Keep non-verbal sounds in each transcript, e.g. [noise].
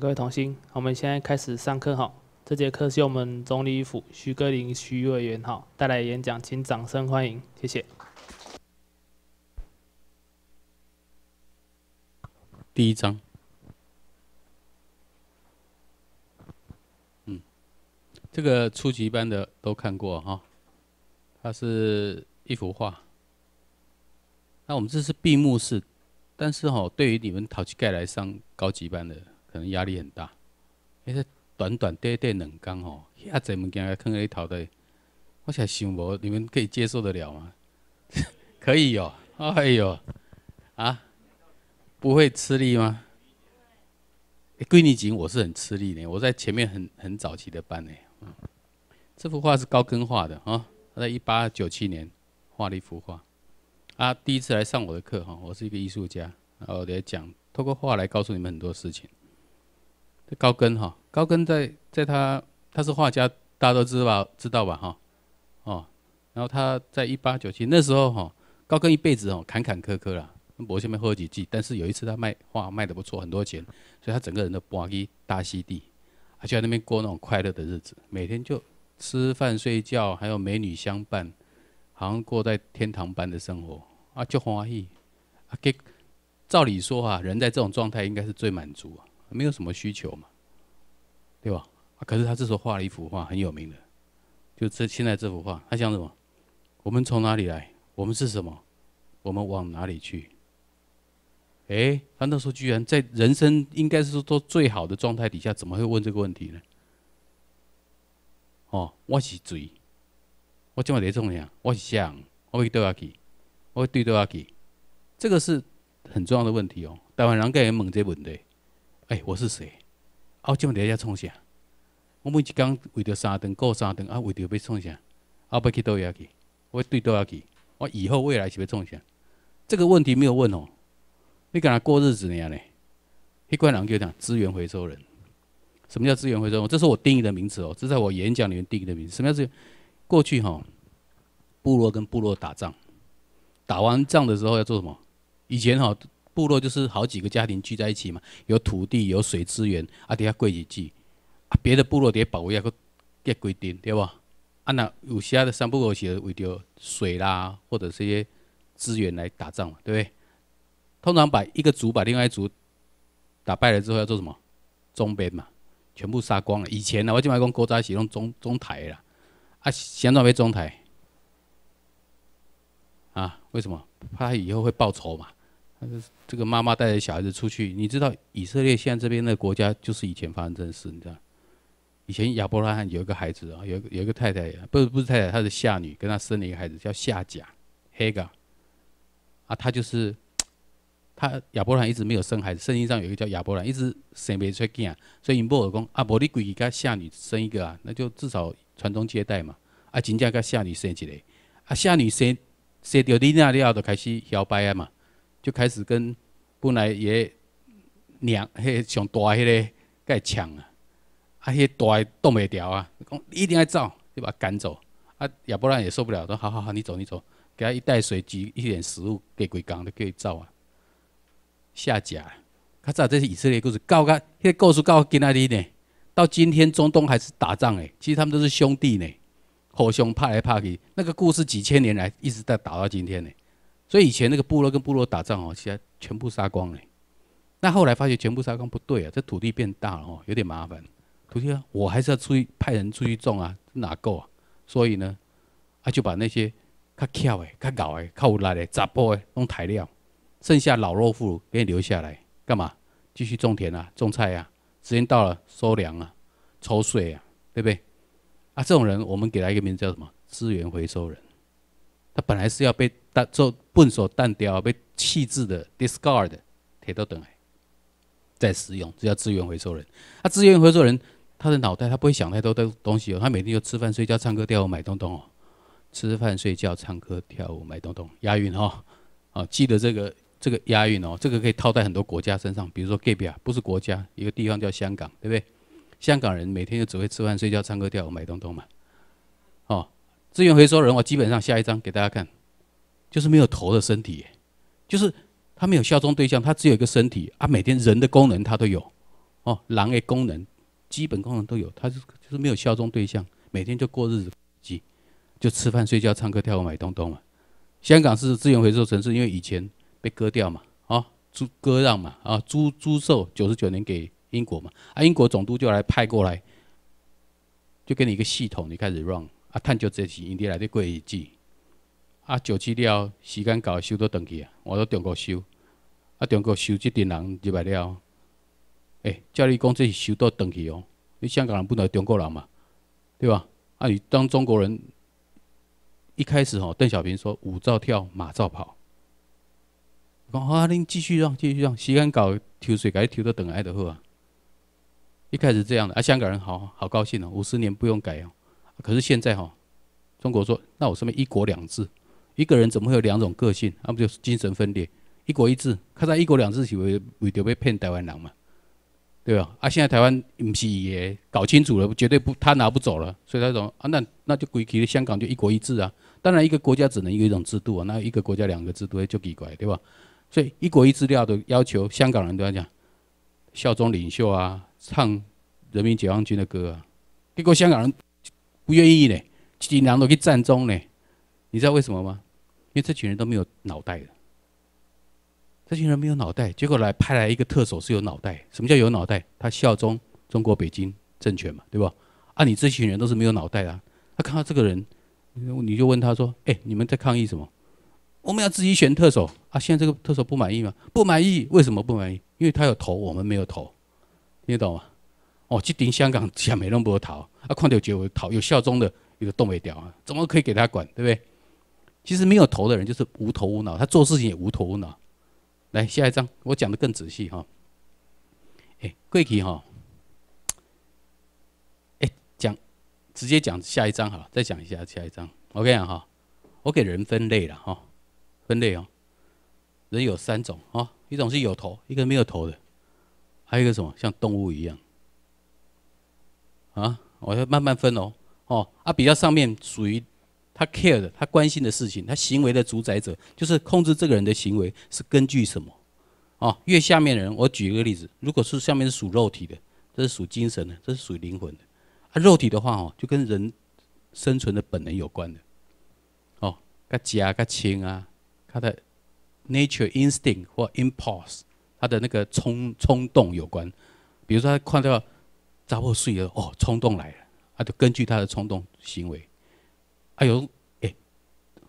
各位童心，我们现在开始上课哈。这节课是我们总理府徐歌林徐委员哈带来演讲，请掌声欢迎，谢谢。第一章，嗯，这个初级班的都看过哈，它是一幅画。那我们这是闭幕式，但是哈，对于你们淘气盖来上高级班的。可能压力很大，那些短短短短两天哦，遐侪物件放一头的，我是想无，你们可以接受得了吗？[laughs] 可以哟，哎哟，啊，不会吃力吗？桂林景我是很吃力的，我在前面很很早期的班呢。嗯，这幅画是高更画的啊，他在一八九七年画了一幅画，啊，第一次来上我的课哈，我是一个艺术家，然后在讲透过画来告诉你们很多事情。高更哈，高更在在他他是画家，大家都知道知道吧哈哦，然后他在一八九七那时候哈，高更一辈子哦坎坎坷坷啦，跟伯兄喝了几句，但是有一次他卖画卖的不错，很多钱，所以他整个人都搬去大溪地，而且在那边过那种快乐的日子，每天就吃饭睡觉，还有美女相伴，好像过在天堂般的生活啊，就欢喜啊给，照理说啊，人在这种状态应该是最满足啊。没有什么需求嘛，对吧？可是他这时候画了一幅画，很有名的，就这现在这幅画，他讲什么？我们从哪里来？我们是什么？我们往哪里去？哎，他那时候居然在人生应该是说最好的状态底下，怎么会问这个问题呢？哦，我是谁？我今晚在做啥？我是想我会对下去，我会对下去，这个是很重要的问题哦。台湾人该也问这问题。哎，我是谁？我将来要创啥？我每一讲为着三顿过三顿，啊，为着要创啥？我要去多位去，我要对多亚去，我以后未来是要创啥？这个问题没有问哦。你跟他过日子呢？样嘞？习惯人就讲资源回收人。什么叫资源回收？这是我定义的名词哦，这在我演讲里面定义的名词。什么叫资源？过去哈，部落跟部落打仗，打完仗的时候要做什么？以前哈。部落就是好几个家庭聚在一起嘛，有土地，有水资源，啊，底下贵子。啊，别的部落底下保卫那个各规定，对不？啊，那有些的三不五时为着水啦，或者这些资源来打仗嘛，对不对？通常把一个族把另外一个族打败了之后要做什么？中边嘛，全部杀光了。以前呢，我经常讲古仔是用中中台啦，啊，现在为中台。啊，为什么？怕他以后会报仇嘛。这个妈妈带着小孩子出去，你知道以色列现在这边的国家就是以前发生这事。你知道，以前亚伯拉罕有一个孩子啊，有个有一个太太，不是不是太太，她是夏女，跟他生了一个孩子叫夏甲，Hagar。啊，她就是她亚伯拉罕一直没有生孩子，圣经上有一个叫亚伯拉罕，一直生不出囝，所以因波尔讲，阿伯你鬼己夏女生一个啊，那就至少传宗接代嘛。啊，真正跟夏女生一个，啊夏女生生到你那里后，就开始摇摆嘛。就开始跟本来也娘迄 [laughs] 上大迄个在抢啊，啊，迄大动袂调啊，讲一定要走，就把赶走，啊，亚伯拉也受不了，说好好好，你走你走，给他一袋水，几一点食物，给几缸，就可以走啊。下架，知道这是以色列故事，告他，迄故事告今下呢，到今天中东还是打仗呢，其实他们都是兄弟呢，互相拍来拍去，那个故事几千年来一直在打到今天呢。所以以前那个部落跟部落打仗哦，其他全部杀光了。那后来发觉全部杀光不对啊，这土地变大了哦，有点麻烦。土地啊，我还是要出去派人出去种啊，哪够啊？所以呢，啊就把那些较巧的、较搞的、靠有力的、杂波的弄材料，剩下老弱妇给你留下来干嘛？继续种田啊，种菜啊。时间到了，收粮啊，抽税啊，对不对？啊，这种人我们给他一个名字叫什么？资源回收人。他本来是要被当做笨手笨掉，被弃置的 discard 铁都等来再使用，这叫资源回收人。他资源回收人，他的脑袋他不会想太多的东西哦，他每天就吃饭睡觉唱歌跳舞买东东哦，吃饭睡觉唱歌跳舞买东东押韵哈啊，记得这个这个押韵哦，这个可以套在很多国家身上，比如说 Gabia 不是国家，一个地方叫香港，对不对？香港人每天就只会吃饭睡觉唱歌跳舞买东东嘛。资源回收人，我基本上下一张给大家看，就是没有头的身体，就是他没有效忠对象，他只有一个身体啊。每天人的功能他都有，哦，狼的功能，基本功能都有，他就就是没有效忠对象，每天就过日子，就吃饭、睡觉、唱歌、跳舞、买东东嘛。香港是资源回收城市，因为以前被割掉嘛，啊，租割让嘛，啊，租租售九十九年给英国嘛，啊，英国总督就来派过来，就给你一个系统，你开始 run。啊，趁照灯是因伫内底过日子。啊，就起了时间到收倒登去啊，我都中国收。啊，中国收这等人入来了。哎，照你讲，这是收倒登去哦。你香港人不来中国人嘛？对吧？啊，你当中国人一开始哦，邓小平说“舞照跳，马照跑”。讲啊，恁继续让，继续让，时间到，抽水改跳都登来就好啊。一开始这样的啊，香港人好好高兴哦，五十年不用改哦。可是现在哈，中国说，那我什么一国两制，一个人怎么会有两种个性？那不就是精神分裂？一国一制，看他一国两制，以为为就被骗台湾人嘛，对吧？啊，现在台湾不是也搞清楚了，绝对不，他拿不走了，所以他说啊，那那就归去，香港就一国一制啊。当然，一个国家只能有一种制度啊，那一个国家两个制度就奇怪，对吧？所以一国一制要的要求，香港人都要讲效忠领袖啊，唱人民解放军的歌啊，结果香港人。不愿意嘞，进两都去战中嘞，你知道为什么吗？因为这群人都没有脑袋的，这群人没有脑袋，结果来派来一个特首是有脑袋。什么叫有脑袋？他效忠中国北京政权嘛，对吧？啊，你这群人都是没有脑袋啊。他看到这个人，你就问他说：，哎，你们在抗议什么？我们要自己选特首啊。现在这个特首不满意吗？不满意，为什么不满意？因为他有头，我们没有头，听得懂吗？哦，去顶香港，也没那么多头啊！况且，我觉我头有效忠的一个东北掉啊，怎么可以给他管，对不对？其实没有头的人就是无头无脑，他做事情也无头无脑。来，下一张，我讲的更仔细哈。哎，贵企哈，哎，讲，直接讲下一章好了，再讲一下下一章。OK 哈，我给人分类了哈，分类哦，人有三种哈，一种是有头，一个没有头的，还有一个什么像动物一样。啊，我要慢慢分哦，哦，啊，比较上面属于他 care 的，他关心的事情，他行为的主宰者，就是控制这个人的行为是根据什么？哦，越下面人，我举一个例子，如果是下面是属肉体的，这是属精神的，这是属于灵魂的。啊，肉体的话哦，就跟人生存的本能有关的，哦，他家、他亲啊，他的 nature instinct 或 impulse，他的那个冲冲动有关。比如说他看到。打破碎了哦，冲动来了，他就根据他的冲动行为，哎呦，哎，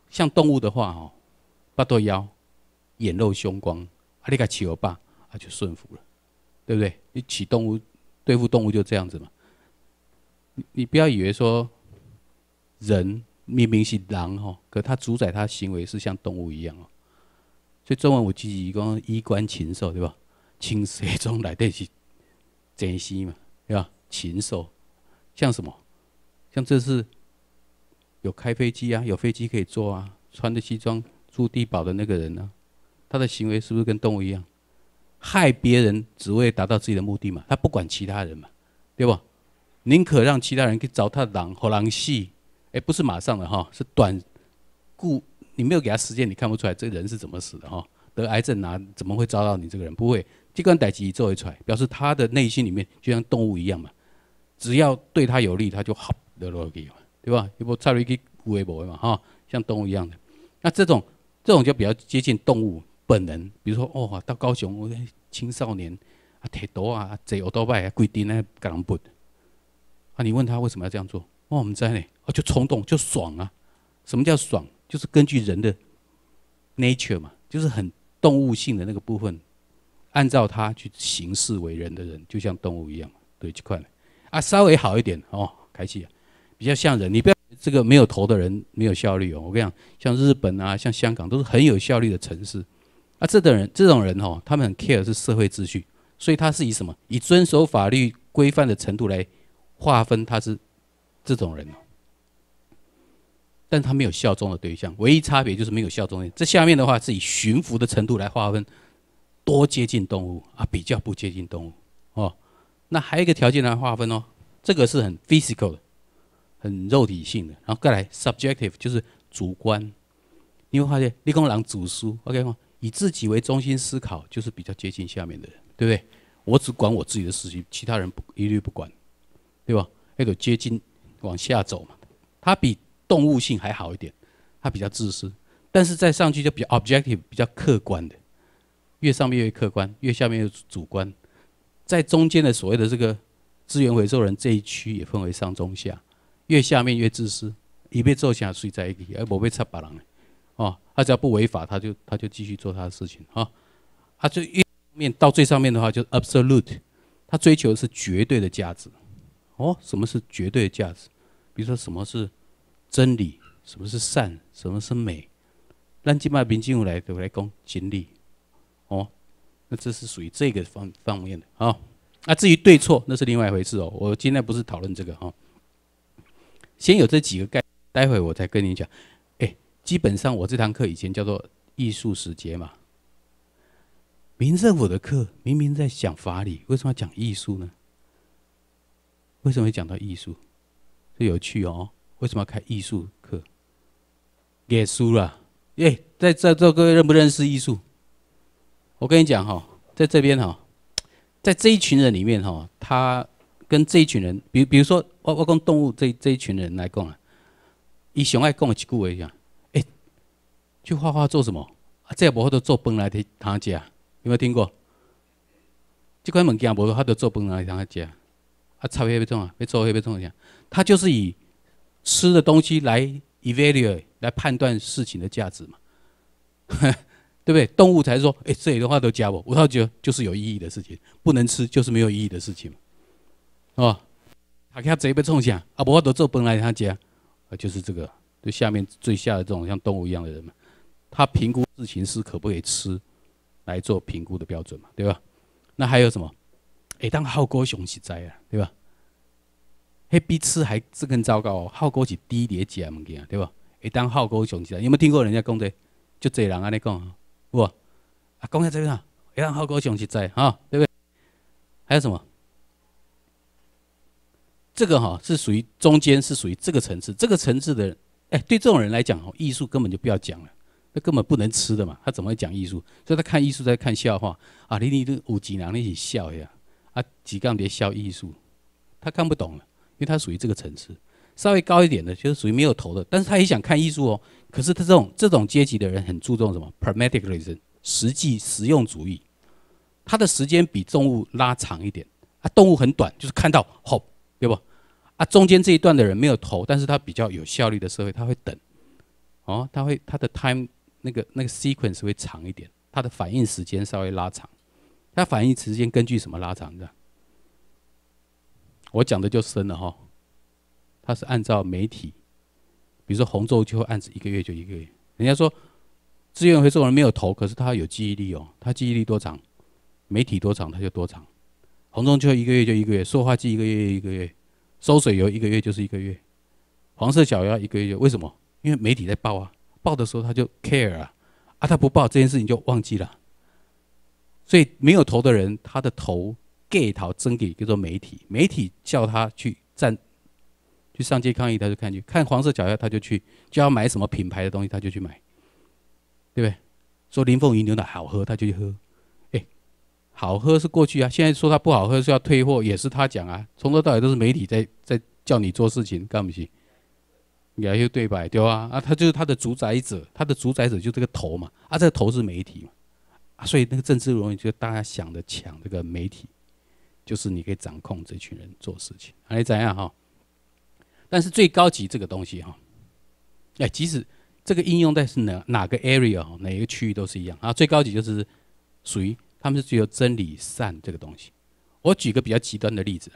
像动物的话哦，八刀腰，眼露凶光，啊，给个企鹅爸，他就顺服了，对不对？你起动物对付动物就这样子嘛。你你不要以为说，人明明是狼吼，可他主宰他行为是像动物一样哦。所以中文我几句讲衣冠禽兽，对吧？[laughs] 青蛇中来的是珍惜嘛。禽兽，像什么？像这次有开飞机啊，有飞机可以坐啊，穿着西装，住低保的那个人呢？他的行为是不是跟动物一样？害别人只为达到自己的目的嘛？他不管其他人嘛？对不？宁可让其他人去找他狼，猴狼戏，哎，不是马上的哈，是短故你没有给他时间，你看不出来这个人是怎么死的哈？得癌症拿怎么会遭到你这个人？不会，器歹代级做一出来，表示他的内心里面就像动物一样嘛？只要对他有利，他就好。对吧？要不蔡瑞基误会我嘛哈？像动物一样的，那这种这种就比较接近动物本能，比如说哦，到高雄，青少年啊，铁刀啊，坐乌托拜，规店咧格人拨。啊，你问他为什么要这样做？哦，我们在呢，就冲动，就爽啊！什么叫爽？就是根据人的 nature 嘛，就是很动物性的那个部分，按照他去行事为人的人，就像动物一样，对，去看。啊，稍微好一点哦，凯西，比较像人。你不要这个没有头的人，没有效率哦。我跟你讲，像日本啊，像香港都是很有效率的城市。啊，这等人，这种人哦，他们很 care 是社会秩序，所以他是以什么？以遵守法律规范的程度来划分，他是这种人哦。但他没有效忠的对象，唯一差别就是没有效忠。这下面的话是以驯服的程度来划分，多接近动物啊，比较不接近动物哦。那还有一个条件来划分哦，这个是很 physical 的，很肉体性的。然后再来 subjective 就是主观，你会发现立功狼主叔，OK 吗？以自己为中心思考，就是比较接近下面的人，对不对？我只管我自己的事情，其他人不一律不管，对吧？那个接近往下走嘛，它比动物性还好一点，它比较自私。但是再上去就比较 objective 比较客观的，越上面越客观，越下面越主观。在中间的所谓的这个资源回收人这一区也分为上中下，越下面越自私，一被坐下睡在一起，而不被插把人的，哦，他只要不违法，他就他就继续做他的事情，哈，他就越面到最上面的话就 absolute，他追求的是绝对的价值，哦，什么是绝对的价值？比如说什么是真理，什么是善，什么是美？咱今嘛，民进又来来讲真理。那这是属于这个方方面的啊，那至于对错，那是另外一回事哦。我今天不是讨论这个哈，先有这几个概，待会我再跟你讲。哎，基本上我这堂课以前叫做艺术史节嘛，民政府的课明明在讲法理，为什么要讲艺术呢？为什么会讲到艺术？这有趣哦，为什么要开艺术课？耶稣啊，耶，在在座各位认不认识艺术？我跟你讲哈，在这边哈，在这一群人里面哈，他跟这一群人，比比如说我我跟动物这这一群人来讲啊，伊上爱讲一句话，哎，去画画做什么？这也不法做做饭来他吃，有没有听过？这款物件不法度做饭来他吃，啊，炒黑别种啊，要做黑不种的他就是以吃的东西来 evaluate，来判断事情的价值嘛。对不对？动物才说，哎，这里的话都加我，我倒觉得就是有意义的事情，不能吃就是没有意义的事情，啊！他看这一辈这种讲，都做本来他家，啊，就是这个，就下面最下的这种像动物一样的人嘛，他评估事情是可不可以吃，来做评估的标准嘛，对吧？那还有什么？哎，当好哥熊起灾啊，对吧？嘿，比吃还这更糟糕，哦，好哥是低劣级物件，对吧？哎，当好哥熊起灾，有有听过人家讲的？就这人安尼讲。不，啊，讲下这边啊，让好哥兄弟在哈，对不对？还有什么？这个哈是属于中间，是属于这个层次，这个层次的。哎，对这种人来讲，哦，艺术根本就不要讲了，他根本不能吃的嘛，他怎么会讲艺术？所以他看艺术在看笑话啊，你你都有几人一起笑呀？啊，几杠别笑艺术，他看不懂了，因为他属于这个层次。稍微高一点的，就是属于没有头的，但是他也想看艺术哦。可是他这种这种阶级的人很注重什么 p r a g m a t i r e a s o n 实际实用主义。他的时间比动物拉长一点，啊，动物很短，就是看到吼，对不？啊，中间这一段的人没有头，但是他比较有效率的社会，他会等。哦，他会他的 time 那个那个 sequence 会长一点，他的反应时间稍微拉长。他反应时间根据什么拉长的？我讲的就深了哈。他是按照媒体，比如说红中秋案子一个月就一个月。人家说，自愿回收人没有投，可是他有记忆力哦，他记忆力多长，媒体多长他就多长。红中秋一个月就一个月，说话机一个月一个月，收水油一个月就是一个月，黄色小鱼一个月。为什么？因为媒体在报啊，报的时候他就 care 啊，啊他不报这件事情就忘记了。所以没有投的人，他的投 get 到真给叫做媒体，媒体叫他去占。去上街抗议，他就看去，看黄色脚丫，他就去，就要买什么品牌的东西，他就去买，对不对？说林凤仪牛奶好喝，他就去喝。哎，好喝是过去啊，现在说它不好喝是要退货，也是他讲啊。从头到尾都是媒体在在叫你做事情，干不你有去对白对吧？啊，他就是他的主宰者，他的主宰者就这个头嘛。啊，这个头是媒体嘛？啊，所以那个政治容易就大家想着抢这个媒体，就是你可以掌控这群人做事情。你怎样哈？但是最高级这个东西哈，哎，即使这个应用在是哪哪个 area 哪一个区域都是一样啊。最高级就是属于他们是具有真理善这个东西。我举个比较极端的例子，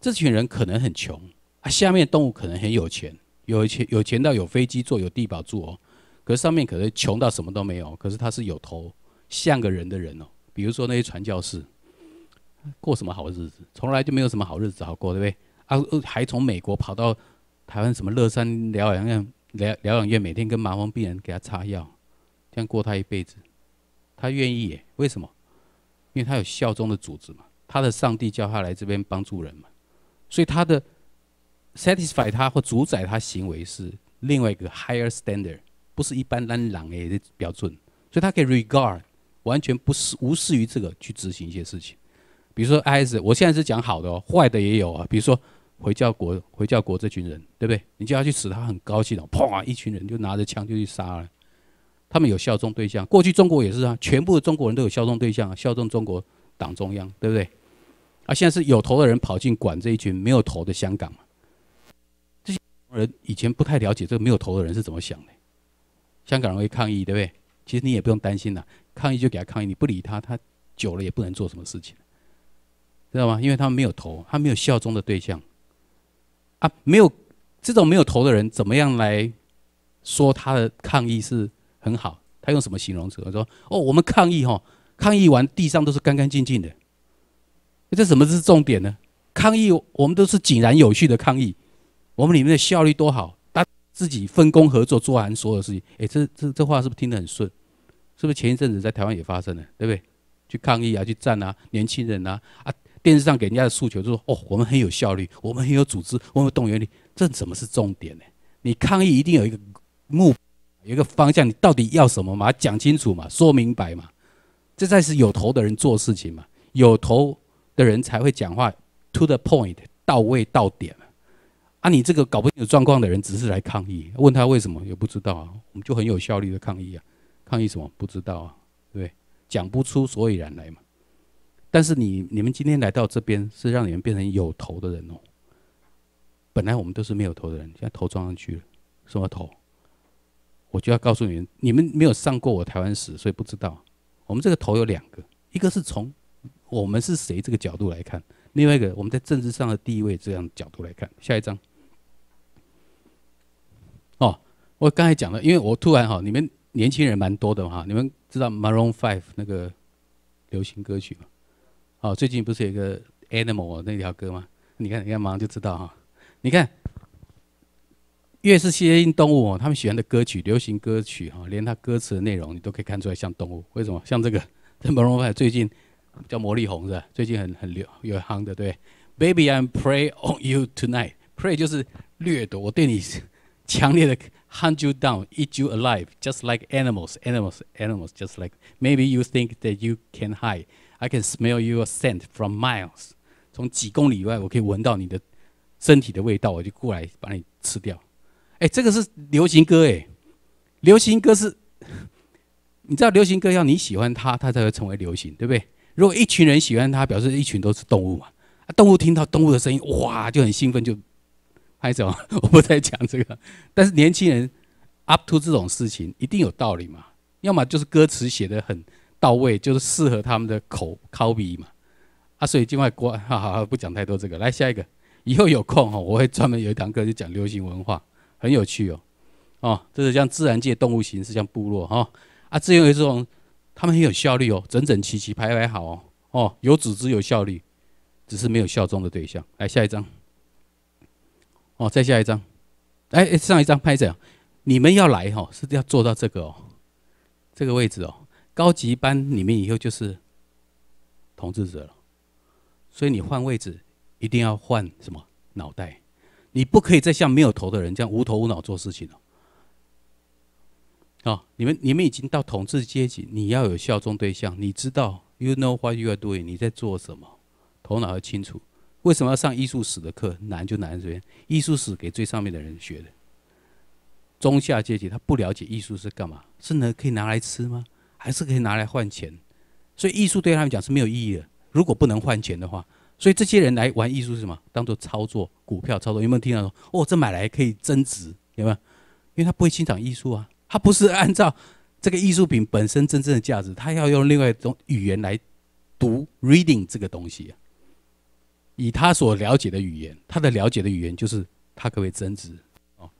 这群人可能很穷啊，下面动物可能很有钱，有钱有钱到有飞机坐，有地堡住哦。可是上面可能穷到什么都没有，可是他是有头像个人的人哦。比如说那些传教士，过什么好日子？从来就没有什么好日子好过，对不对？啊，还从美国跑到。台湾什么乐山疗养院疗疗养院每天跟麻风病人给他擦药，这样过他一辈子，他愿意？耶？为什么？因为他有效忠的组织嘛，他的上帝叫他来这边帮助人嘛，所以他的 satisfy 他或主宰他行为是另外一个 higher standard，不是一般烂狼诶的标准，所以他可以 regard 完全不是无视于这个去执行一些事情，比如说 I S，我现在是讲好的哦，坏的也有啊，比如说。回教国，回教国这群人，对不对？你就要去死，他很高兴了，啪！一群人就拿着枪就去杀了。他们有效忠对象，过去中国也是啊，全部的中国人都有效忠对象，效忠中国党中央，对不对？啊，现在是有头的人跑进管这一群没有头的香港嘛？这些人以前不太了解这个没有头的人是怎么想的。香港人会抗议，对不对？其实你也不用担心了，抗议就给他抗议，你不理他，他久了也不能做什么事情，知道吗？因为他们没有头，他没有效忠的对象。啊，没有这种没有头的人，怎么样来说他的抗议是很好？他用什么形容词说？哦，我们抗议哈，抗议完地上都是干干净净的。这什么是重点呢？抗议我们都是井然有序的抗议，我们里面的效率多好，他自己分工合作做完所有事情。哎，这这这话是不是听得很顺？是不是前一阵子在台湾也发生了，对不对？去抗议啊，去站啊，年轻人啊，啊。电视上给人家的诉求就是说，哦，我们很有效率，我们很有组织，我们有动员力，这怎么是重点呢？你抗议一定有一个目，有一个方向，你到底要什么嘛？讲清楚嘛，说明白嘛，这才是有头的人做事情嘛。有头的人才会讲话，to the point，到位到点。啊，你这个搞不清楚状况的人，只是来抗议，问他为什么也不知道啊。我们就很有效率的抗议啊，抗议什么不知道啊，对，讲不出所以然来嘛。但是你你们今天来到这边是让你们变成有头的人哦。本来我们都是没有头的人，现在头装上去了。什么头？我就要告诉你们，你们没有上过我台湾史，所以不知道。我们这个头有两个，一个是从我们是谁这个角度来看，另外一个我们在政治上的地位这样角度来看。下一张。哦，我刚才讲了，因为我突然哈，你们年轻人蛮多的哈，你们知道 Maroon Five 那个流行歌曲吗？哦，最近不是有一个 Animal 那条歌吗？你看，你看马上就知道哈。你看，越是谐音动物，他们喜欢的歌曲、流行歌曲哈，连他歌词的内容你都可以看出来像动物。为什么？像这个，这毛绒派最近叫魔力红是吧？最近很很流有行的对。Baby, I'm prey on you tonight. Prey 就是掠夺，我对你强烈的 hunt you down, eat you alive, just like animals, animals, animals, just like. Maybe you think that you can hide. I can smell your scent from miles，从几公里以外，我可以闻到你的身体的味道，我就过来把你吃掉。哎，这个是流行歌哎，流行歌是，[laughs] 你知道流行歌要你喜欢它，它才会成为流行，对不对？如果一群人喜欢它，表示一群都是动物嘛。啊，动物听到动物的声音，哇，就很兴奋，就拍手。么？[laughs] 我不再讲这个。但是年轻人 up to 这种事情一定有道理嘛，要么就是歌词写的很。到位就是适合他们的口、口鼻嘛，啊，所以境外国，好好好，不讲太多这个。来下一个，以后有空哈，我会专门有一堂课就讲流行文化，很有趣哦。哦，这是像自然界动物形式，像部落哈，啊，自由有一种，他们很有效率哦，整整齐齐排排好哦，哦，有组织有效率，只是没有效忠的对象。来下一张，哦，再下一张，哎，上一张拍这样？你们要来哈，是要做到这个哦，这个位置哦。高级班，你们以后就是统治者了，所以你换位置一定要换什么脑袋？你不可以再像没有头的人这样无头无脑做事情了。啊，你们你们已经到统治阶级，你要有效忠对象，你知道？You know what you are doing？你在做什么？头脑要清楚。为什么要上艺术史的课？难就难在这边，艺术史给最上面的人学的。中下阶级他不了解艺术是干嘛，是呢？可以拿来吃吗？还是可以拿来换钱，所以艺术对他们讲是没有意义的。如果不能换钱的话，所以这些人来玩艺术是什么？当做操作股票、操作有没有听到说？哦，这买来可以增值，有没有？因为他不会欣赏艺术啊，他不是按照这个艺术品本身真正的价值，他要用另外一种语言来读 reading 这个东西，以他所了解的语言，他的了解的语言就是不可以增值。哦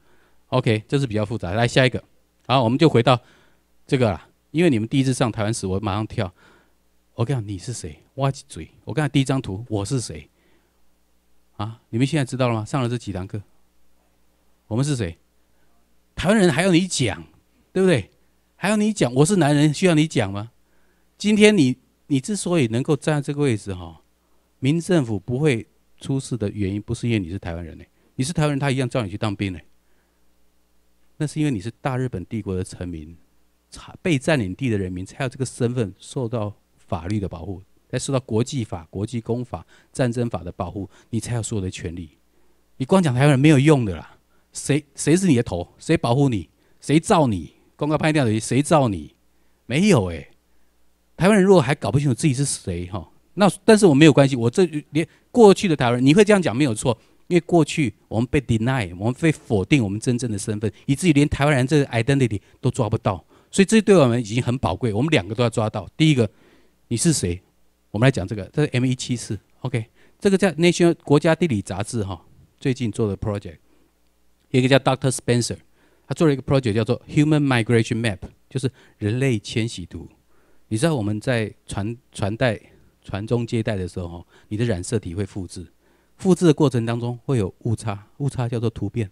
，OK，这是比较复杂。来下一个，好，我们就回到这个了。因为你们第一次上台湾时，我马上跳。我讲你是谁？挖起嘴。我刚才第一张图，我是谁？啊，你们现在知道了吗？上了这几堂课，我们是谁？台湾人还要你讲，对不对？还要你讲，我是男人需要你讲吗？今天你你之所以能够站在这个位置哈，民政府不会出事的原因，不是因为你是台湾人呢，你是台湾人他一样叫你去当兵呢。那是因为你是大日本帝国的臣民。被占领地的人民才有这个身份，受到法律的保护，才受到国际法、国际公法、战争法的保护。你才有所有的权利。你光讲台湾人没有用的啦。谁谁是你的头？谁保护你？谁造你？公告拍掉的，谁造你？没有诶，台湾人如果还搞不清楚自己是谁哈，那但是我没有关系。我这连过去的台湾人，你会这样讲没有错，因为过去我们被 deny，我们被否定我们真正的身份，以至于连台湾人这个 identity 都抓不到。所以这对我们已经很宝贵，我们两个都要抓到。第一个，你是谁？我们来讲这个，这是 M174，OK，这个在那些国家地理杂志哈，最近做的 project，一个叫 Dr. Spencer，他做了一个 project 叫做 Human Migration Map，就是人类迁徙图。你知道我们在传传代、传宗接代的时候哦，你的染色体会复制，复制的过程当中会有误差，误差叫做突变。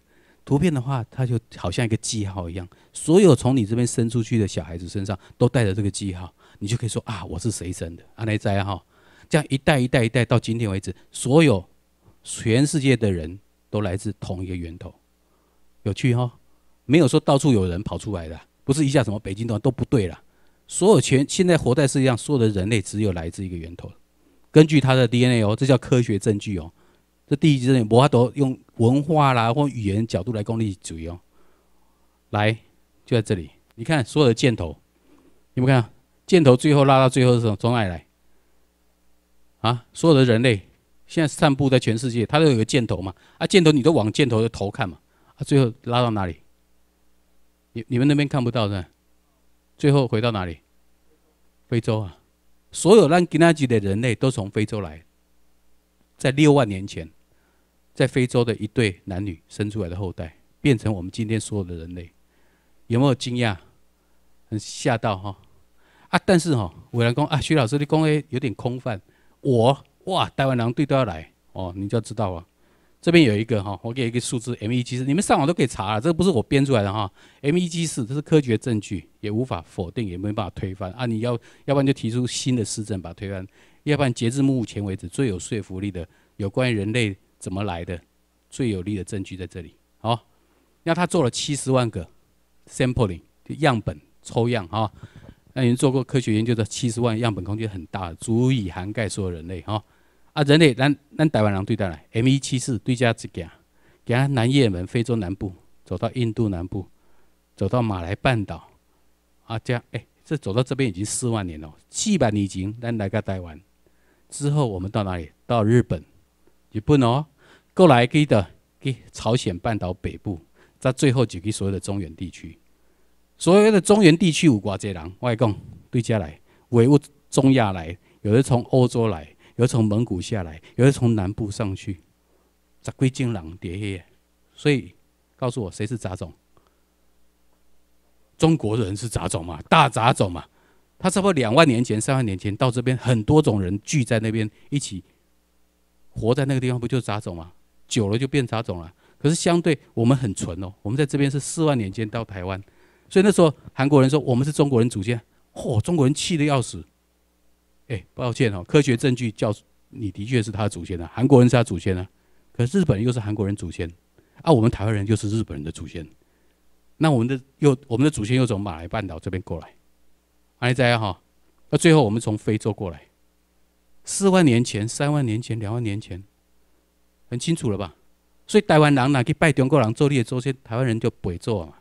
图片的话，它就好像一个记号一样，所有从你这边生出去的小孩子身上都带着这个记号，你就可以说啊，我是谁生的？阿内哉哈，这样一代一代一代到今天为止，所有全世界的人都来自同一个源头，有趣哦，没有说到处有人跑出来的，不是一下什么北京都都不对了，所有全现在活在世界上所有的人类只有来自一个源头，根据他的 DNA 哦，这叫科学证据哦。这第一集呢，我阿都用文化啦或语言角度来攻利主义哦。来，就在这里，你看所有的箭头，你们看箭头最后拉到最后是从哪里来？啊，所有的人类现在散布在全世界，它都有个箭头嘛。啊，箭头你都往箭头的头看嘛。啊，最后拉到哪里？你你们那边看不到的，最后回到哪里？非洲啊，所有让吉那吉的人类都从非洲来，在六万年前。在非洲的一对男女生出来的后代，变成我们今天所有的人类，有没有惊讶？很吓到哈啊！但是哈，伟然工啊，徐老师的公 A 有点空泛。我哇，台湾狼队都要来哦，你就要知道啊。这边有一个哈，我给一个数字 M 一 G 四，你们上网都可以查啊，这个不是我编出来的哈。M 一 G 四这是科学证据，也无法否定，也没办法推翻啊。你要要不然就提出新的施政把它推翻，要不然截至目前为止最有说服力的有关于人类。怎么来的？最有力的证据在这里。好，那他做了七十万个 sampling 样本抽样哈，那已经做过科学研究的七十万样本，空间很大，足以涵盖所有人类哈。啊，人类，咱咱台湾人对待呢？M174 对家这讲，给他南亚门、非洲南部，走到印度南部，走到马来半岛，啊，这样，哎，这走到这边已经四万年了。七百年经，咱哪个台湾？之后我们到哪里？到日本，日本哦。过来给的，给朝鲜半岛北部，在最后给所有的中原地区，所有的中原地区五国接人外公对家来，唯物中亚来，有的从欧洲来，有的从蒙古下来，有的从南部上去，杂归金狼蝶黑，所以告诉我谁是杂种？中国人是杂种嘛？大杂种嘛？他差不多两万年前、三万年前到这边，很多种人聚在那边一起，活在那个地方，不就是杂种吗？久了就变杂种了，可是相对我们很纯哦。我们在这边是四万年间到台湾，所以那时候韩国人说我们是中国人祖先，嚯，中国人气得要死。哎，抱歉哦，科学证据叫你的确是他的祖先啊，韩国人是他祖先啊，可是日本又是韩国人祖先，啊，我们台湾人又是日本人的祖先，那我们的又我们的祖先又从马来半岛这边过来，安利在哈，那最后我们从非洲过来，四万年前、三万年前、两万年前。很清楚了吧？所以台湾人呢去拜中国人做孽，做些台湾人就不会做嘛？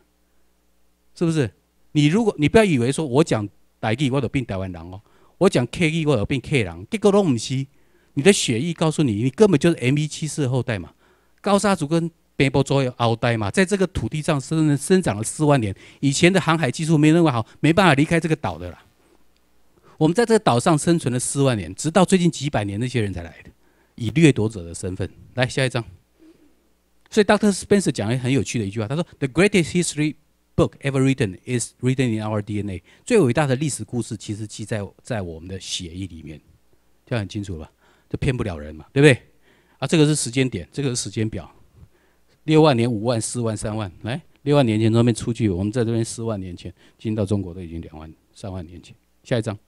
是不是？你如果你不要以为说我讲台语我就变台湾人哦，我讲 K 语我就变 K 人，结果都唔是。你的血液告诉你，你根本就是 M 一七四后代嘛。高沙族跟北波族的后代嘛，在这个土地上生生长了四万年，以前的航海技术没那么好，没办法离开这个岛的啦。我们在这个岛上生存了四万年，直到最近几百年那些人才来的。以掠夺者的身份来下一张。所以，Doctor Spencer 讲了很有趣的一句话，他说：“The greatest history book ever written is written in our DNA。”最伟大的历史故事其实记在在我们的血液里面，这样很清楚吧？这骗不了人嘛，对不对？啊，这个是时间点，这个是时间表。六万年、五万、四万、三万，来，六万年前这边出去，我们在这边四万年前，进到中国都已经两万、三万年前。下一张，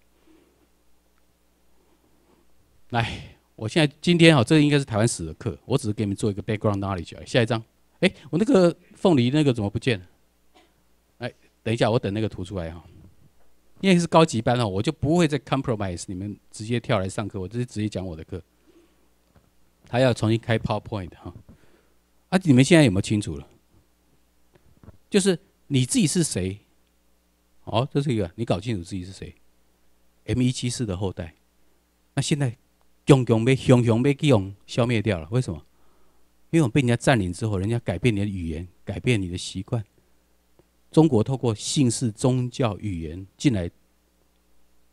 来。我现在今天哈，这应该是台湾史的课，我只是给你们做一个 background knowledge。下一张，哎，我那个凤梨那个怎么不见了？哎，等一下，我等那个图出来哈。因为是高级班哦，我就不会再 compromise。你们直接跳来上课，我直接直接讲我的课。他要重新开 PowerPoint 哈。啊，你们现在有没有清楚了？就是你自己是谁？哦，这是一个，你搞清楚自己是谁。M174 的后代。那现在？强强被、熊雄被用消灭掉了，为什么？因为我被人家占领之后，人家改变你的语言，改变你的习惯。中国透过姓氏、宗教、语言进来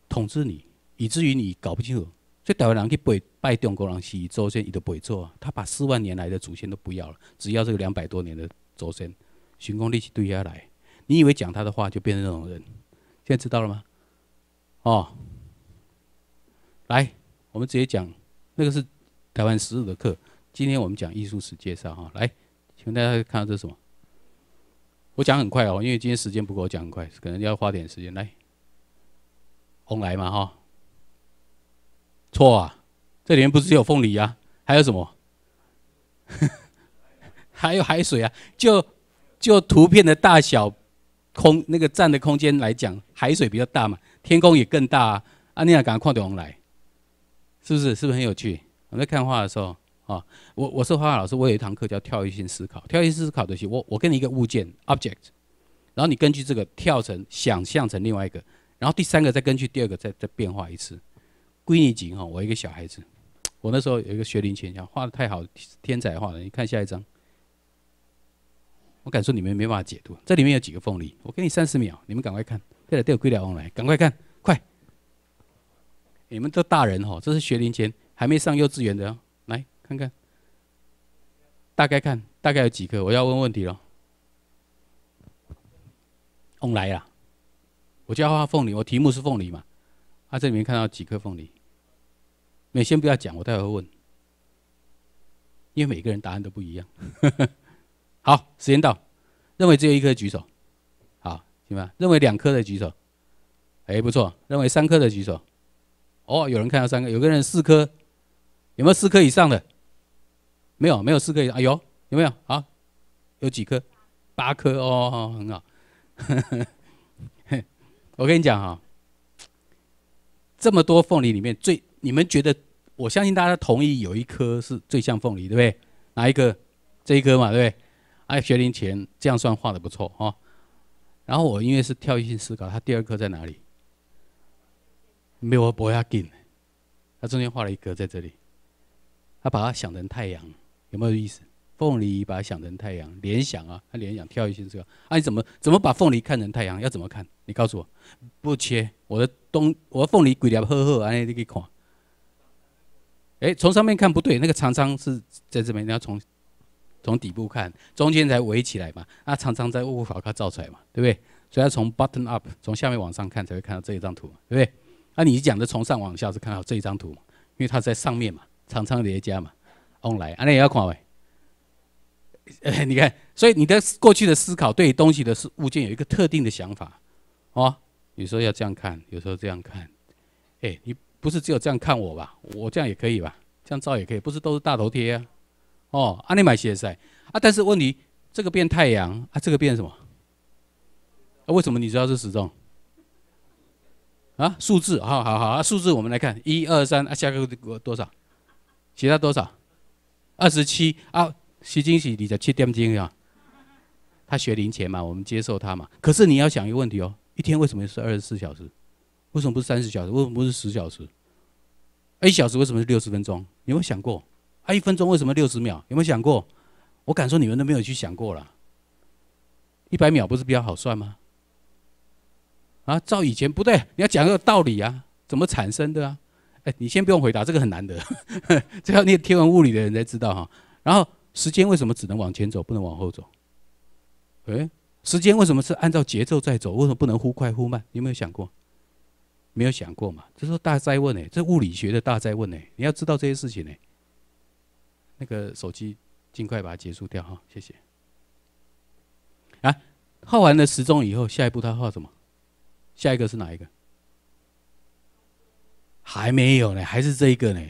统治你，以至于你搞不清楚。所以台湾人去拜拜中国人，是祖先，你都不会做。他把四万年来的祖先都不要了，只要这个两百多年的祖先，寻根立起对下来。你以为讲他的话就变成那种人？现在知道了吗？哦，来。我们直接讲，那个是台湾十日的课。今天我们讲艺术史介绍哈，来，请问大家看到这是什么？我讲很快哦，因为今天时间不够，我讲很快，可能要花点时间。来，红来嘛哈？错啊，这里面不是有凤梨啊，还有什么？[laughs] 还有海水啊？就就图片的大小空那个占的空间来讲，海水比较大嘛，天空也更大啊。你俩赶快看红来。是不是？是不是很有趣？我在看画的时候，啊，我我是画画老师，我有一堂课叫跳跃性思考。跳跃性思考的是，我我给你一个物件 object，然后你根据这个跳成想象成另外一个，然后第三个再根据第二个再再变化一次。归你景哈，我一个小孩子，我那时候有一个学龄前，画的太好，天才画的。你看下一张，我敢说你们没办法解读。这里面有几个凤梨？我给你三十秒，你们赶快看，了，对了，归来，赶快看。你们这大人哈，这是学龄前，还没上幼稚园的，哦，来看看，大概看大概有几颗，我要问问题了。翁来呀，我叫画凤梨，我题目是凤梨嘛，他这里面看到几颗凤梨？你们先不要讲，我待会问，因为每个人答案都不一样。[laughs] 好，时间到，认为只有一颗举手，好，行吧？认为两颗的举手，哎，不错，认为三颗的举手。哦，有人看到三个，有个人四颗，有没有四颗以上的？没有，没有四颗以上。啊，有，有没有啊？有几颗？八颗哦，很好。[laughs] 我跟你讲哈，这么多凤梨里面最，你们觉得？我相信大家同意有一颗是最像凤梨，对不对？哪一个？这一颗嘛，对不对？哎，学龄前这样算画的不错哦。然后我因为是跳跃性思考，它第二颗在哪里？没有博亚金，他中间画了一格在这里，他把它想成太阳，有没有意思？凤梨把它想成太阳，联想啊，他联想跳一些这个。啊，你怎么怎么把凤梨看成太阳？要怎么看？你告诉我。不切我的东，我凤梨鬼脸呵呵，哎，你给看。哎，从上面看不对，那个长长是在这边，你要从从底部看，中间才围起来嘛。啊，长长在雾法卡卡照出来嘛，对不对？所以要从 button up，从下面往上看才会看到这一张图，对不对？啊，你讲的从上往下是看到这一张图，因为它在上面嘛，常常叠加嘛，on l i n e 啊，那也要看喂，哎，[laughs] 你看，所以你的过去的思考对东西的是物件有一个特定的想法，哦，有时候要这样看，有时候这样看，哎，你不是只有这样看我吧？我这样也可以吧？这样照也可以，不是都是大头贴啊？哦，阿你买鞋晒啊，但是问题，这个变太阳，啊，这个变什么？啊，为什么你知道是时钟？啊，数字，好好好，啊，数字，我们来看，一二三，啊，下个多多少？其他多少？二十七啊，徐金喜，你才七点钟啊？他学零钱嘛，我们接受他嘛？可是你要想一个问题哦，一天为什么是二十四小时？为什么不是三十小时？为什么不是十小时？一小时为什么是六十分钟？有没有想过？啊，一分钟为什么六十秒？有没有想过？我敢说你们都没有去想过了。一百秒不是比较好算吗？啊，照以前不对，你要讲个道理啊，怎么产生的啊？哎，你先不用回答，这个很难得，只 [laughs] 要念天文物理的人才知道哈。然后时间为什么只能往前走，不能往后走？哎，时间为什么是按照节奏在走？为什么不能忽快忽慢？有没有想过？没有想过嘛？这是大灾问哎，这物理学的大灾问哎，你要知道这些事情呢。那个手机尽快把它结束掉哈，谢谢。啊，画完了时钟以后，下一步他画什么？下一个是哪一个？还没有呢，还是这一个呢？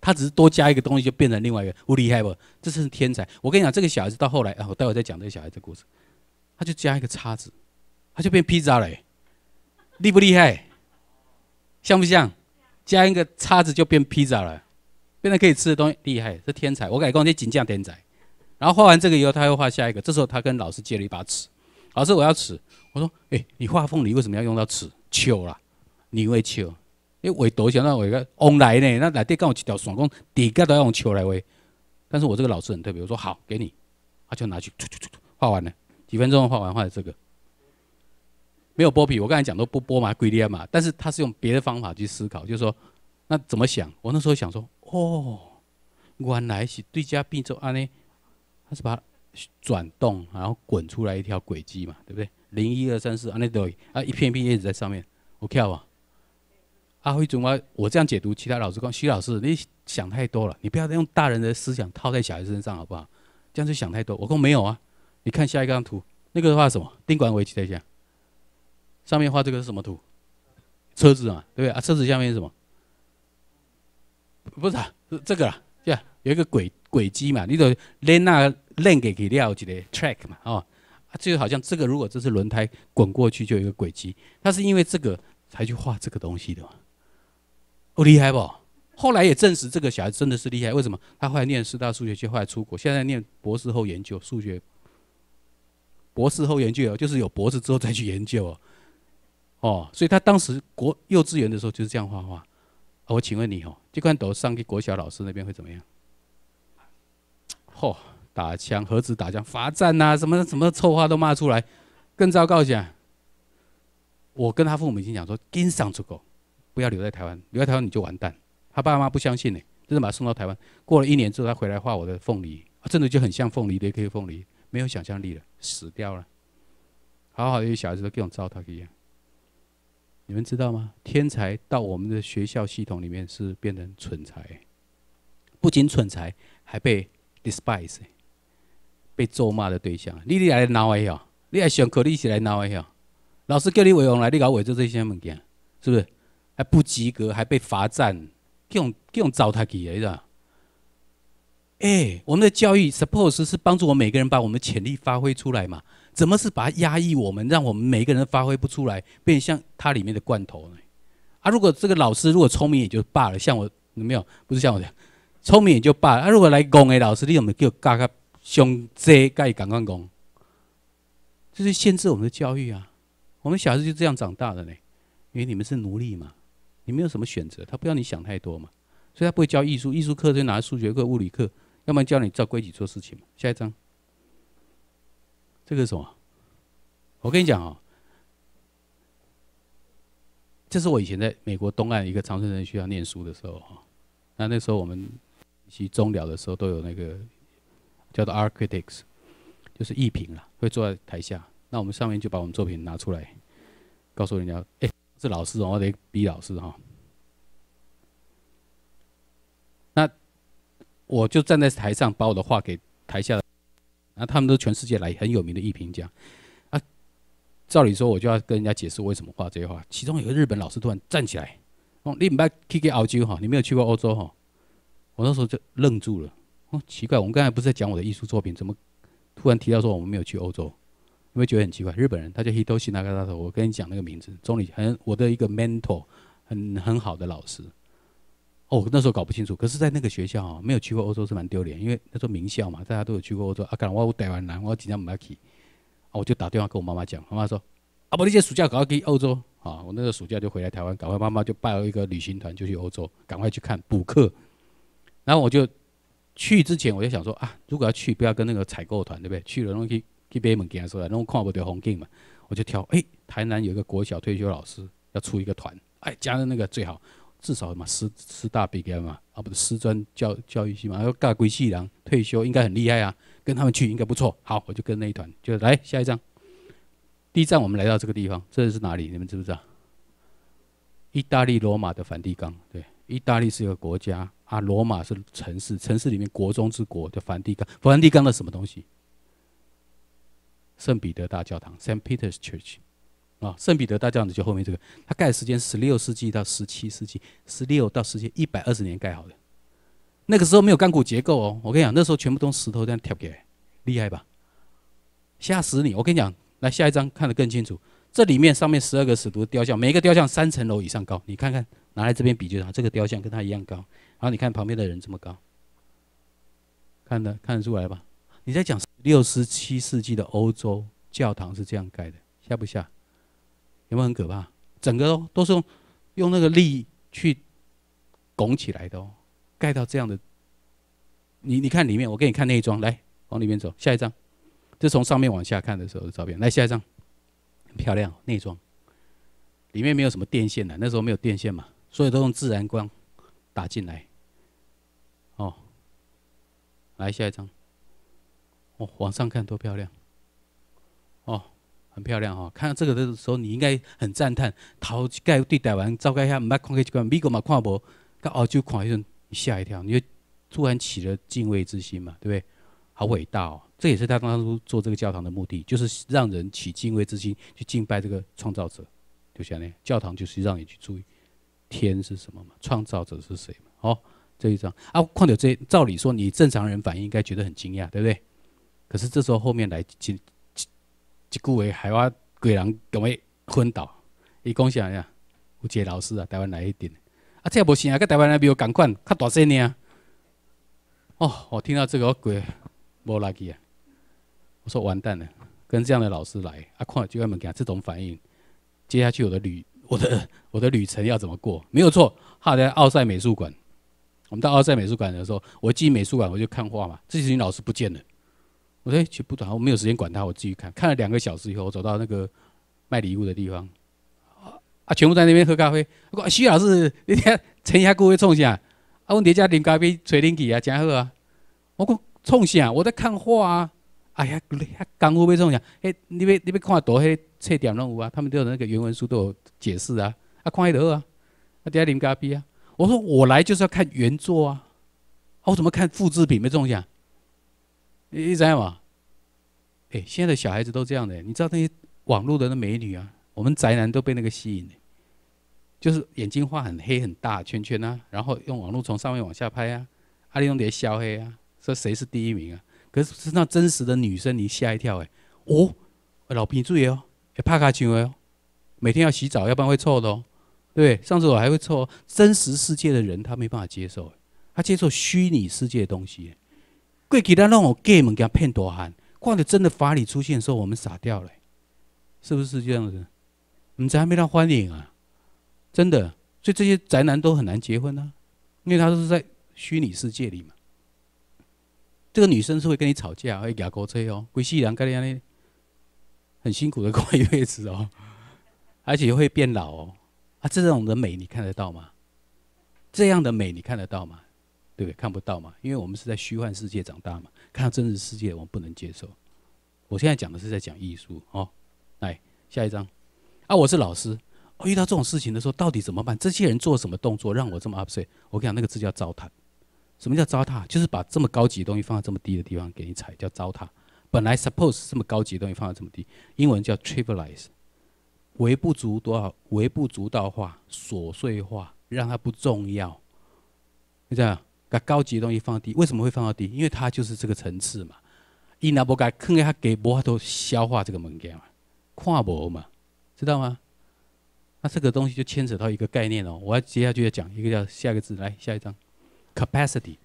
他只是多加一个东西，就变成另外一个。我厉害不？这是天才。我跟你讲，这个小孩子到后来啊，我待会再讲这个小孩子故事。他就加一个叉子，他就变披萨了，厉不厉害？像不像？加一个叉子就变披萨了，变成可以吃的东西。厉害，是天才。我改光这锦匠天才。然后画完这个以后，他又画下一个。这时候他跟老师借了一把尺。老师，我要尺。我说，哎，你画凤梨为什么要用到尺？球啦，你会球？哎，我多想到我一个，n 来呢，那那地教我几条双工，底个都要用球来喂。但是我这个老师很特别，我说好，给你。他就拿去，画完了，几分钟画完，画了这个。没有剥皮，我刚才讲都不剥嘛，龟裂嘛。但是他是用别的方法去思考，就是说，那怎么想？我那时候想说，哦，原来是对家变做安尼，他是把。转动，然后滚出来一条轨迹嘛，对不对？零一二三四啊，那都啊一片片叶子在上面，OK 吧？啊，会怎么？我这样解读，其他老师讲，徐老师你想太多了，你不要再用大人的思想套在小孩身上，好不好？这样就想太多。我说没有啊，你看下一张图，那个画什么？丁管围棋在下，上面画这个是什么图？车子嘛，对不对？啊，车子下面是什么？不是啊，是这个啦，这样有一个轨轨迹嘛，你得连那个。l 给给料几的 track 嘛，哦，就好像这个如果这是轮胎滚过去，就有一个轨迹，他是因为这个才去画这个东西的嘛，哦，厉害不？后来也证实这个小孩真的是厉害，为什么？他后来念师大数学系，后来出国，现在念博士后研究数学。博士后研究就是有博士之后再去研究哦，哦，所以他当时国幼稚园的时候就是这样画画。我请问你哦，这款图上给国小老师那边会怎么样？嚯！打枪，何止打枪，罚站呐，什么什么臭话都骂出来。更糟糕些，我跟他父母已经讲说，跟上出国，不要留在台湾，留在台湾你就完蛋。他爸妈不相信哎，真的把他送到台湾。过了一年之后，他回来画我的凤梨，真的就很像凤梨的黑凤梨，没有想象力了，死掉了。好好的小孩子各种糟蹋一样。你们知道吗？天才到我们的学校系统里面是变成蠢才，不仅蠢才，还被 despise。被咒骂的对象，你一来闹一下，你还选科，你一起来闹一下。老师叫你伟荣来，你搞伟作这些物件，是不是？还不及格，还被罚站，各种各种糟蹋起来的。哎，我们的教育 suppose 是帮助我们每个人把我们的潜力发挥出来嘛？怎么是把压抑我们，让我们每个人发挥不出来，变像它里面的罐头呢？啊，如果这个老师如果聪明也就罢了，像我有没有？不是像我这样，聪明也就罢了。啊，如果来拱哎，老师你怎么给我嘎嘎？胸遮盖感官工，这是限制我们的教育啊！我们小时子就这样长大的呢，因为你们是奴隶嘛，你没有什么选择，他不要你想太多嘛，所以他不会教艺术，艺术课就拿数学课、物理课，要不然教你照规矩做事情嘛。下一张，这个是什么？我跟你讲啊，这是我以前在美国东岸一个长春人学校念书的时候哈，那那时候我们去中了的时候都有那个。叫做 art critics，就是艺评啦，会坐在台下。那我们上面就把我们作品拿出来，告诉人家，哎，是老师哦，我得逼老师哈。那我就站在台上，把我的画给台下，然他们都全世界来，很有名的艺评家。啊，照理说我就要跟人家解释我为什么画这些画。其中有个日本老师突然站起来，哦，你唔系去过澳洲哈？你没有去过欧洲哈？我那时候就愣住了。哦，奇怪，我们刚才不是在讲我的艺术作品，怎么突然提到说我们没有去欧洲？有没有觉得很奇怪？日本人，他叫 Hitoshi Nagata，我跟你讲那个名字，中里很我的一个 mentor，很很好的老师。哦，那时候搞不清楚。可是，在那个学校啊，没有去过欧洲是蛮丢脸，因为那时候名校嘛，大家都有去过欧洲。啊，可能我台湾男，我紧张不要去。我就打电话跟我妈妈讲，妈妈说：“啊，不，你这暑假搞快去欧洲啊！”我那个暑假就回来台湾，赶快妈妈就办了一个旅行团，就去欧洲，赶快去看补课。然后我就。去之前我就想说啊，如果要去，不要跟那个采购团，对不对？去了，然后去去北门他说，然后看不到风景嘛，我就挑。哎，台南有一个国小退休老师要出一个团，哎，加上那个最好，至少嘛师师大毕业嘛，啊，不是师专教教育系嘛，要大规系良，退休应该很厉害啊，跟他们去应该不错。好，我就跟那一团，就来下一站。第一站我们来到这个地方，这是哪里？你们知不知道？意大利罗马的梵蒂冈，对，意大利是一个国家。啊，罗马是城市，城市里面国中之国叫梵蒂冈。梵蒂冈的什么东西？圣彼得大教堂 （St. Peter's Church） 啊，圣彼得大教堂就后面这个，它盖的时间十六世纪到十七世纪，十六到十七一百二十年盖好的。那个时候没有钢骨结构哦，我跟你讲，那时候全部都石头这样跳。起来，厉害吧？吓死你！我跟你讲，来下一张看得更清楚，这里面上面十二个使徒雕像，每一个雕像三层楼以上高，你看看，拿来这边比就好。这个雕像跟它一样高。然后你看旁边的人这么高，看得看得出来吧？你在讲六十七世纪的欧洲教堂是这样盖的，吓不吓？有没有很可怕？整个都是用用那个力去拱起来的哦，盖到这样的。你你看里面，我给你看那一张，来往里面走，下一张，这从上面往下看的时候的照片。来下一张，很漂亮，内装，里面没有什么电线的，那时候没有电线嘛，所以都用自然光打进来。来下一张，哦，往上看多漂亮，哦，很漂亮哦。看到这个的时候，你应该很赞叹。桃盖对台湾照改遐唔捌看过一美国嘛看无，到澳洲看一阵吓一跳，你就突然起了敬畏之心嘛，对不对？好伟大哦！这也是他当初做这个教堂的目的，就是让人起敬畏之心，去敬拜这个创造者。就像那教堂就是让你去注意天是什么嘛，创造者是谁嘛，哦。这一张啊，况且这照理说，你正常人反应应该觉得很惊讶，对不对？可是这时候后面来几几几位海外鬼人同位昏倒，伊讲啥呀？有个老师啊，台湾来一点啊这也无行啊，跟台湾人边有共款，较大声呢哦，我听到这个鬼无来气啊，我说完蛋了，跟这样的老师来，啊看就安门惊这种反应，接下去我的旅，我的我的旅程要怎么过？没有错，哈，在奥赛美术馆。我们到奥赛美术馆的时候，我进美术馆我就看画嘛，自己老师不见了，我说去不短，我没有时间管他，我继续看，看了两个小时以后，我走到那个卖礼物的地方，啊，全部在那边喝咖啡。我说徐老师，你看陈雅姑在创啥？啊，你人家饮咖啡、吹冷气啊，真好啊。我讲创啥？我在看画啊。哎呀，功夫要创啥？哎，你要你要看多，那册店拢有啊，他们都有那个原文书都有解释啊，啊，看还多啊，啊，底下饮咖啡啊。我说我来就是要看原作啊，我怎么看复制品？没中奖？你你知道吗？哎，现在的小孩子都这样的，你知道那些网络的那美女啊，我们宅男都被那个吸引的，就是眼睛画很黑很大圈圈啊，然后用网络从上面往下拍啊，阿里用蝶消黑啊，说谁是第一名啊？可是那真实的女生你吓一跳哎，哦，老皮注意哦，哎怕卡青哦，每天要洗澡，要不然会臭的哦。对，上次我还会错。真实世界的人他没办法接受，他接受虚拟世界的东西。过给他让我 game 给他骗多憨，逛到真的法理出现的时候，我们傻掉了，是不是这样子？你宅还没他欢迎啊，真的。所以这些宅男都很难结婚啊，因为他都是在虚拟世界里嘛。这个女生是会跟你吵架，会牙口吹哦，鬼戏洋干的很辛苦的过一辈子哦，而且会变老哦。啊，这种的美你看得到吗？这样的美你看得到吗？对不对？看不到嘛，因为我们是在虚幻世界长大嘛，看到真实世界，我们不能接受。我现在讲的是在讲艺术哦。来，下一张，啊，我是老师，我遇到这种事情的时候，到底怎么办？这些人做什么动作让我这么 upset？我跟你讲，那个字叫糟蹋。什么叫糟蹋？就是把这么高级的东西放在这么低的地方给你踩，叫糟蹋。本来 suppose 这么高级的东西放在这么低，英文叫 trivialize。微不足道、微不足道化、琐碎化，让它不重要，就这样，把高级的东西放低。为什么会放到低？因为它就是这个层次嘛。伊那不该，可能他给无都消化这个物件嘛，看无嘛，知道吗？那这个东西就牵扯到一个概念哦。我要接下去要讲一个叫下一个字，来下一张 c a p a c i t y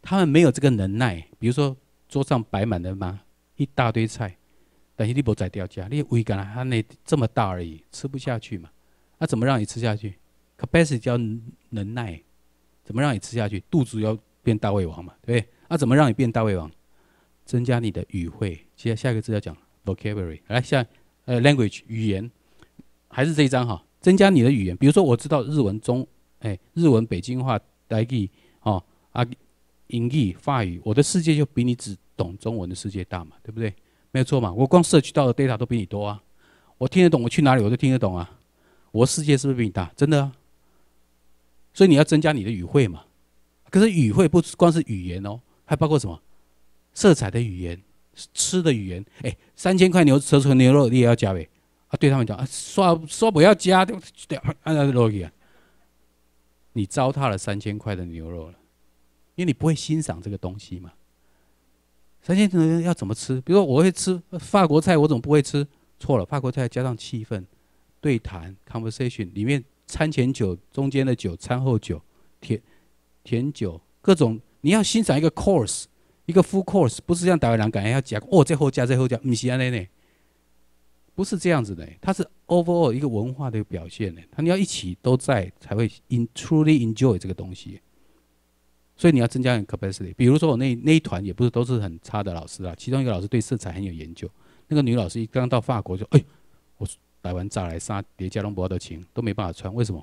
他们没有这个能耐。比如说，桌上摆满了嘛，一大堆菜。但是你不再掉价，你胃肝它那这么大而已，吃不下去嘛？那怎么让你吃下去？Capacity 叫能耐，怎么让你吃下去？肚子要变大胃王嘛，对不对？那怎么让你变大胃王？增加你的语汇。接下一个字要讲 vocabulary，来，下呃 language 语言，还是这一章哈，增加你的语言。比如说我知道日文、中哎、日文、北京话、德语、哦啊、英语、法语，我的世界就比你只懂中文的世界大嘛，对不对？没有错嘛，我光摄取到的 data 都比你多啊，我听得懂，我去哪里我都听得懂啊，我的世界是不是比你大？真的啊，所以你要增加你的语汇嘛。可是语汇不光是语言哦，还包括什么色彩的语言、吃的语言。哎，三千块牛、生熟牛肉你也要加呗？啊，对他们讲啊，说说不要加，对照逻辑啊，你糟蹋了三千块的牛肉了，因为你不会欣赏这个东西嘛。三星级要怎么吃？比如说我会吃法国菜，我怎么不会吃？错了，法国菜加上气氛、对谈 （conversation） 里面，餐前酒、中间的酒、餐后酒、甜甜酒各种。你要欣赏一个 course，一个 full course，不是像打围两感要讲哦，最后加最后加。唔系安内内，不是这样子的，它是 over all 一个文化的表现呢。它你要一起都在才会 i n truly enjoy 这个东西。所以你要增加你 capacity。比如说我那那一团也不是都是很差的老师啊，其中一个老师对色彩很有研究。那个女老师一刚到法国就，哎，我来完再来杀叠加隆博的琴都没办法穿，为什么？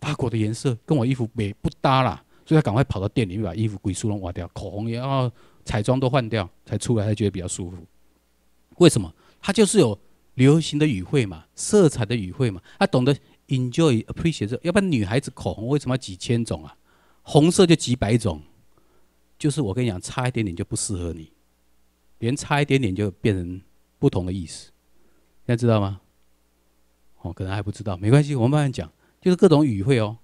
法国的颜色跟我衣服没不搭啦，所以她赶快跑到店里面把衣服鬼书龙挖掉，口红也要彩妆都换掉才出来，他觉得比较舒服。为什么？她就是有流行的语汇嘛，色彩的语汇嘛，她懂得 enjoy appreciate 要不然女孩子口红为什么要几千种啊？红色就几百种，就是我跟你讲，差一点点就不适合你，连差一点点就变成不同的意思，现在知道吗？哦，可能还不知道，没关系，我们慢慢讲。就是各种语汇哦，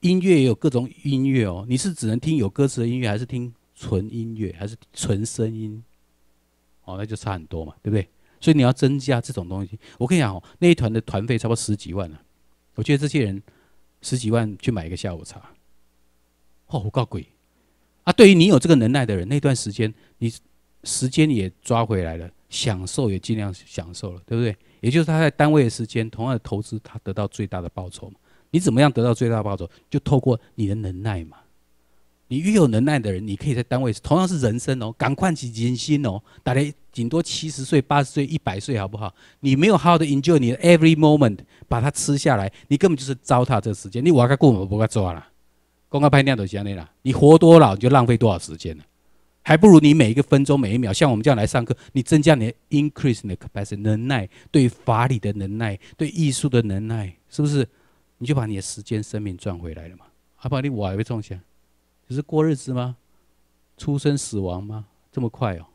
音乐也有各种音乐哦。你是只能听有歌词的音乐，还是听纯音乐，还是纯声音？哦，那就差很多嘛，对不对？所以你要增加这种东西。我跟你讲哦，那一团的团费差不多十几万呢。我觉得这些人十几万去买一个下午茶。哦，我告鬼啊！对于你有这个能耐的人，那段时间你时间也抓回来了，享受也尽量享受了，对不对？也就是他在单位的时间，同样的投资，他得到最大的报酬嘛。你怎么样得到最大的报酬，就透过你的能耐嘛。你越有能耐的人，你可以在单位同样是人生哦，赶快去人心哦，大概顶多七十岁、八十岁、一百岁好不好？你没有好好的 enjoy 你的 every moment，把它吃下来，你根本就是糟蹋这个时间。你我该过，我不该抓了。公告拍两朵香莲啦！你活多老你就浪费多少时间了，还不如你每一个分钟每一秒像我们这样来上课，你增加你的 increase 你的 capacity 能耐，对法理的能耐，对艺术的能耐，是不是？你就把你的时间生命赚回来了嘛？还怕你还会撞下？只是过日子吗？出生死亡吗？这么快哦！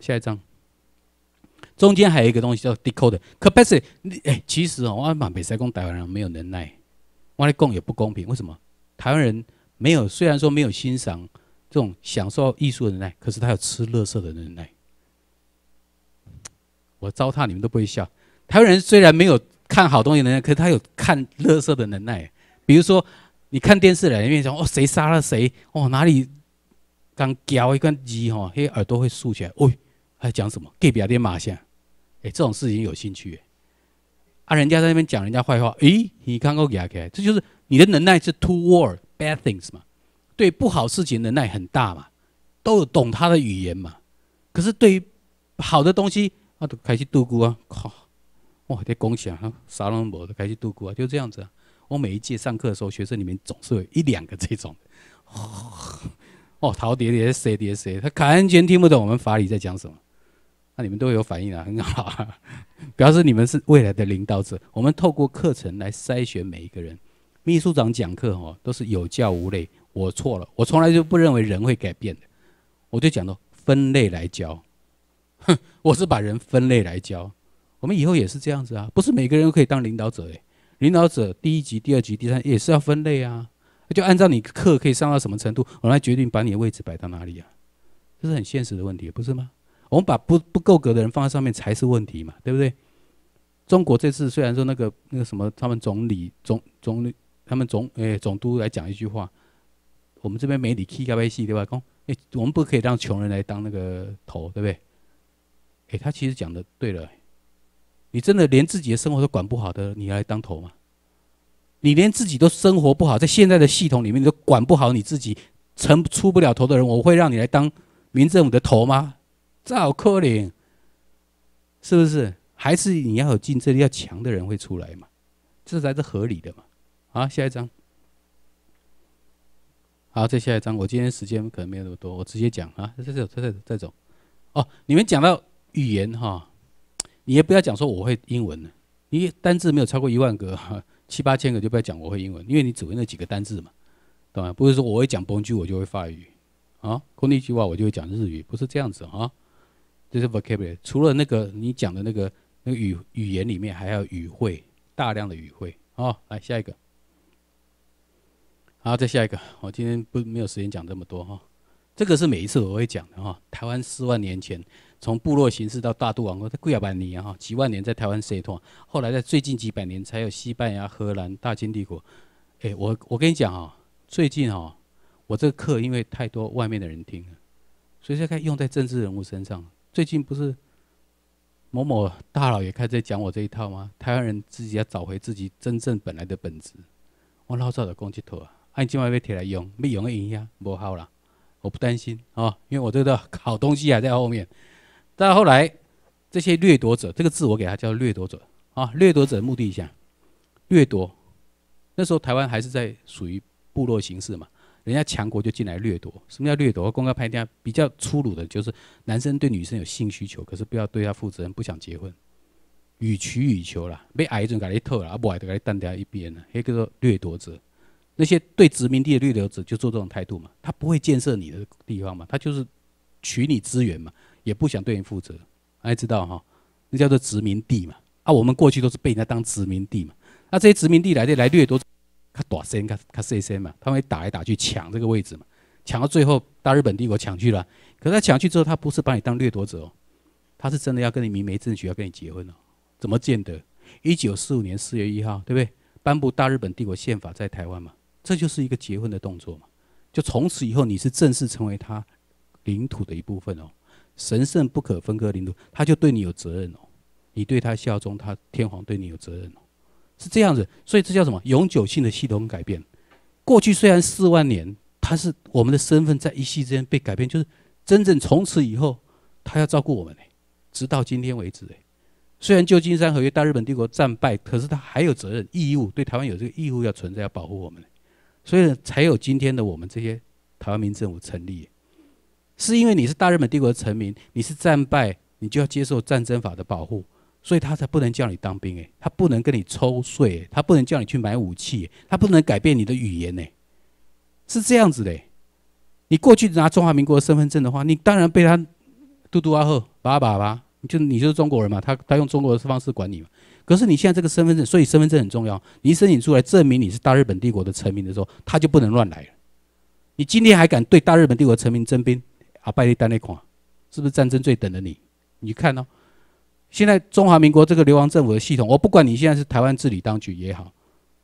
下一张，中间还有一个东西叫 decode capacity。哎，其实哦，我满北山公台湾人没有能耐，我来供也不公平，为什么？台湾人没有，虽然说没有欣赏这种享受艺术的能耐，可是他有吃乐色的能耐。我糟蹋你们都不会笑。台湾人虽然没有看好东西的能耐，可是他有看乐色的能耐。比如说，你看电视里面讲哦谁杀了谁哦哪里刚叼一根鸡哈，嘿耳朵会竖起来，喂还讲什么给表弟马下。哎这种事情有兴趣哎，啊人家在那边讲人家坏话，咦你刚刚给阿开，这就是。你的能耐是 to war d bad things 嘛，对不好事情能耐很大嘛，都有懂他的语言嘛。可是对于好的东西，啊，都开始度过啊，靠哇，得恭喜啊，啥拢没的，开始度过啊，就这样子。啊。我每一届上课的时候，学生里面总是有一两个这种，[laughs] 哦，陶迭迭，sad s a 他完全听不懂我们法理在讲什么。那你们都有反应啊，很好，[laughs] 表示你们是未来的领导者。我们透过课程来筛选每一个人。秘书长讲课哦，都是有教无类。我错了，我从来就不认为人会改变的。我就讲到分类来教，哼，[laughs] 我是把人分类来教。我们以后也是这样子啊，不是每个人都可以当领导者诶，领导者第一级、第二级、第三也是要分类啊，就按照你课可以上到什么程度，我来决定把你的位置摆到哪里啊。这是很现实的问题，不是吗？我们把不不够格的人放在上面才是问题嘛，对不对？中国这次虽然说那个那个什么，他们总理、总总理。他们总诶总督来讲一句话，我们这边没你 K 噶威戏对吧？公诶，我们不可以让穷人来当那个头，对不对？诶，他其实讲的对了，你真的连自己的生活都管不好的，你来当头吗？你连自己都生活不好，在现在的系统里面你都管不好你自己，成出不了头的人，我会让你来当民政府的头吗？赵克林，是不是？还是你要有竞争力、要强的人会出来嘛？这才是合理的嘛。好，下一张。好，再下一张。我今天时间可能没有那么多，我直接讲啊，再走，再再再走。哦，你们讲到语言哈，你也不要讲说我会英文呢。你单字没有超过一万个，七八千个就不要讲我会英文，因为你只会那几个单字嘛，懂吗？不是说我会讲崩句，我就会法语啊，空了一句话我就会讲日语，不是这样子啊。这是 vocabulary，除了那个你讲的那个那个语语言里面，还要语汇大量的语汇。哦，来下一个。好，再下一个。我今天不没有时间讲这么多哈。这个是每一次我会讲的哈。台湾四万年前从部落形式到大度王国，在贵亚百尼哈几万年在台湾 s e 后来在最近几百年才有西班牙、荷兰、大清帝国。哎，我我跟你讲哈，最近哈，我这个课因为太多外面的人听了，所以现在用在政治人物身上。最近不是某某大佬也开始在讲我这一套吗？台湾人自己要找回自己真正本来的本质。我老早的攻击他。按境外被贴来用，没用的影响，不好啦。我不担心啊，因为我这个好东西还在后面。到后来，这些掠夺者，这个字我给他叫掠夺者啊。掠夺者目的想掠夺。那时候台湾还是在属于部落形式嘛，人家强国就进来掠夺。什么叫掠夺？公开拍片比较粗鲁的就是男生对女生有性需求，可是不要对她负责任，不想结婚，予取予求啦。要一就给你套啦，不矮就给你单掉一边啦。迄叫做掠夺者。那些对殖民地的掠夺者就做这种态度嘛，他不会建设你的地方嘛，他就是取你资源嘛，也不想对你负责，大家知道哈，那叫做殖民地嘛。啊，我们过去都是被人家当殖民地嘛。那这些殖民地来的来掠夺，他打声，他看谁先嘛，他会打来打去抢这个位置嘛，抢到最后大日本帝国抢去了。可是他抢去之后，他不是把你当掠夺者哦，他是真的要跟你明媒正娶，要跟你结婚哦。怎么见得？一九四五年四月一号，对不对？颁布大日本帝国宪法在台湾嘛。这就是一个结婚的动作嘛？就从此以后，你是正式成为他领土的一部分哦，神圣不可分割领土，他就对你有责任哦，你对他效忠，他天皇对你有责任哦，是这样子。所以这叫什么？永久性的系统改变。过去虽然四万年，他是我们的身份在一夕之间被改变，就是真正从此以后，他要照顾我们直到今天为止虽然旧金山合约、大日本帝国战败，可是他还有责任、义务对台湾有这个义务要存在、要保护我们。所以才有今天的我们这些台湾民政府成立，是因为你是大日本帝国的臣民，你是战败，你就要接受战争法的保护，所以他才不能叫你当兵，诶，他不能跟你抽税，他不能叫你去买武器，他不能改变你的语言，诶，是这样子的，你过去拿中华民国的身份证的话，你当然被他嘟嘟阿呵，叭叭叭，就你就是中国人嘛，他他用中国的方式管你嘛。可是你现在这个身份证，所以身份证很重要。你申请出来证明你是大日本帝国的臣民的时候，他就不能乱来了。你今天还敢对大日本帝国的臣民征兵，啊？拜利丹那款，是不是战争罪？等着你，你看哦。现在中华民国这个流亡政府的系统，我不管你现在是台湾治理当局也好，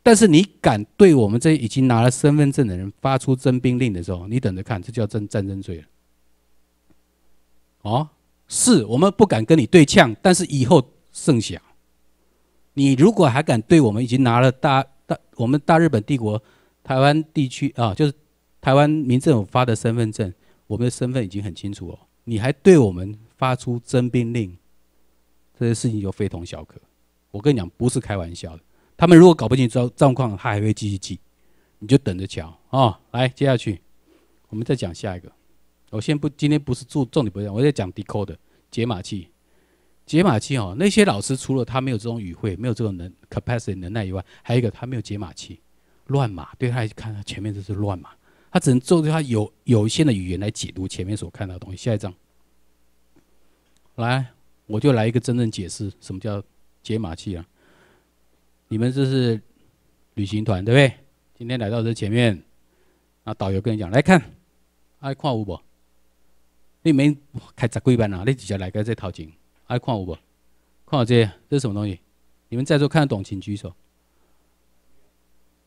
但是你敢对我们这已经拿了身份证的人发出征兵令的时候，你等着看，这叫真战争罪了。哦，是我们不敢跟你对呛，但是以后剩下。你如果还敢对我们已经拿了大大我们大日本帝国台湾地区啊，就是台湾民政府发的身份证，我们的身份已经很清楚哦，你还对我们发出征兵令，这些事情就非同小可。我跟你讲，不是开玩笑的。他们如果搞不清楚状况，他还会继续记，你就等着瞧啊！来，接下去我们再讲下一个。我先不，今天不是注重点不是，我在讲 decode 解码器。解码器哦，那些老师除了他没有这种语汇、没有这种能 capacity 能耐以外，还有一个他没有解码器，乱码，对他来看他前面都是乱码，他只能做他有有限的语言来解读前面所看到的东西。下一张，来，我就来一个真正解释什么叫解码器啊！你们这是旅行团对不对？今天来到这前面，那导游跟你讲，来看，爱看有无？你没开杂贵班啊，你直接来个这头前。还有矿物不？矿石？这是什么东西？你们在座看得懂请举手。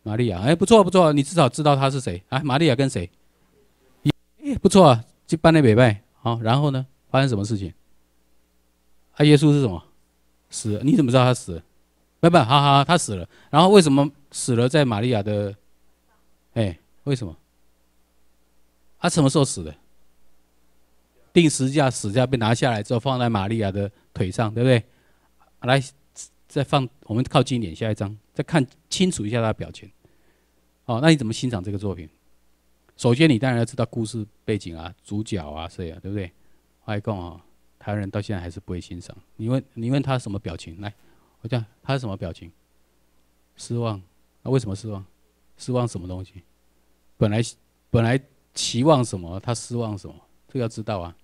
玛利亚，哎，不错不错，你至少知道他是谁。啊？玛利亚跟谁？哎，不错啊，去班那北拜。好，然后呢，发生什么事情？啊，耶稣是什么？死？你怎么知道他死？不不，好好，他死了。然后为什么死了？在玛利亚的，哎，为什么？他什么时候死的？定时架、死架被拿下来之后，放在玛利亚的腿上，对不对？来，再放我们靠近一点，下一张，再看清楚一下他的表情。哦，那你怎么欣赏这个作品？首先，你当然要知道故事背景啊、主角啊，谁啊，对不对？外公啊，台湾人到现在还是不会欣赏。你问，你问他什么表情？来，我讲他是什么表情？失望。那为什么失望？失望什么东西？本来本来期望什么？他失望什么？这个要知道啊。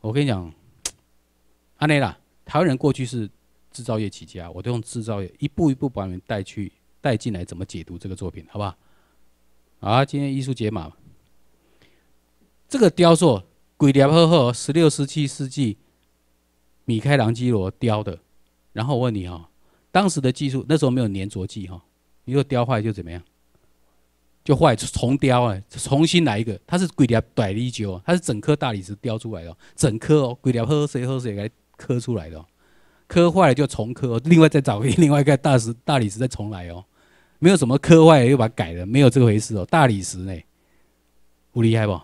我跟你讲，阿内拉，台湾人过去是制造业起家，我都用制造业一步一步把你们带去、带进来，怎么解读这个作品？好不好？啊，今天艺术解码嘛。这个雕塑鬼脸呵呵》，十六、十七世纪米开朗基罗雕的。然后我问你哦，当时的技术，那时候没有粘着剂哈，你果雕坏就怎么样？就坏就重雕哎，重新来一个。它是鬼条大理石哦，它是整颗大理石雕出来的整颗哦，鬼条喝谁喝谁给磕出来的磕坏了就重哦，另外再找一另外一个大石大理石再重来哦，没有什么磕坏了又把它改了，没有这回事哦。大理石呢，不厉害不？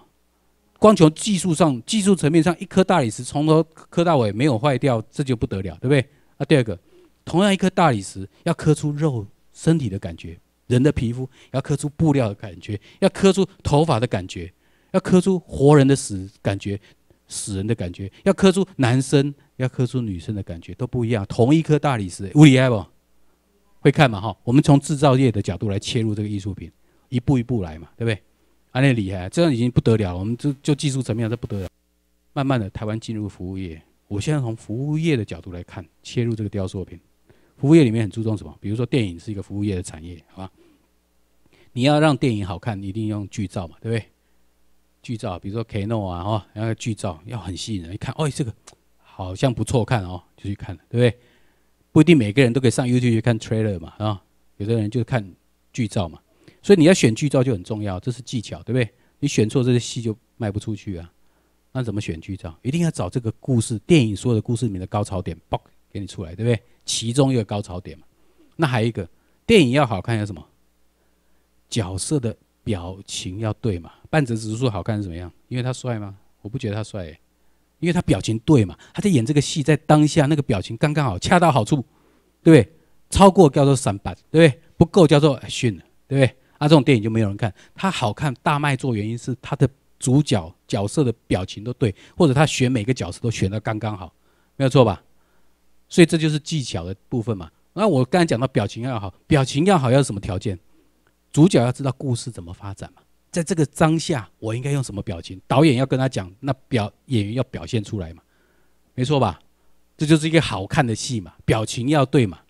光从技术上、技术层面上，一颗大理石从头磕到尾没有坏掉，这就不得了，对不对？啊，第二个，同样一颗大理石要磕出肉身体的感觉。人的皮肤要刻出布料的感觉，要刻出头发的感觉，要刻出活人的死感觉、死人的感觉，要刻出男生、要刻出女生的感觉都不一样。同一颗大理石，厉害不？会看嘛哈？我们从制造业的角度来切入这个艺术品，一步一步来嘛，对不对？啊，那厉害，这样已经不得了。我们就就技术怎么样，这不得了。慢慢的，台湾进入服务业。我现在从服务业的角度来看，切入这个雕塑品。服务业里面很注重什么？比如说电影是一个服务业的产业，好吧？你要让电影好看，一定用剧照嘛，对不对？剧照，比如说 Keno 啊，哈，然后剧照要很吸引人，一看，哦，这个好像不错看哦，就去看了，对不对？不一定每个人都可以上 YouTube 去看 Trailer 嘛，啊？有的人就看剧照嘛，所以你要选剧照就很重要，这是技巧，对不对？你选错这个戏就卖不出去啊。那怎么选剧照？一定要找这个故事电影所有的故事里面的高潮点，爆给你出来，对不对？其中一个高潮点嘛，那还有一个电影要好看要什么？角色的表情要对嘛？半泽直树好看是怎么样？因为他帅吗？我不觉得他帅，因为他表情对嘛，他在演这个戏在当下那个表情刚刚好，恰到好处，对不对？超过叫做散板，对不对？不够叫做逊了，对不对？啊，这种电影就没有人看，他好看大卖座原因是他的主角角色的表情都对，或者他选每个角色都选的刚刚好，没有错吧？所以这就是技巧的部分嘛。那我刚才讲到表情要好，表情要好要什么条件？主角要知道故事怎么发展嘛，在这个当下我应该用什么表情？导演要跟他讲，那表演员要表现出来嘛，没错吧？这就是一个好看的戏嘛，表情要对嘛。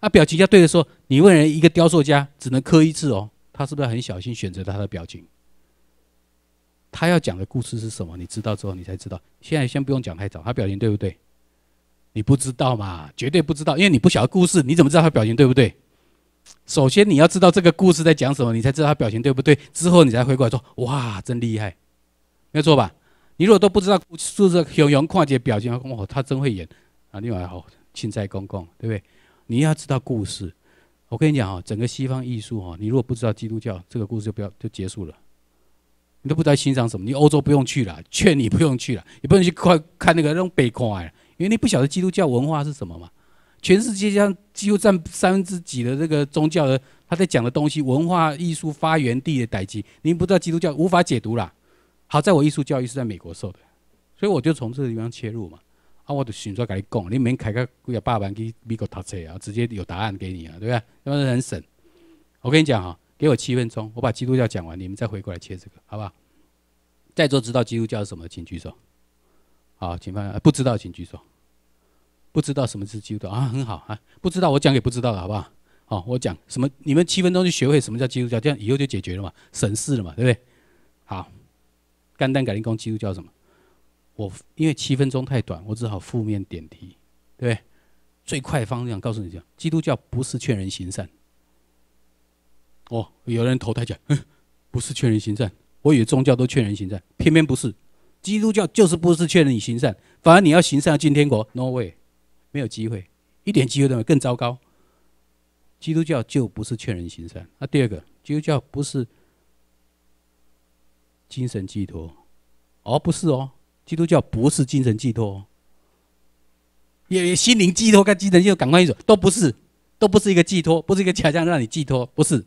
啊，表情要对的时候，你问人一个雕塑家只能刻一次哦，他是不是很小心选择他的表情？他要讲的故事是什么？你知道之后你才知道。现在先不用讲太早，他表情对不对？你不知道嘛？绝对不知道，因为你不晓得故事，你怎么知道他表情对不对？首先你要知道这个故事在讲什么，你才知道他表情对不对。之后你才回过来说：“哇，真厉害，没错吧？”你如果都不知道故事，是容看这些表情，哦，他真会演啊！另外，好，青在公共对不对？你要知道故事。我跟你讲哦，整个西方艺术哦，你如果不知道基督教这个故事，就不要就结束了。你都不知道欣赏什么，你欧洲不用去了，劝你不用去了，也不用去看看那个那种北块。因为你不晓得基督教文化是什么嘛？全世界上几乎占三分之几的这个宗教的，他在讲的东西、文化艺术发源地的代际，您不知道基督教无法解读啦。好在我艺术教育是在美国受的，所以我就从这个地方切入嘛。啊，我都迅跟你讲，你们开个古雅巴玩，给美国打车啊，直接有答案给你啊，对不对？因为很省。我跟你讲哈，给我七分钟，我把基督教讲完，你们再回过来切这个，好不好？在座知道基督教是什么，请举手。好，请放下，不知道请举手。不知道什么是基督教啊？很好啊，不知道我讲也不知道了，好不好？好，我讲什么？你们七分钟就学会什么叫基督教，这样以后就解决了嘛，省事了嘛，对不对？好，肝胆改灵功基督教什么？我因为七分钟太短，我只好负面点题，对不对？最快方向告诉你这样：基督教不是劝人行善。哦，有人投胎讲，不是劝人行善。我以为宗教都劝人行善，偏偏不是，基督教就是不是劝人行善，反而你要行善要进天国，no way。没有机会，一点机会都没有，更糟糕。基督教就不是劝人行善。那第二个，基督教不是精神寄托，哦，不是哦，基督教不是精神寄托，也心灵寄托跟精神寄托，赶快一种都不是，都不是一个寄托，不是一个假象让你寄托，不是，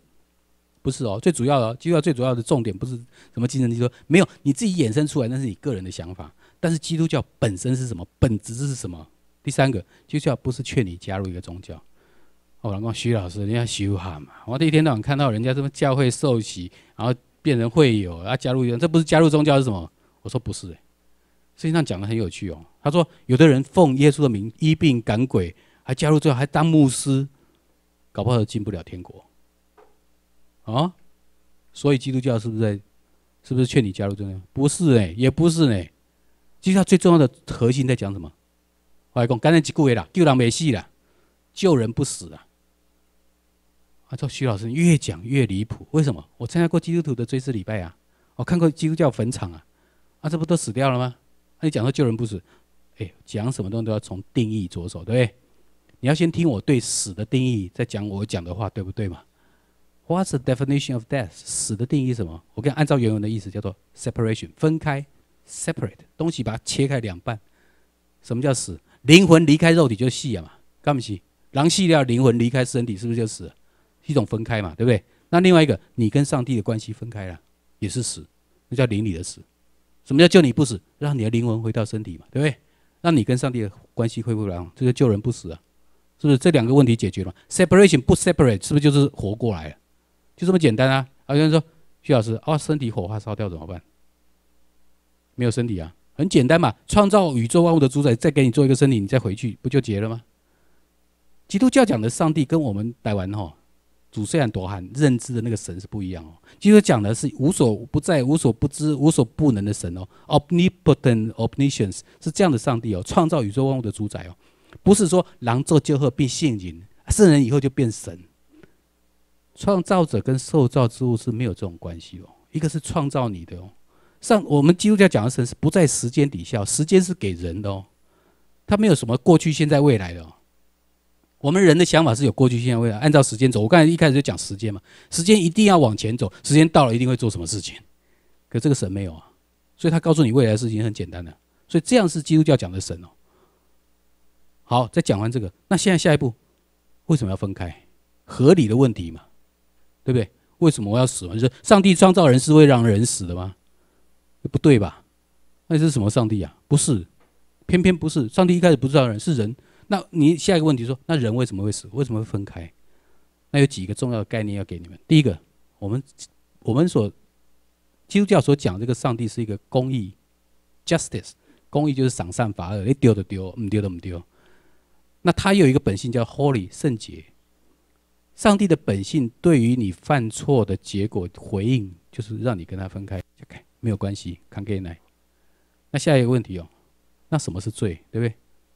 不是哦。最主要的，基督教最主要的重点不是什么精神寄托，没有，你自己衍生出来那是你个人的想法，但是基督教本身是什么？本质是什么？第三个就督叫不是劝你加入一个宗教。哦，然后徐老师，人家修哈嘛！我一天到晚看到人家什么教会受洗，然后变成会有，啊，加入一个，这不是加入宗教是什么？我说不是哎。实际上讲的很有趣哦。他说有的人奉耶稣的名医病赶鬼，还加入最后还当牧师，搞不好都进不了天国。啊？所以基督教是不是是不是劝你加入宗教？不是哎，也不是哎。基督教最重要的核心在讲什么？我讲，刚才几个月啦，救人没死啦，救人不死啊。啊，说徐老师越讲越离谱，为什么？我参加过基督徒的追思礼拜啊，我看过基督教坟场啊，啊，这不都死掉了吗？你讲说救人不死，哎，讲什么东西都要从定义着手，对不对？你要先听我对死的定义，再讲我讲的话，对不对嘛？What's the definition of death？死的定义什么？我跟按照原文的意思叫做 separation，分开，separate 东西把它切开两半，什么叫死？灵魂离开肉体就是死了嘛？看不起，狼死掉，灵魂离开身体是不是就死了？一种分开嘛，对不对？那另外一个，你跟上帝的关系分开了，也是死，那叫灵里的死。什么叫救你不死？让你的灵魂回到身体嘛，对不对？让你跟上帝的关系恢复了，这个救人不死啊，是不是？这两个问题解决了 s e p a r a t i o n 不 separate 是不是就是活过来了？就这么简单啊！有人说，徐老师，啊，身体火化烧掉怎么办？没有身体啊？很简单嘛，创造宇宙万物的主宰，再给你做一个身体，你再回去，不就结了吗？基督教讲的上帝跟我们台湾吼，主虽然多喊认知的那个神是不一样哦，基督讲的是无所不在、无所不知、无所不能的神哦，omnipotent omniscience 是这样的上帝哦，创造宇宙万物的主宰哦，不是说狼做旧后变圣人，圣人以后就变神，创造者跟受造之物是没有这种关系哦，一个是创造你的哦。上我们基督教讲的神是不在时间底下，时间是给人的哦，他没有什么过去、现在、未来的哦。我们人的想法是有过去、现在、未来，按照时间走。我刚才一开始就讲时间嘛，时间一定要往前走，时间到了一定会做什么事情。可这个神没有啊，所以他告诉你未来的事情很简单的，所以这样是基督教讲的神哦。好，再讲完这个，那现在下一步为什么要分开？合理的问题嘛，对不对？为什么我要死？就是上帝创造人是会让人死的吗？不对吧？那是什么上帝啊？不是，偏偏不是上帝。一开始不知道人，是人。那你下一个问题说，那人为什么会死？为什么会分开？那有几个重要的概念要给你们。第一个，我们我们所基督教所讲这个上帝是一个公义 （justice），公义就是赏善罚恶，一丢都丢，不丢都不丢。那他有一个本性叫 holy，圣洁。上帝的本性对于你犯错的结果回应，就是让你跟他分开，开。没有关系，看可以来。那下一个问题哦，那什么是罪？对不对？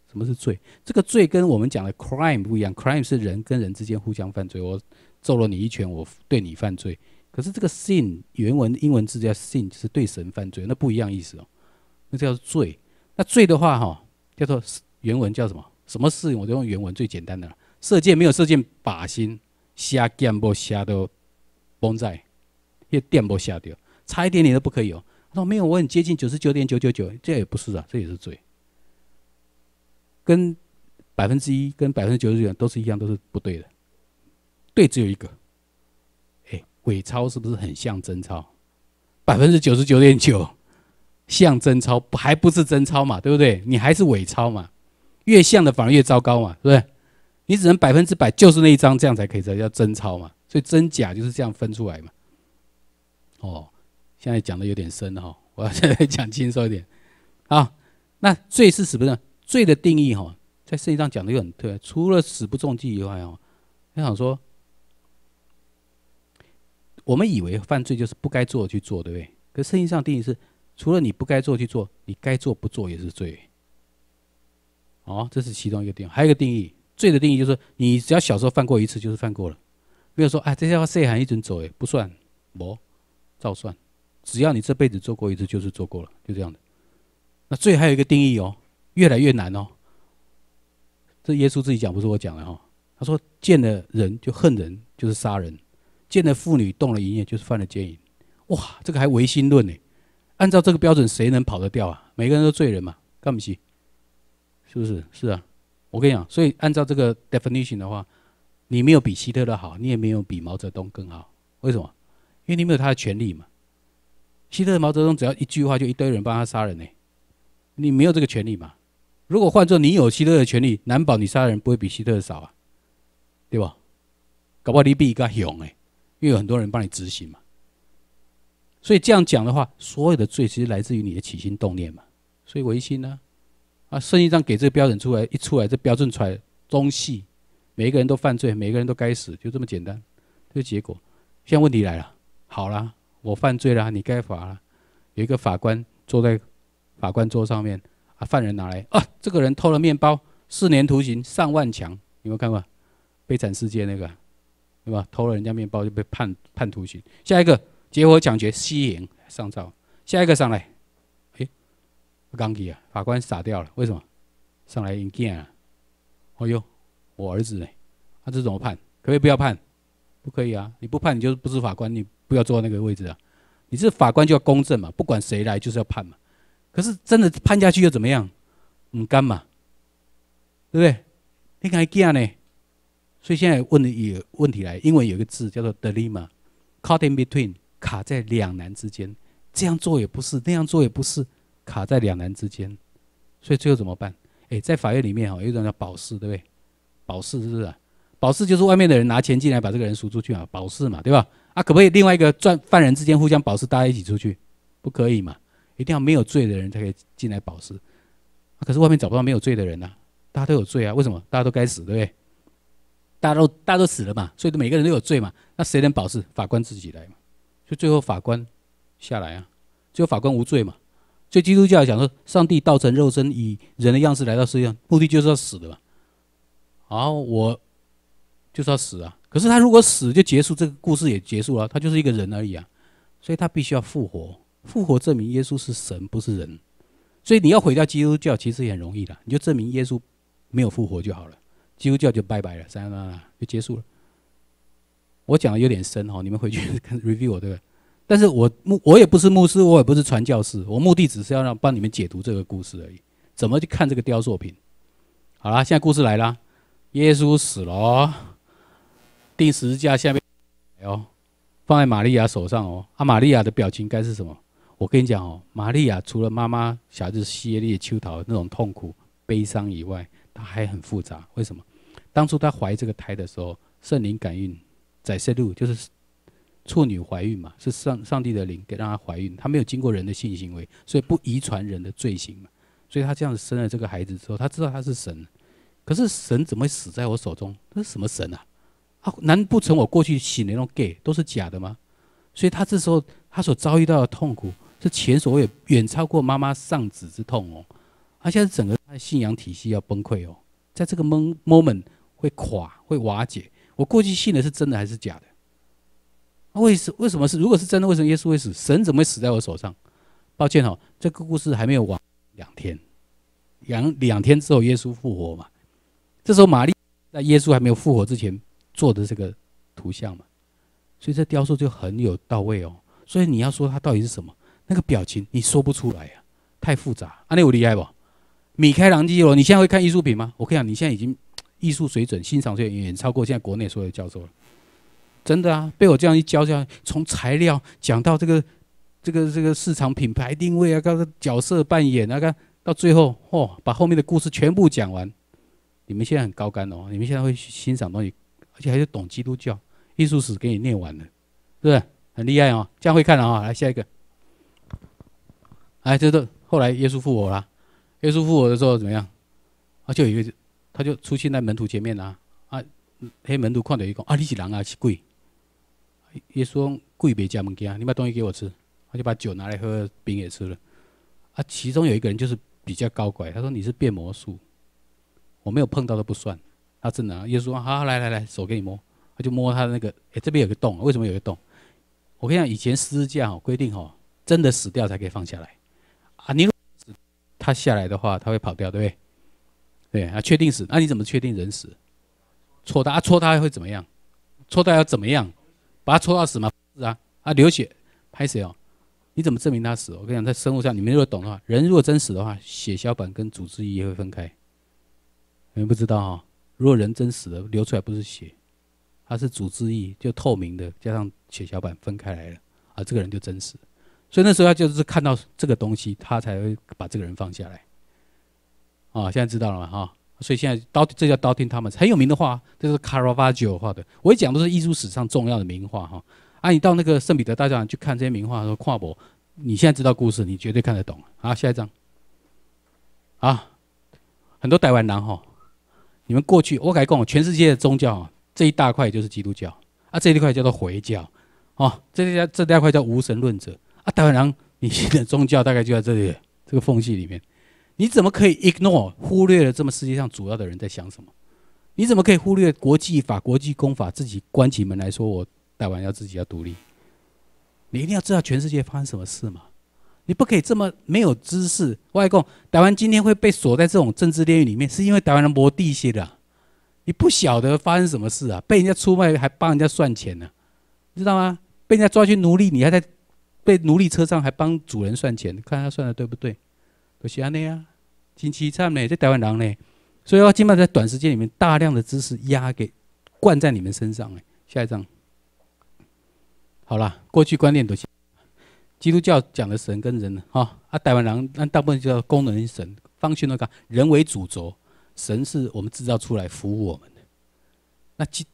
什么是罪？这个罪跟我们讲的 crime 不一样，crime 是人跟人之间互相犯罪，我揍了你一拳，我对你犯罪。可是这个 sin 原文英文字叫 sin，是对神犯罪，那不一样意思哦。那叫罪。那罪的话哈，叫做原文叫什么？什么事？我就用原文最简单的了。射箭没有射箭靶心，下箭不下到绷在，那箭不下掉。差一点点都不可以哦。他说没有，我很接近九十九点九九九，这也不是啊，这也是罪。跟百分之一、跟百分之九十九都是一样，都是不对的。对，只有一个。哎，伪钞是不是很像真钞？百分之九十九点九像真钞，还不是真钞嘛，对不对？你还是伪钞嘛。越像的反而越糟糕嘛，对不对？你只能百分之百就是那一张，这样才可以才叫真钞嘛。所以真假就是这样分出来嘛。哦。现在讲的有点深了哈，我要再讲轻松一点啊。那罪是什么？罪的定义哈，在圣经上讲的又很对。除了死不重计以外哦，他想说，我们以为犯罪就是不该做去做，对不对？可圣经上定义是，除了你不该做去做，你该做不做也是罪。哦，这是其中一个定义。还有一个定义，罪的定义就是，你只要小时候犯过一次，就是犯过了。没有说，哎，这些话谁还一准走？哎，不算，不照算。只要你这辈子做过一次，就是做过了，就这样的。那罪还有一个定义哦，越来越难哦。这耶稣自己讲，不是我讲的哈。他说：见了人就恨人，就是杀人；见了妇女动了淫念，就是犯了奸淫。哇，这个还唯心论呢！按照这个标准，谁能跑得掉啊？每个人都罪人嘛，干不起，是不是？是啊。我跟你讲，所以按照这个 definition 的话，你没有比希特勒好，你也没有比毛泽东更好。为什么？因为你没有他的权利嘛。希特、毛泽东只要一句话，就一堆人帮他杀人呢。你没有这个权利嘛？如果换做你有希特的权利，难保你杀人不会比希特少啊，对吧？搞不好你比他凶哎，因为有很多人帮你执行嘛。所以这样讲的话，所有的罪其实来自于你的起心动念嘛。所以唯心呢，啊，圣经上给这个标准出来，一出来这标准出来，中戏，每一个人都犯罪，每个人都该死，就这么简单，这个结果。现在问题来了，好了。我犯罪了，你该罚了。有一个法官坐在法官桌上面，啊，犯人拿来啊，这个人偷了面包，四年徒刑，上万强，有没有看过？悲惨世界那个，对吧？偷了人家面包就被判判徒刑。下一个，结伙抢劫，吸引上照。下一个上来，哎，刚给啊，法官傻掉了，为什么？上来硬见啊，哎呦，我儿子呢？他这怎么判？可以不要判？不可以啊，你不判你就是不是法官你。不要坐到那个位置啊！你是法官就要公正嘛，不管谁来就是要判嘛。可是真的判下去又怎么样？你干嘛，对不对？你还惊呢？所以现在问的也问题来，英文有一个字叫做 dilemma，caught in between，卡在两难之间。这样做也不是，那样做也不是，卡在两难之间。所以最后怎么办？哎，在法院里面哈，有一种叫保释，对不对？保释是不是？保释就是外面的人拿钱进来把这个人赎出去啊，保释嘛，对吧？啊，可不可以另外一个犯人之间互相保释，大家一起出去，不可以嘛？一定要没有罪的人才可以进来保释。可是外面找不到没有罪的人啊，大家都有罪啊，为什么？大家都该死，对不对？大家都大家都死了嘛，所以每个人都有罪嘛。那谁能保释？法官自己来嘛。所以最后法官下来啊，最后法官无罪嘛。所以基督教讲说，上帝道成肉身，以人的样式来到世界上，目的就是要死的嘛。好，我就是要死啊。可是他如果死就结束，这个故事也结束了。他就是一个人而已啊，所以他必须要复活。复活证明耶稣是神，不是人。所以你要毁掉基督教，其实也很容易的，你就证明耶稣没有复活就好了，基督教就拜拜了，三拉拉就结束了。我讲的有点深哦，你们回去 review 我对不对？但是我牧我也不是牧师，我也不是传教士，我目的只是要让帮你们解读这个故事而已。怎么去看这个雕塑品？好了，现在故事来了，耶稣死了。钉十字架下面哦，放在玛利亚手上哦。阿玛利亚的表情该是什么？我跟你讲哦，玛利亚除了妈妈小孩子西耶利丘那种痛苦悲伤以外，她还很复杂。为什么？当初她怀这个胎的时候，圣灵感孕，在圣路就是处女怀孕嘛，是上上帝的灵给让她怀孕，她没有经过人的性行为，所以不遗传人的罪行嘛。所以她这样子生了这个孩子之后，她知道他是神，可是神怎么会死在我手中？这是什么神啊？啊！难不成我过去信的那种 gay 都是假的吗？所以他这时候他所遭遇到的痛苦是前所未远超过妈妈丧子之痛哦。他现在整个他的信仰体系要崩溃哦，在这个 moment 会垮会瓦解。我过去信的是真的还是假的？为什为什么是？如果是真的，为什么耶稣会死？神怎么会死在我手上？抱歉哦，这个故事还没有完。两天两两天之后，耶稣复活嘛。这时候玛丽在耶稣还没有复活之前。做的这个图像嘛，所以这雕塑就很有到位哦。所以你要说它到底是什么，那个表情你说不出来呀，太复杂。安利我厉害不？米开朗基罗，你现在会看艺术品吗？我跟你讲，你现在已经艺术水准、欣赏水准远远超过现在国内所有的教授了，真的啊！被我这样一教，这样从材料讲到这个、这个、这个市场品牌定位啊，角色扮演啊，看到最后哦，把后面的故事全部讲完，你们现在很高干哦，你们现在会欣赏东西。而且还是懂基督教艺术史，给你念完了，是不是很厉害哦？这样会看了啊，来下一个。哎，这是后来耶稣复活了，耶稣复活的时候怎么样？啊，就有一个，他就出现在门徒前面啦。啊，黑门徒看到一个，啊，你是狼啊，是鬼。耶稣跪别家门家，你把东西给我吃，他就把酒拿来喝，饼也吃了。啊，其中有一个人就是比较高怪，他说你是变魔术，我没有碰到都不算。他真的，啊，耶稣说，好，来来来，手给你摸，他就摸他的那个，哎，这边有个洞，为什么有个洞？我跟你讲，以前私教哦，规定哦，真的死掉才可以放下来啊。你他下来的话，他会跑掉，对不对？对啊，确定死，那你怎么确定人死？戳他，戳他会怎么样？戳他要怎么样？把他戳到死吗？是啊，啊，流血，拍谁哦？你怎么证明他死？我跟你讲，在生物上，你们如果懂的话，人如果真死的话，血小板跟组织液会分开。你们不知道哈？如果人真死了，流出来不是血，它是组织液，就透明的，加上血小板分开来了，啊，这个人就真死。所以那时候他就是看到这个东西，他才会把这个人放下来。啊，现在知道了嘛，哈。所以现在刀，这叫刀听，他们很有名的话，这是卡拉瓦乔画的。我一讲都是艺术史上重要的名画，哈。啊，你到那个圣彼得大教堂去看这些名画说跨博，你现在知道故事，你绝对看得懂。好，下一张。啊，很多台湾男哈。你们过去，我敢讲，全世界的宗教啊，这一大块就是基督教啊，这一块叫做回教，哦，这一这大块叫无神论者啊。当然，你现在宗教大概就在这里这个缝隙里面，你怎么可以 ignore 忽略了这么世界上主要的人在想什么？你怎么可以忽略国际法、国际公法，自己关起门来说我台湾要自己要独立？你一定要知道全世界发生什么事嘛？你不可以这么没有知识。外公，台湾今天会被锁在这种政治炼狱里面，是因为台湾人磨地些的。你不晓得发生什么事啊？被人家出卖，还帮人家算钱呢，知道吗？被人家抓去奴隶，你还在被奴隶车上还帮主人算钱，看他算的对不对？可惜啊，内啊，挺凄惨呢，在台湾人呢。所以要尽量在短时间里面，大量的知识压给灌在你们身上哎，下一张，好了，过去观念都去。基督教讲的神跟人，呢，哈啊，台湾人那大部分叫功能神，方逊那讲人为主轴，神是我们制造出来服务我们的。那基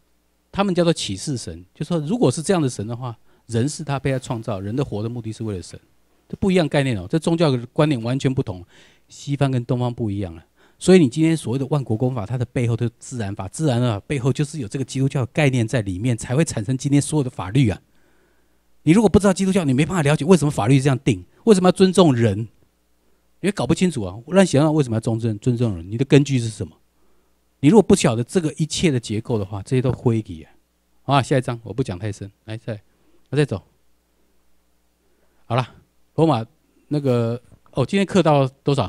他们叫做启示神，就说如果是这样的神的话，人是他被他创造，人的活的目的是为了神，这不一样概念哦，这宗教观念完全不同，西方跟东方不一样了。所以你今天所谓的万国公法，它的背后的自然法，自然法背后就是有这个基督教的概念在里面，才会产生今天所有的法律啊。你如果不知道基督教，你没办法了解为什么法律这样定，为什么要尊重人，也搞不清楚啊。那想想为什么要尊重尊重人，你的根据是什么？你如果不晓得这个一切的结构的话，这些都灰给啊！啊，下一章我不讲太深，来再，我再走。好了，罗马那个哦，今天课到多少？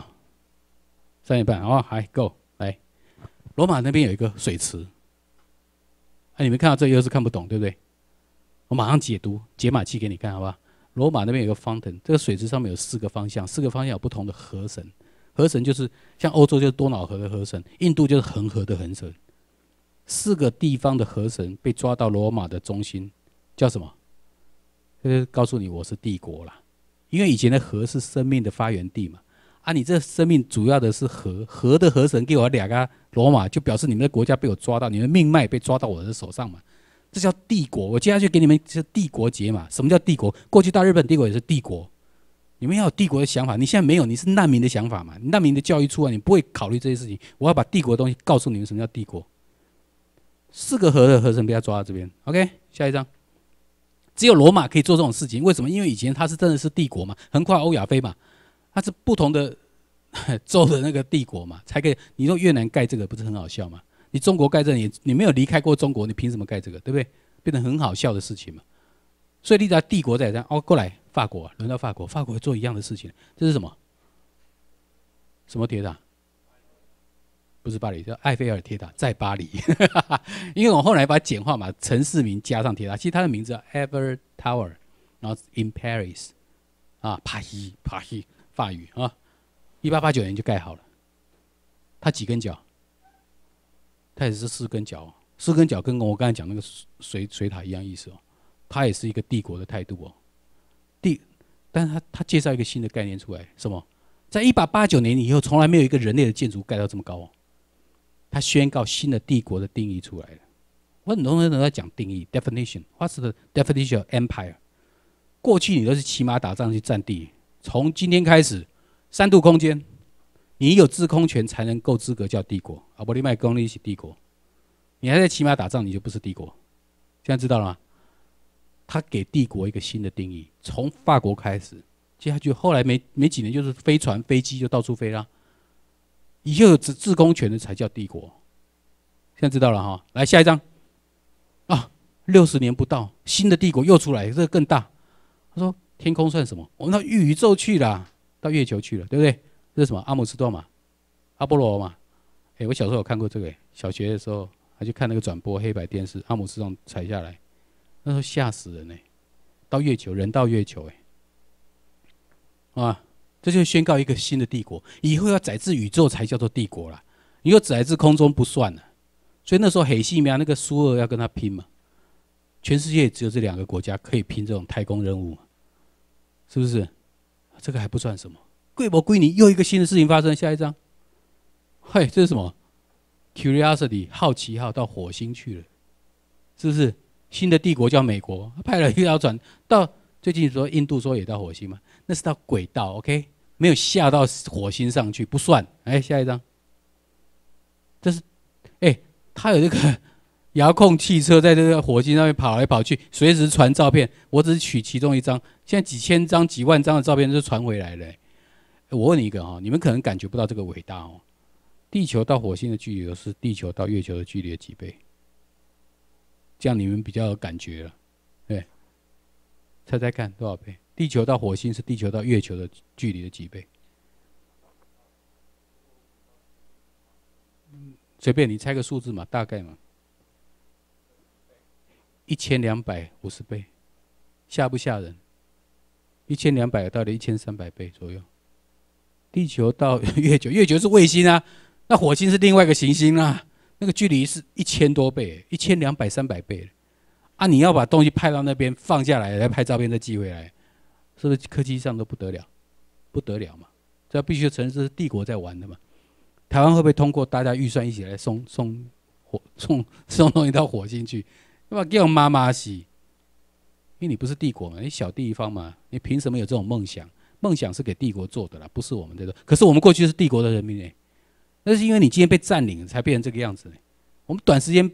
三点半，哦，还够。来，罗马那边有一个水池，哎，你们看到这又是看不懂，对不对？我马上解读解码器给你看，好吧？罗马那边有个方腾，这个水池上面有四个方向，四个方向有不同的河神。河神就是像欧洲就是多瑙河的河神，印度就是恒河的恒神。四个地方的河神被抓到罗马的中心，叫什么？是告诉你，我是帝国啦。因为以前的河是生命的发源地嘛。啊，你这生命主要的是河，河的河神给我两个罗马，就表示你们的国家被我抓到，你们命脉被抓到我的手上嘛。这叫帝国，我接下去给你们是帝国节嘛？什么叫帝国？过去大日本帝国也是帝国，你们要有帝国的想法。你现在没有，你是难民的想法嘛？难民的教育出来，你不会考虑这些事情。我要把帝国的东西告诉你们，什么叫帝国？四个核的和成被他抓到这边，OK？下一张，只有罗马可以做这种事情，为什么？因为以前他是真的是帝国嘛，横跨欧亚非嘛，他是不同的 [laughs] 州的那个帝国嘛，才可以。你说越南盖这个不是很好笑吗？你中国盖这你你没有离开过中国，你凭什么盖这个？对不对？变得很好笑的事情嘛。所以立在帝国在这样哦，过来法国，轮到法国，法国做一样的事情，这是什么？什么铁塔？不是巴黎叫埃菲尔铁塔在巴黎，[laughs] 因为我后来把它简化嘛，城市名加上铁塔，其实它的名字叫 e v e r Tower，然后 in Paris 啊帕西帕西，法语啊，一八八九年就盖好了，它几根脚？它也是四根脚，四根脚跟我刚才讲那个水水塔一样意思哦，它也是一个帝国的态度哦。第，但是它它介绍一个新的概念出来，什么？在一八八九年以后，从来没有一个人类的建筑盖到这么高哦。它宣告新的帝国的定义出来了。我很多人都在讲定义 （definition），the definition of empire。过去你都是骑马打仗去占地，从今天开始，三度空间。你有制空权才能够资格叫帝国啊！不，你卖公立是起帝国，你还在骑马打仗，你就不是帝国。现在知道了吗？他给帝国一个新的定义，从法国开始，接下去后来没没几年就是飞船、飞机就到处飞啦。你就有制制空权的才叫帝国。现在知道了哈？来下一张啊！六十年不到，新的帝国又出来，这个更大。他说：“天空算什么？我们到宇宙去了，到月球去了，对不对？”这是什么阿姆斯特朗，阿波罗嘛？哎，我小时候有看过这个，小学的时候还去看那个转播黑白电视，阿姆斯特朗踩下来，那时候吓死人哎！到月球，人到月球哎！啊，这就宣告一个新的帝国，以后要载至宇宙才叫做帝国了，你又载至空中不算了。所以那时候很奇妙，那个苏二要跟他拼嘛，全世界只有这两个国家可以拼这种太空任务，是不是？这个还不算什么。贵伯归你，又一个新的事情发生。下一张，嘿，这是什么？Curiosity 好奇号到火星去了，是不是？新的帝国叫美国，派了一条船到最近说印度说也到火星嘛？那是到轨道，OK，没有下到火星上去不算。哎，下一张，这是，哎，他有这个 [laughs] 遥控汽车在这个火星上面跑来跑去，随时传照片。我只取其中一张，现在几千张、几万张的照片都传回来了。我问你一个哦，你们可能感觉不到这个伟大哦。地球到火星的距离是地球到月球的距离的几倍？这样你们比较有感觉了。对，猜猜看多少倍？地球到火星是地球到月球的距离的几倍？随便你猜个数字嘛，大概嘛。一千两百五十倍，吓不吓人？一千两百到的一千三百倍左右。地球到 [laughs] 月球，月球是卫星啊，那火星是另外一个行星啊，那个距离是一千多倍，一千两百、三百倍啊！你要把东西派到那边放下来，来拍照片再寄回来，是不是科技上都不得了，不得了嘛？这必须承认这是帝国在玩的嘛？台湾会不会通过大家预算一起来送送火 [laughs] 送送东西到火星去？要不给我妈妈洗？因为你不是帝国嘛，你小地方嘛，你凭什么有这种梦想？梦想是给帝国做的啦，不是我们这的。可是我们过去是帝国的人民呢，那是因为你今天被占领才变成这个样子呢。我们短时间，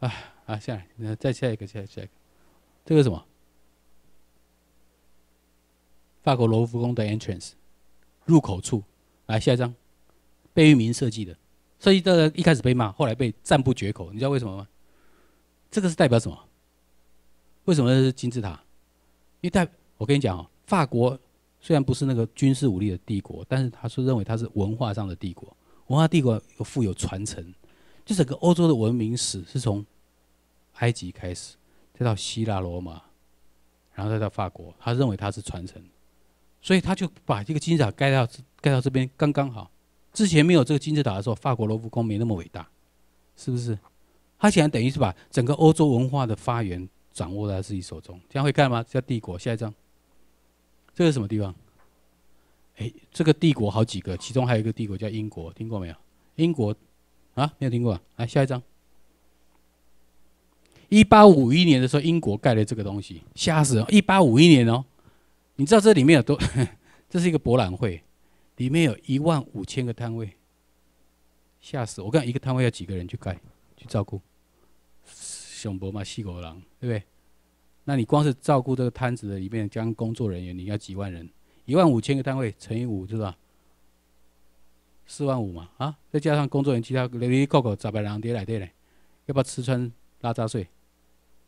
哎啊，下来，再下一个，下下一个，这个什么？法国罗浮宫的 entrance 入口处，来下一张，贝聿铭设计的，设计这个一开始被骂，后来被赞不绝口。你知道为什么吗？这个是代表什么？为什么是金字塔？因为代，我跟你讲哦。法国虽然不是那个军事武力的帝国，但是他是认为它是文化上的帝国。文化帝国有富有传承，就整个欧洲的文明史是从埃及开始，再到希腊、罗马，然后再到法国。他认为它是传承，所以他就把这个金字塔盖到盖到这边刚刚好。之前没有这个金字塔的时候，法国罗浮宫没那么伟大，是不是？他想等于是把整个欧洲文化的发源掌握在自己手中，这样会干吗？叫帝国。下一张。这是什么地方？哎，这个帝国好几个，其中还有一个帝国叫英国，听过没有？英国啊，没有听过啊。来下一张。一八五一年的时候，英国盖了这个东西，吓死！一八五一年哦，你知道这里面有多？[laughs] 这是一个博览会，里面有一万五千个摊位，吓死！我看一个摊位要几个人去盖，去照顾？熊博嘛，四个人，对不对？那你光是照顾这个摊子的里面，将工作人员你要几万人？一万五千个摊位乘以五是吧？四万五嘛啊！再加上工作人员，其他零零口口，十来人在内底要不吃穿拉杂睡？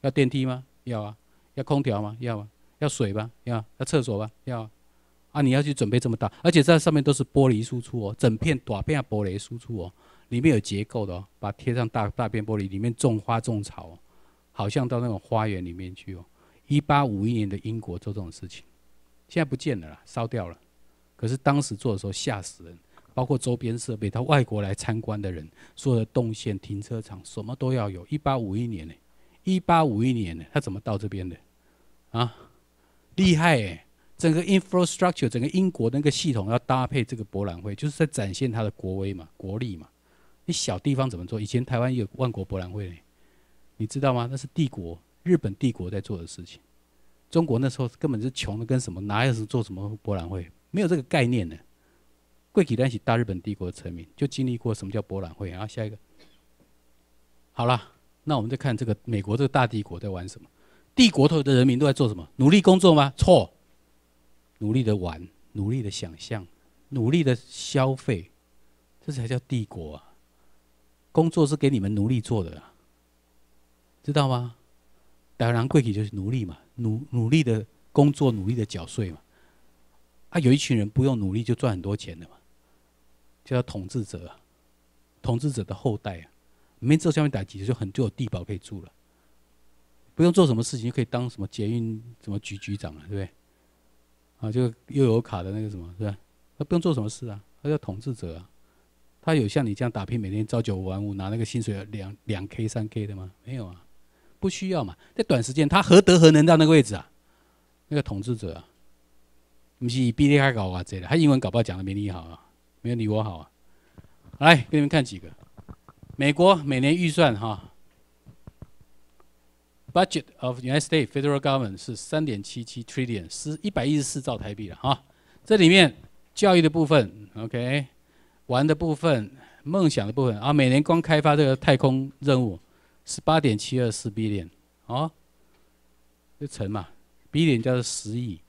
要电梯吗？要啊。要空调吗？要啊。要水吧？要。啊。要厕所吧？要。啊，啊，你要去准备这么大，而且在上面都是玻璃输出哦，整片大片玻璃输出哦，里面有结构的哦，把贴上大大片玻璃，里面种花种草。哦。好像到那种花园里面去哦，一八五一年的英国做这种事情，现在不见了啦，烧掉了。可是当时做的时候吓死人，包括周边设备，到外国来参观的人所有的动线、停车场什么都要有。一八五一年呢，一八五一年呢，他怎么到这边的？啊，厉害诶，整个 infrastructure 整个英国那个系统要搭配这个博览会，就是在展现他的国威嘛、国力嘛。你小地方怎么做？以前台湾有万国博览会。你知道吗？那是帝国，日本帝国在做的事情。中国那时候根本是穷的跟什么，哪有什么做什么博览会？没有这个概念呢。贵几单起大日本帝国的臣名，就经历过什么叫博览会啊？下一个，好了，那我们再看这个美国这个大帝国在玩什么？帝国头的人民都在做什么？努力工作吗？错，努力的玩，努力的想象，努力的消费，这才叫帝国啊！工作是给你们奴隶做的啊！知道吗？打蓝贵体就是努力嘛，努努力的工作，努力的缴税嘛。啊，有一群人不用努力就赚很多钱的嘛，叫统治者，统治者的后代啊。没做下面打几，就很就有地堡可以住了，不用做什么事情就可以当什么捷运什么局局长了，对不对？啊，就又有卡的那个什么，是吧？他不用做什么事啊，他叫统治者啊。他有像你这样打拼，每天朝九晚五，拿那个薪水两两 K 三 K 的吗？没有啊。不需要嘛，在短时间他何德何能到那个位置啊？那个统治者啊，不是比你还搞啊这的，他英文搞不好讲的没你好啊，没有你我好啊。来，给你们看几个。美国每年预算哈，Budget of United States Federal Government 是三点七七 Trillion，是一百一十四兆台币了哈。这里面教育的部分，OK，玩的部分，梦想的部分，啊，每年光开发这个太空任务。十八点七二四 billion，哦，就乘嘛，billion 加上十亿，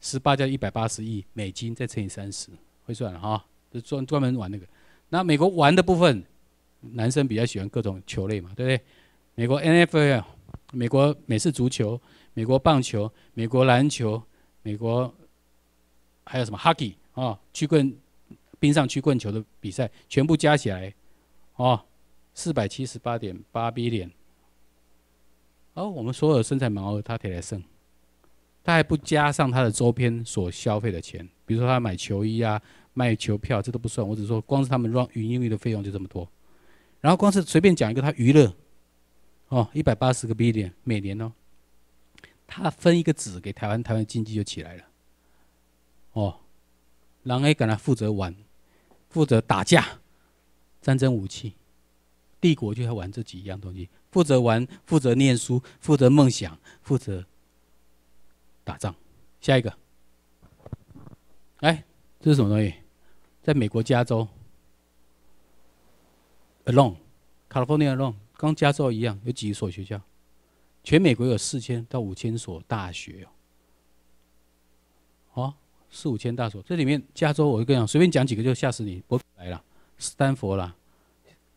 十八加一百八十亿美金，再乘以三十，会算了哈，就专专门玩那个。那美国玩的部分，男生比较喜欢各种球类嘛，对不对？美国 NFL，美国美式足球，美国棒球，美国篮球，美国还有什么 hockey 哦，曲棍冰上曲棍球的比赛，全部加起来，哦。四百七十八点八 B 点，而我们所有生产毛额，它才来剩，他还不加上他的周边所消费的钱，比如说他买球衣啊、卖球票，这都不算。我只说光是他们 run 云英语的费用就这么多，然后光是随便讲一个他娱乐，哦，一百八十个 B 点每年哦，他分一个子给台湾，台湾经济就起来了，哦，狼 A 跟他负责玩，负责打架，战争武器。帝国就要玩这几样东西，负责玩，负责念书，负责梦想，负责打仗。下一个，哎，这是什么东西？在美国加州，Alone，California Alone，跟加州一样，有几所学校？全美国有四千到五千所大学哦。哦，四五千大所，这里面加州我就跟你讲，随便讲几个就吓死你，伯克来了，斯坦佛啦。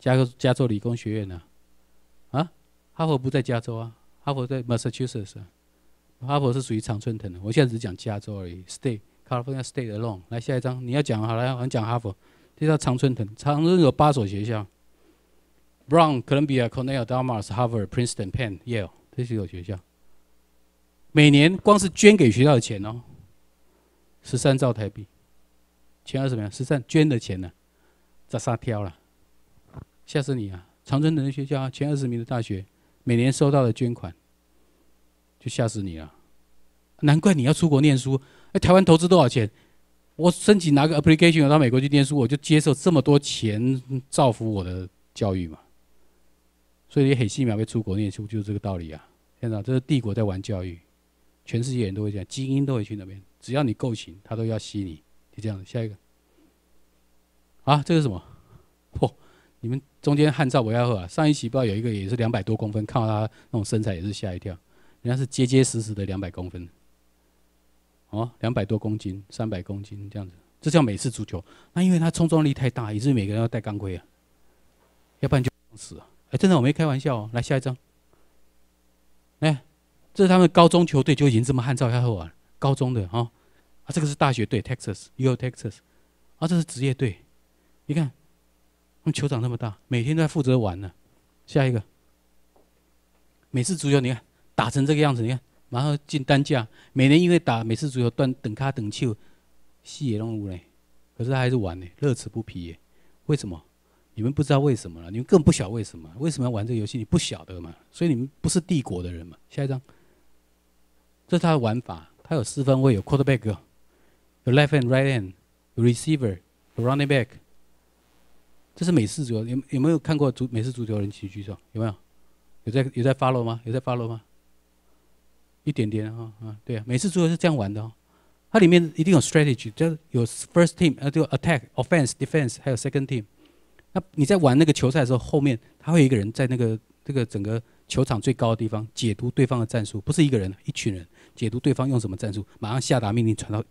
加州加州理工学院呢？啊，哈佛不在加州啊，哈佛在 Massachusetts，哈佛是属于常春藤的。我现在只讲加州而已，State California State alone。来下一张，你要讲好了，我们讲哈佛。这叫常春藤，常春有八所学校：Brown、Columbia、Cornell、Dartmouth、Harvard、Princeton、Penn、Yale，这是所学校。每年光是捐给学校的钱哦，十三兆台币。钱是什么呀？十三捐的钱呢？砸沙挑了。吓死你啊！长春能源学校，前二十名的大学，每年收到的捐款，就吓死你了。难怪你要出国念书。那台湾投资多少钱？我申请拿个 application 到美国去念书，我就接受这么多钱造福我的教育嘛。所以你很细妙，被出国念书就是这个道理啊。天呐，这是帝国在玩教育，全世界人都会讲，精英都会去那边，只要你够行，他都要吸你。就这样，下一个。啊，这个是什么？嚯！你们中间汉照我要喝啊！上一期不知道有一个也是两百多公分，看到他那种身材也是吓一跳，人家是结结实实的两百公分，哦，两百多公斤，三百公斤这样子，这叫美式足球。那因为他冲撞力太大，以至于每个人要带钢盔啊，要不然就死啊！哎，真的我没开玩笑哦。来下一张，哎，这是他们高中球队就已经这么汉照要喝啊，高中的哈，啊这个是大学队 Texas U Texas，啊这是职业队，你看。球场那么大，每天都在负责玩呢。下一个，每次足球你看打成这个样子，你看，然后进单价，每年因为打每次足球断等卡等球，戏也弄不来。可是他还是玩呢，乐此不疲耶。为什么？你们不知道为什么了，你们更不晓为什么？为什么要玩这个游戏？你不晓得嘛？所以你们不是帝国的人嘛？下一张，这是他的玩法。他有四分位，有 quarterback，有 left a n d r i g h t end，receiver，running 有有 back。这是美式足球，有有没有看过足美式足球？人请举手，有没有？有在有在 follow 吗？有在 follow 吗？一点点哈啊，对啊，美式足球是这样玩的，哦。它里面一定有 strategy，是有 first team，呃，就 attack、offense、defense，还有 second team。那你在玩那个球赛的时候，后面他会有一个人在那个这个整个球场最高的地方解读对方的战术，不是一个人，一群人解读对方用什么战术，马上下达命令传到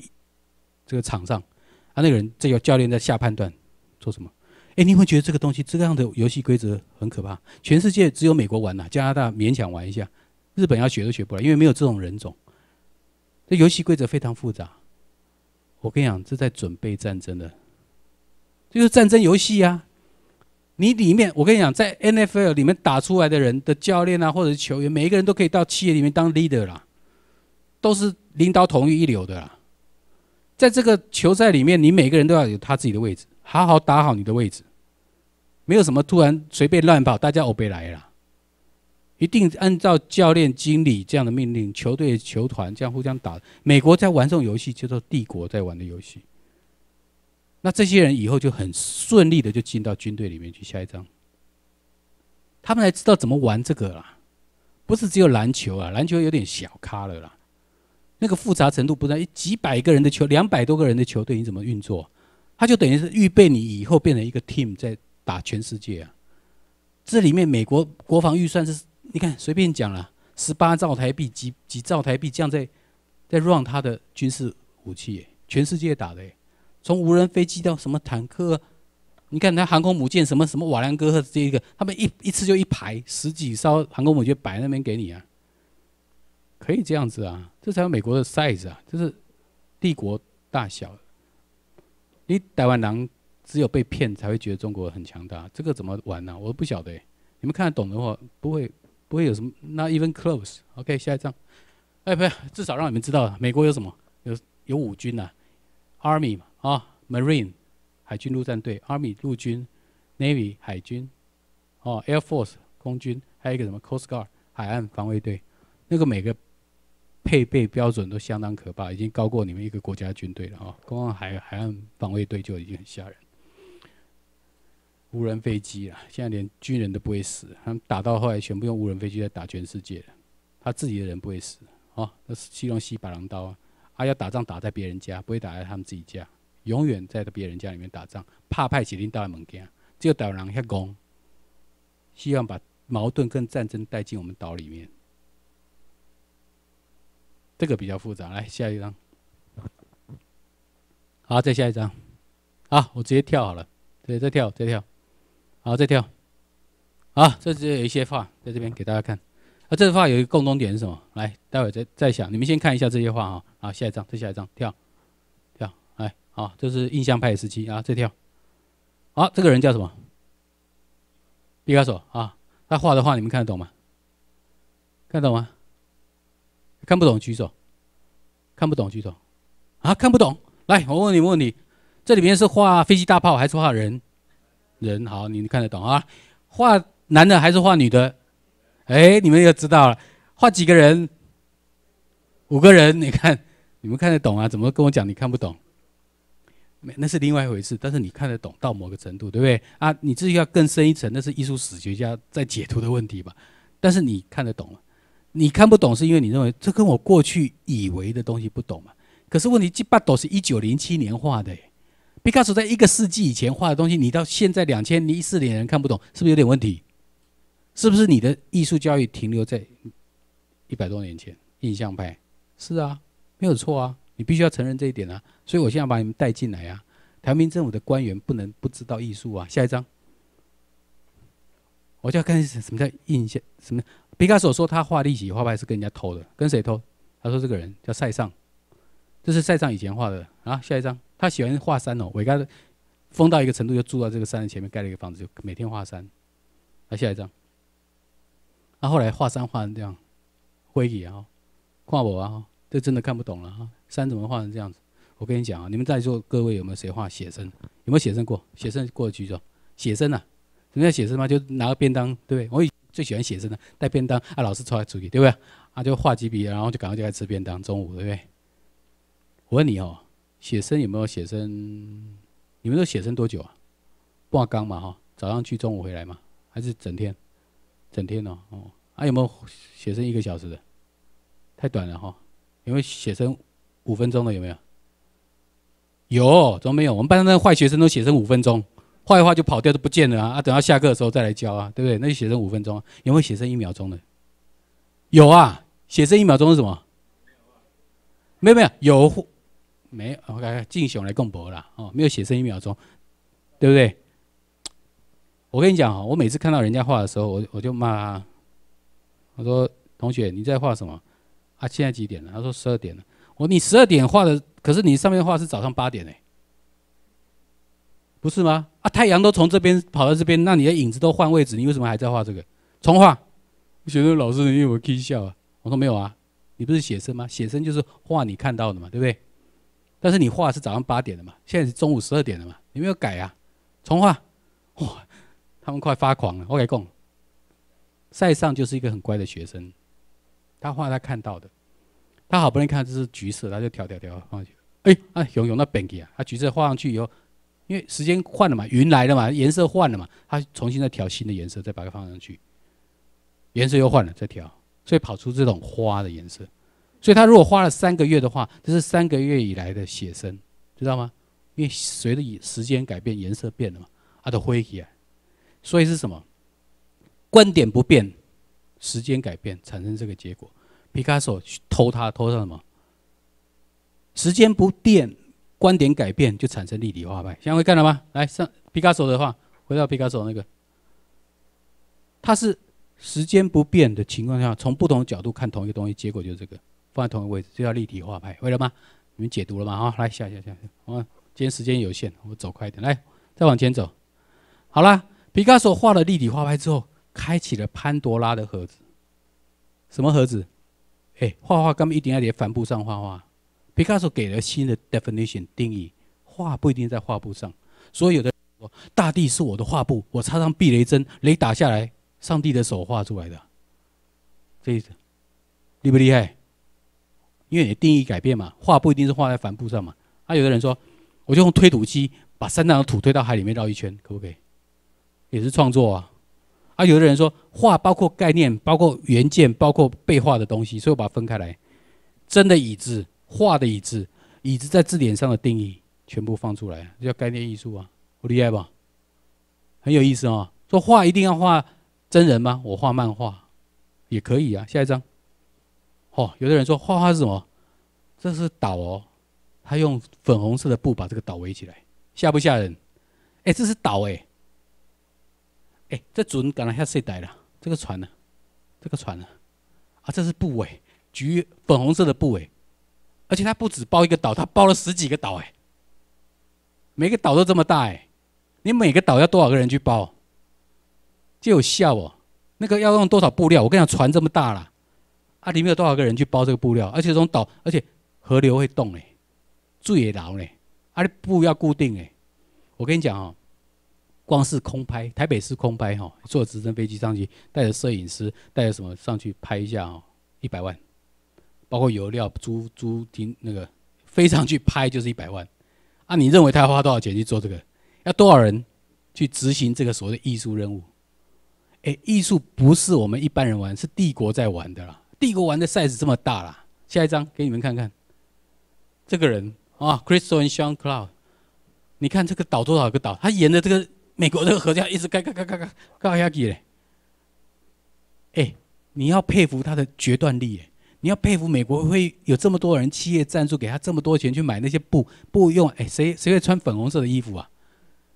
这个场上，啊，那个人这有教练在下判断，做什么？哎，你会觉得这个东西，这样的游戏规则很可怕。全世界只有美国玩呐，加拿大勉强玩一下，日本要学都学不来，因为没有这种人种。这游戏规则非常复杂。我跟你讲，这在准备战争的，就是战争游戏呀。你里面，我跟你讲，在 NFL 里面打出来的人的教练啊，或者是球员，每一个人都可以到企业里面当 leader 啦，都是领导统一一流的啦。在这个球赛里面，你每个人都要有他自己的位置。好好打好你的位置，没有什么突然随便乱跑，大家偶被来了，一定按照教练、经理这样的命令，球队、球团这样互相打。美国在玩这种游戏，叫做帝国在玩的游戏。那这些人以后就很顺利的就进到军队里面去。下一张，他们才知道怎么玩这个啦，不是只有篮球啊，篮球有点小咖了啦，那个复杂程度不然几百个人的球，两百多个人的球队，你怎么运作？它就等于是预备你以后变成一个 team 在打全世界啊！这里面美国国防预算是，你看随便讲了十八兆台币，几几兆台币这样在在 run 他的军事武器，全世界打的，从无人飞机到什么坦克，你看他航空母舰什么什么瓦良格这一个，他们一一次就一排十几艘航空母舰摆那边给你啊，可以这样子啊，这才是美国的 size 啊，就是帝国大小。你台湾人只有被骗才会觉得中国很强大，这个怎么玩呢？我不晓得。你们看得懂的话，不会不会有什么。那 e n close，OK，下一张。哎，不要，至少让你们知道美国有什么，有有五军呐，army 嘛，啊，marine，海军陆战队，army，陆军，navy，海军，哦，air force，空军，还有一个什么 coast guard，海岸防卫队，那个每个。配备标准都相当可怕，已经高过你们一个国家军队了哈。公安海海岸防卫队就已经很吓人。无人飞机了，现在连军人都不会死，他们打到后来全部用无人飞机在打全世界他自己的人不会死，啊，那是西龙西霸狼刀啊，啊要打仗打在别人家，不会打在他们自己家，永远在别人家里面打仗，怕派起领导来物件，只有打狼人瞎希望把矛盾跟战争带进我们岛里面。这个比较复杂，来下一张。好，再下一张。好，我直接跳好了，对，再跳，再跳。好，再跳。好，这这有一些画在这边给大家看。啊，这个画有一个共同点是什么？来，待会再再想。你们先看一下这些画啊。好，下一张，再下一张，跳，跳。来，好，这是印象派时期啊。再跳。好，这个人叫什么？毕加索啊。他画的画你们看得懂吗？看得懂吗？看不懂举手，看不懂举手，啊，看不懂。来，我问你问你，这里面是画飞机、大炮还是画人？人好，你们看得懂啊？画男的还是画女的？哎，你们又知道了。画几个人？五个人，你看，你们看得懂啊？怎么跟我讲你看不懂？没，那是另外一回事，但是你看得懂到某个程度，对不对？啊，你至于要更深一层，那是艺术史学家在解读的问题吧？但是你看得懂了。你看不懂是因为你认为这跟我过去以为的东西不懂嘛？可是问题，这巴朵是一九零七年画的，毕加索在一个世纪以前画的东西，你到现在两千零一四年人看不懂，是不是有点问题？是不是你的艺术教育停留在一百多年前？印象派是啊，没有错啊，你必须要承认这一点啊。所以我现在把你们带进来啊，台湾政府的官员不能不知道艺术啊。下一张。我就看什么叫印象，什么毕加索说他画立体画派是跟人家偷的，跟谁偷？他说这个人叫塞尚，这是塞尚以前画的啊。下一张，他喜欢画山哦。维克疯到一个程度，就住到这个山的前面盖了一个房子，就每天画山。来下一张，他后来画山画成这样，灰影啊，画我啊，这真的看不懂了啊！山怎么画成这样子？我跟你讲啊，你们在座各位有没有谁画写生？有没有写生过？写生过去就写生啊。人家写生吗？就拿个便当，对不对？我以最喜欢写生的，带便当啊，老师出来出去，对不对？啊，就画几笔，然后就赶快就来吃便当，中午，对不对？我问你哦，写生有没有写生？你们都写生多久啊？半缸嘛，哈，早上去，中午回来嘛，还是整天？整天哦，哦，啊，有没有写生一个小时的？太短了哈。有没有写生五分钟的？有没有？有，怎么没有？我们班上那坏学生都写生五分钟。画一画就跑掉都不见了啊！啊，等到下课的时候再来教啊，对不对？那就写成五分钟，有没有写生一秒钟的？有啊，写生一秒钟是什么？没有没有有没？我看静雄来更薄了哦，没有写生一秒钟，对不对？我跟你讲啊，我每次看到人家画的时候，我我就骂，他，我说同学你在画什么？啊，现在几点了？他说十二点了。我你十二点画的，可是你上面画是早上八点呢。不是吗？啊，太阳都从这边跑到这边，那你的影子都换位置，你为什么还在画这个？重画。学生老师，你有没有听笑啊？我说没有啊，你不是写生吗？写生就是画你看到的嘛，对不对？但是你画是早上八点的嘛，现在是中午十二点的嘛，你没有改啊？重画。哇，他们快发狂了。OK，共。塞尚就是一个很乖的学生，他画他看到的。他好不容易看到这是橘色，他就调调调放。哎，哎，熊熊那本界啊，他橘色画上去以后。因为时间换了嘛，云来了嘛，颜色换了嘛，他重新再调新的颜色，再把它放上去，颜色又换了，再调，所以跑出这种花的颜色。所以他如果花了三个月的话，这是三个月以来的写生，知道吗？因为随着时间改变，颜色变了嘛，它都灰起来。所以是什么？观点不变，时间改变，产生这个结果。皮卡索去偷他偷他什么？时间不变。观点改变就产生立体画派，现在会看了吗？来上毕加索的话，回到毕加索那个，他是时间不变的情况下，从不同角度看同一个东西，结果就是这个放在同一个位置，这叫立体画派，会了吗？你们解读了吗？好，来下下下下，们今天时间有限，我们走快一点，来再往前走。好了，毕加索画了立体画派之后，开启了潘多拉的盒子，什么盒子？哎，画画，刚一点一点帆布上画画。皮卡 c 给了新的 definition 定义，画不一定在画布上。所以有的说，大地是我的画布，我插上避雷针，雷打下来，上帝的手画出来的，这厉不厉害？因为你的定义改变嘛，画不一定是画在帆布上嘛。啊，有的人说，我就用推土机把山上的土推到海里面绕一圈，可不可以？也是创作啊。啊，有的人说，画包括概念，包括原件，包括被画的东西，所以我把它分开来。真的椅子。画的椅子，椅子在字典上的定义全部放出来，叫概念艺术啊，我厉害吧？很有意思啊。说画一定要画真人吗？我画漫画也可以啊。下一张，哦，有的人说画画是什么？这是岛哦，他用粉红色的布把这个岛围起来，吓不吓人？哎，这是岛哎，哎，这人赶嘛吓谁呆了？这个船呢？这个船呢？啊，这是布位，橘粉红色的布位。而且他不止包一个岛，他包了十几个岛哎。每个岛都这么大哎，你每个岛要多少个人去包？就有笑哦。那个要用多少布料？我跟你讲，船这么大了，啊，里面有多少个人去包这个布料？而且这种岛，而且河流会动哎，住也难嘞，啊，布要固定哎。我跟你讲哦，光是空拍，台北是空拍哈，坐直升飞机上去，带着摄影师，带着什么上去拍一下哦，一百万。包括油料租租停那个，非常去拍就是一百万，啊，你认为他要花多少钱去做这个？要多少人去执行这个所谓的艺术任务？哎，艺术不是我们一般人玩，是帝国在玩的啦。帝国玩的 size 这么大啦。下一张给你们看看，这个人啊，Crystal and Sean Cloud，你看这个岛多少个岛？他沿着这个美国这个河样一直盖盖盖盖盖下去嘞。哎，你要佩服他的决断力哎。你要佩服美国会有这么多人企业赞助给他这么多钱去买那些布布用哎谁谁会穿粉红色的衣服啊？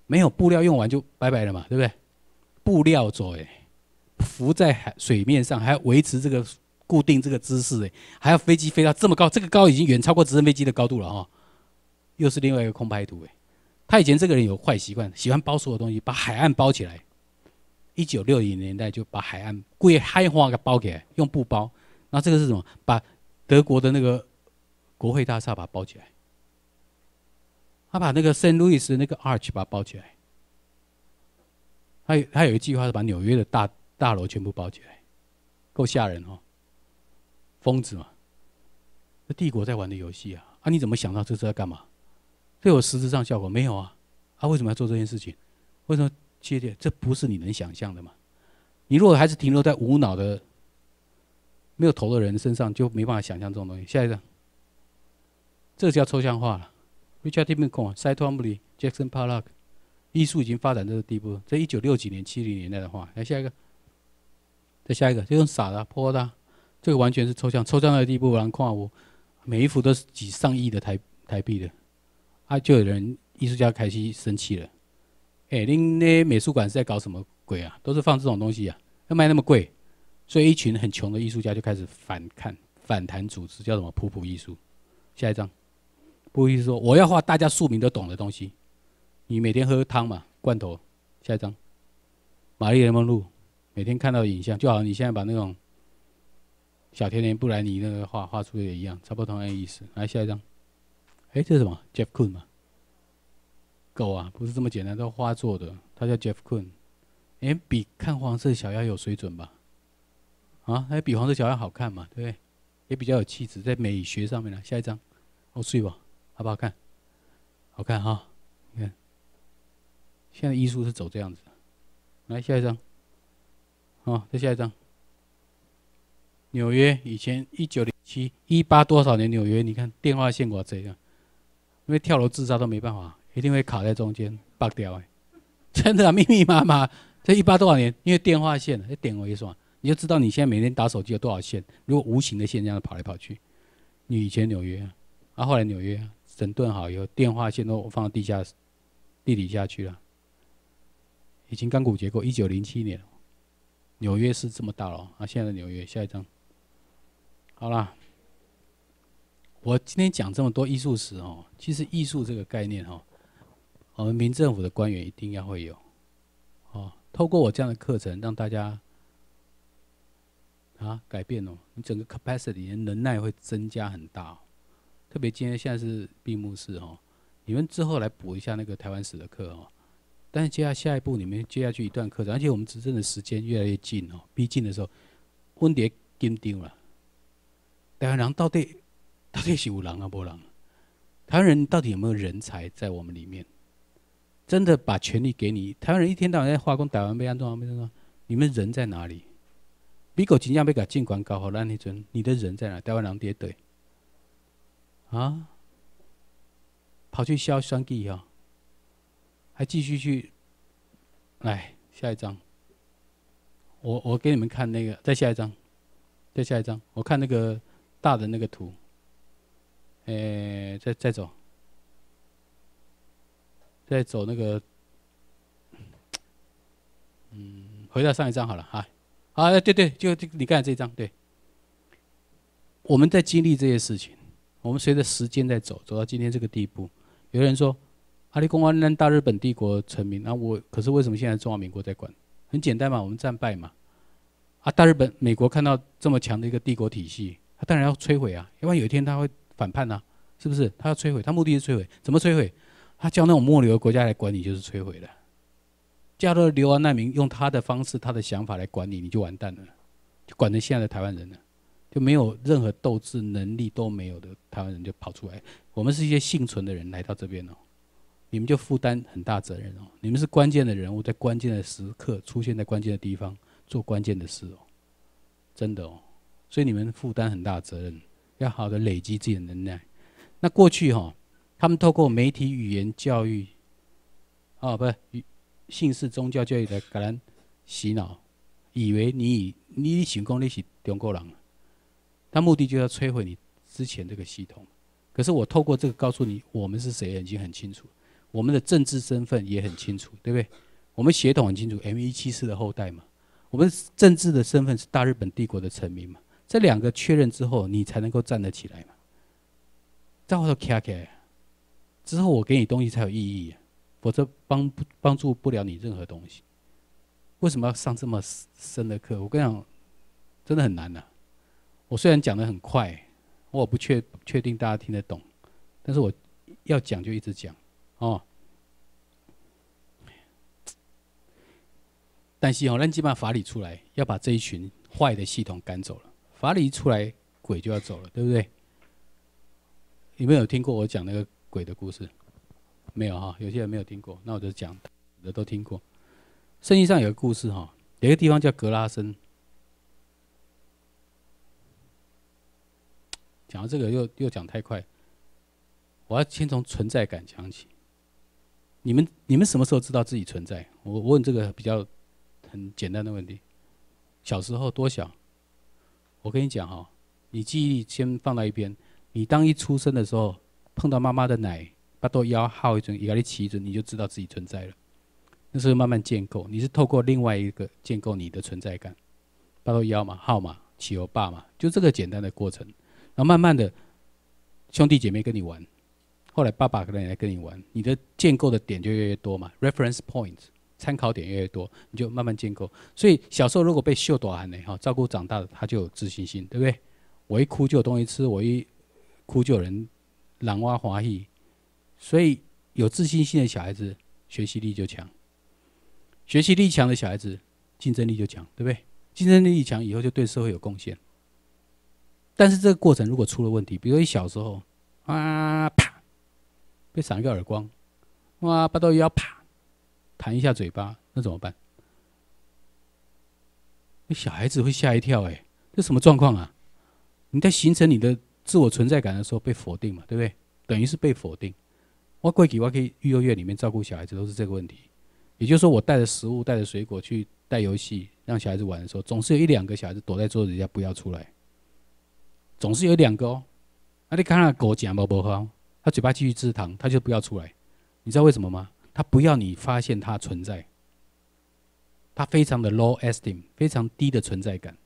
没有布料用完就拜拜了嘛，对不对？布料走哎，浮在海水面上还要维持这个固定这个姿势哎，还要飞机飞到这么高，这个高已经远超过直升飞机的高度了哈。又是另外一个空拍图哎，他以前这个人有坏习惯，喜欢包所有东西，把海岸包起来。一九六零年代就把海岸故意海化给包起来，用布包。那这个是什么？把德国的那个国会大厦把它包起来，他把那个圣路易斯那个 arch 把它包起来。他有他有一句话是把纽约的大大楼全部包起来，够吓人哦！疯子嘛，这帝国在玩的游戏啊！啊，你怎么想到这是在干嘛？这有实质上效果没有啊？他为什么要做这件事情？为什么？谢谢，这不是你能想象的嘛！你如果还是停留在无脑的。没有头的人身上就没办法想象这种东西。下一个，这个叫抽象画了。Richard Mille，Jackson c Pollock，艺术已经发展到这个地步。在一九六几年、七零年代的话，来下一个，再下一个，就用傻的、泼的，这个完全是抽象，抽象到地步。我讲，我每一幅都是几上亿的台台币的，啊，就有人艺术家开始生气了。哎，你们那美术馆是在搞什么鬼啊？都是放这种东西啊，要卖那么贵？所以一群很穷的艺术家就开始反抗、反弹，组织叫什么普普艺术。下一张，普普说：“我要画大家庶民都懂的东西。”你每天喝汤嘛，罐头。下一张，玛丽莲梦露，每天看到影像，就好像你现在把那种小甜甜布莱尼那个画画出也一样，差不多同样意思。来下一张，哎，这是什么？Jeff Koon 嘛。狗啊，不是这么简单，都画做的。他叫 Jeff Koon。哎，比看黄色小鸭有水准吧？啊，还比黄色小鸭好看嘛？对，不对？也比较有气质，在美学上面呢。下一张，好睡吧，好不好看？好看哈！你看，现在艺术是走这样子。来，下一张。好，再下一张。纽约，以前一九零七一八多少年？纽约，你看电话线我这样，因为跳楼自杀都没办法，一定会卡在中间，爆掉哎。真的，密密麻麻。这一八多少年？因为电话线，那点也算。你就知道你现在每天打手机有多少线？如果无形的线这样跑来跑去，你以前纽约，啊，后来纽约整顿好以后，电话线都放到地下、地底下去了。已经钢骨结构。一九零七年，纽约是这么大了啊！现在的纽约，下一张。好啦。我今天讲这么多艺术史哦，其实艺术这个概念哦，我们民政府的官员一定要会有哦。透过我这样的课程，让大家。啊，改变了，你整个 capacity 能耐会增加很大，哦。特别今天现在是闭幕式哦，你们之后来补一下那个台湾史的课哦，但是接下下一步你们接下去一段课程，而且我们执政的时间越来越近哦，逼近的时候，温迪惊掉了，台湾人到底到底喜有喜狼啊波狼？台湾人到底有没有人才在我们里面？真的把权力给你，台湾人一天到晚在化工、台湾没安装，没安装，你们人在哪里？比狗尽量别搞，尽管搞好。那你准，你的人在哪？台湾狼爹队啊，跑去削双 G 哈，还继续去。来下一张，我我给你们看那个，再下一张，再下一张。我看那个大的那个图，哎，再再走，再走那个，嗯，回到上一张好了哈。啊，对对，就这你看这张对。我们在经历这些事情，我们随着时间在走，走到今天这个地步。有人说，阿里公安让大日本帝国成名，那我可是为什么现在中华民国在管？很简单嘛，我们战败嘛。啊，大日本美国看到这么强的一个帝国体系，他当然要摧毁啊，要不然有一天他会反叛啊，是不是？他要摧毁，他目的是摧毁，怎么摧毁？他叫那种末流国家来管理就是摧毁了。加勒留亡难民用他的方式、他的想法来管理，你就完蛋了，就管成现在的台湾人了，就没有任何斗志、能力都没有的台湾人就跑出来。我们是一些幸存的人来到这边哦，你们就负担很大责任哦，你们是关键的人物，在关键的时刻出现在关键的地方做关键的事哦，真的哦，所以你们负担很大责任，要好的累积自己的能耐。那过去哈，他们透过媒体、语言、教育，哦，不，语。姓氏宗教教育来给人洗脑，以为你你行功你是中国人，他目的就要摧毁你之前这个系统。可是我透过这个告诉你，我们是谁已经很清楚，我们的政治身份也很清楚，对不对？我们血统很清楚 M 一七四的后代嘛，我们政治的身份是大日本帝国的臣民嘛。这两个确认之后，你才能够站得起来嘛。在后头看看，之后我给你东西才有意义。否则帮不帮助不了你任何东西。为什么要上这么深的课？我跟你讲，真的很难的。我虽然讲的很快，我不确确定大家听得懂，但是我要讲就一直讲，哦。但是哦，乱基本上法理出来，要把这一群坏的系统赶走了。法理一出来，鬼就要走了，对不对？有没有听过我讲那个鬼的故事？没有哈，有些人没有听过，那我就讲的都听过。圣经上有个故事哈，有一个地方叫格拉森。讲到这个又又讲太快，我要先从存在感讲起。你们你们什么时候知道自己存在？我问这个比较很简单的问题。小时候多小？我跟你讲哈，你记忆先放到一边。你当一出生的时候，碰到妈妈的奶。把到幺号一种，以个你起一种，你就知道自己存在了。那是慢慢建构，你是透过另外一个建构你的存在感。把到幺嘛，号嘛，企鹅爸嘛，就这个简单的过程。然后慢慢的，兄弟姐妹跟你玩，后来爸爸可能也跟你玩，你的建构的点就越越多嘛。Reference point 参考点越多，你就慢慢建构。所以小时候如果被秀短安嘞哈照顾长大的，他就有自信心，对不对？我一哭就有东西吃，我一哭就有人狼哇滑稽，所以，有自信心的小孩子学习力就强，学习力强的小孩子竞争力就强，对不对？竞争力强以后就对社会有贡献。但是这个过程如果出了问题，比如你小时候啊，啪，被赏一个耳光，哇，拔到腰，啪，弹一下嘴巴，那怎么办？那小孩子会吓一跳，哎，这什么状况啊？你在形成你的自我存在感的时候被否定嘛，对不对？等于是被否定。我过去，我可以育幼院里面照顾小孩子，都是这个问题。也就是说，我带着食物、带着水果去，带游戏让小孩子玩的时候，总是有一两个小孩子躲在桌子底下不要出来。总是有两个哦，那你看个狗讲毛不好，它嘴巴继续吃糖，它就不要出来。你知道为什么吗？它不要你发现它存在，它非常的 low esteem，非常低的存在感。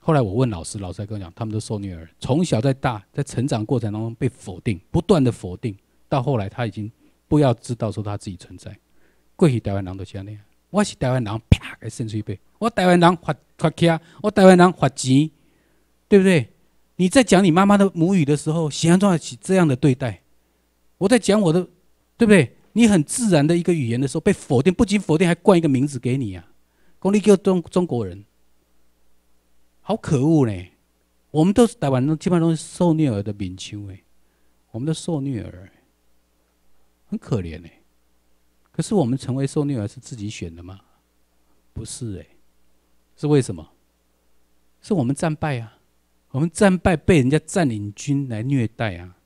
后来我问老师，老师跟我讲，他们都受虐儿，从小在大，在成长过程当中被否定，不断的否定。到后来，他已经不要知道说他自己存在。过去台湾人都这样，我是台湾人，啪，给伸出一掉。我台湾人发发卡，我台湾人发钱，对不对？你在讲你妈妈的母语的时候，喜象重要起这样的对待。我在讲我的，对不对？你很自然的一个语言的时候被否定，不仅否定，还冠一个名字给你啊，公立叫中中国人，好可恶呢。我们都是台湾人，基本上都是受虐儿的闽青哎，我们都受虐儿。很可怜哎，可是我们成为受虐儿是自己选的吗？不是哎，是为什么？是我们战败啊，我们战败被人家占领军来虐待啊。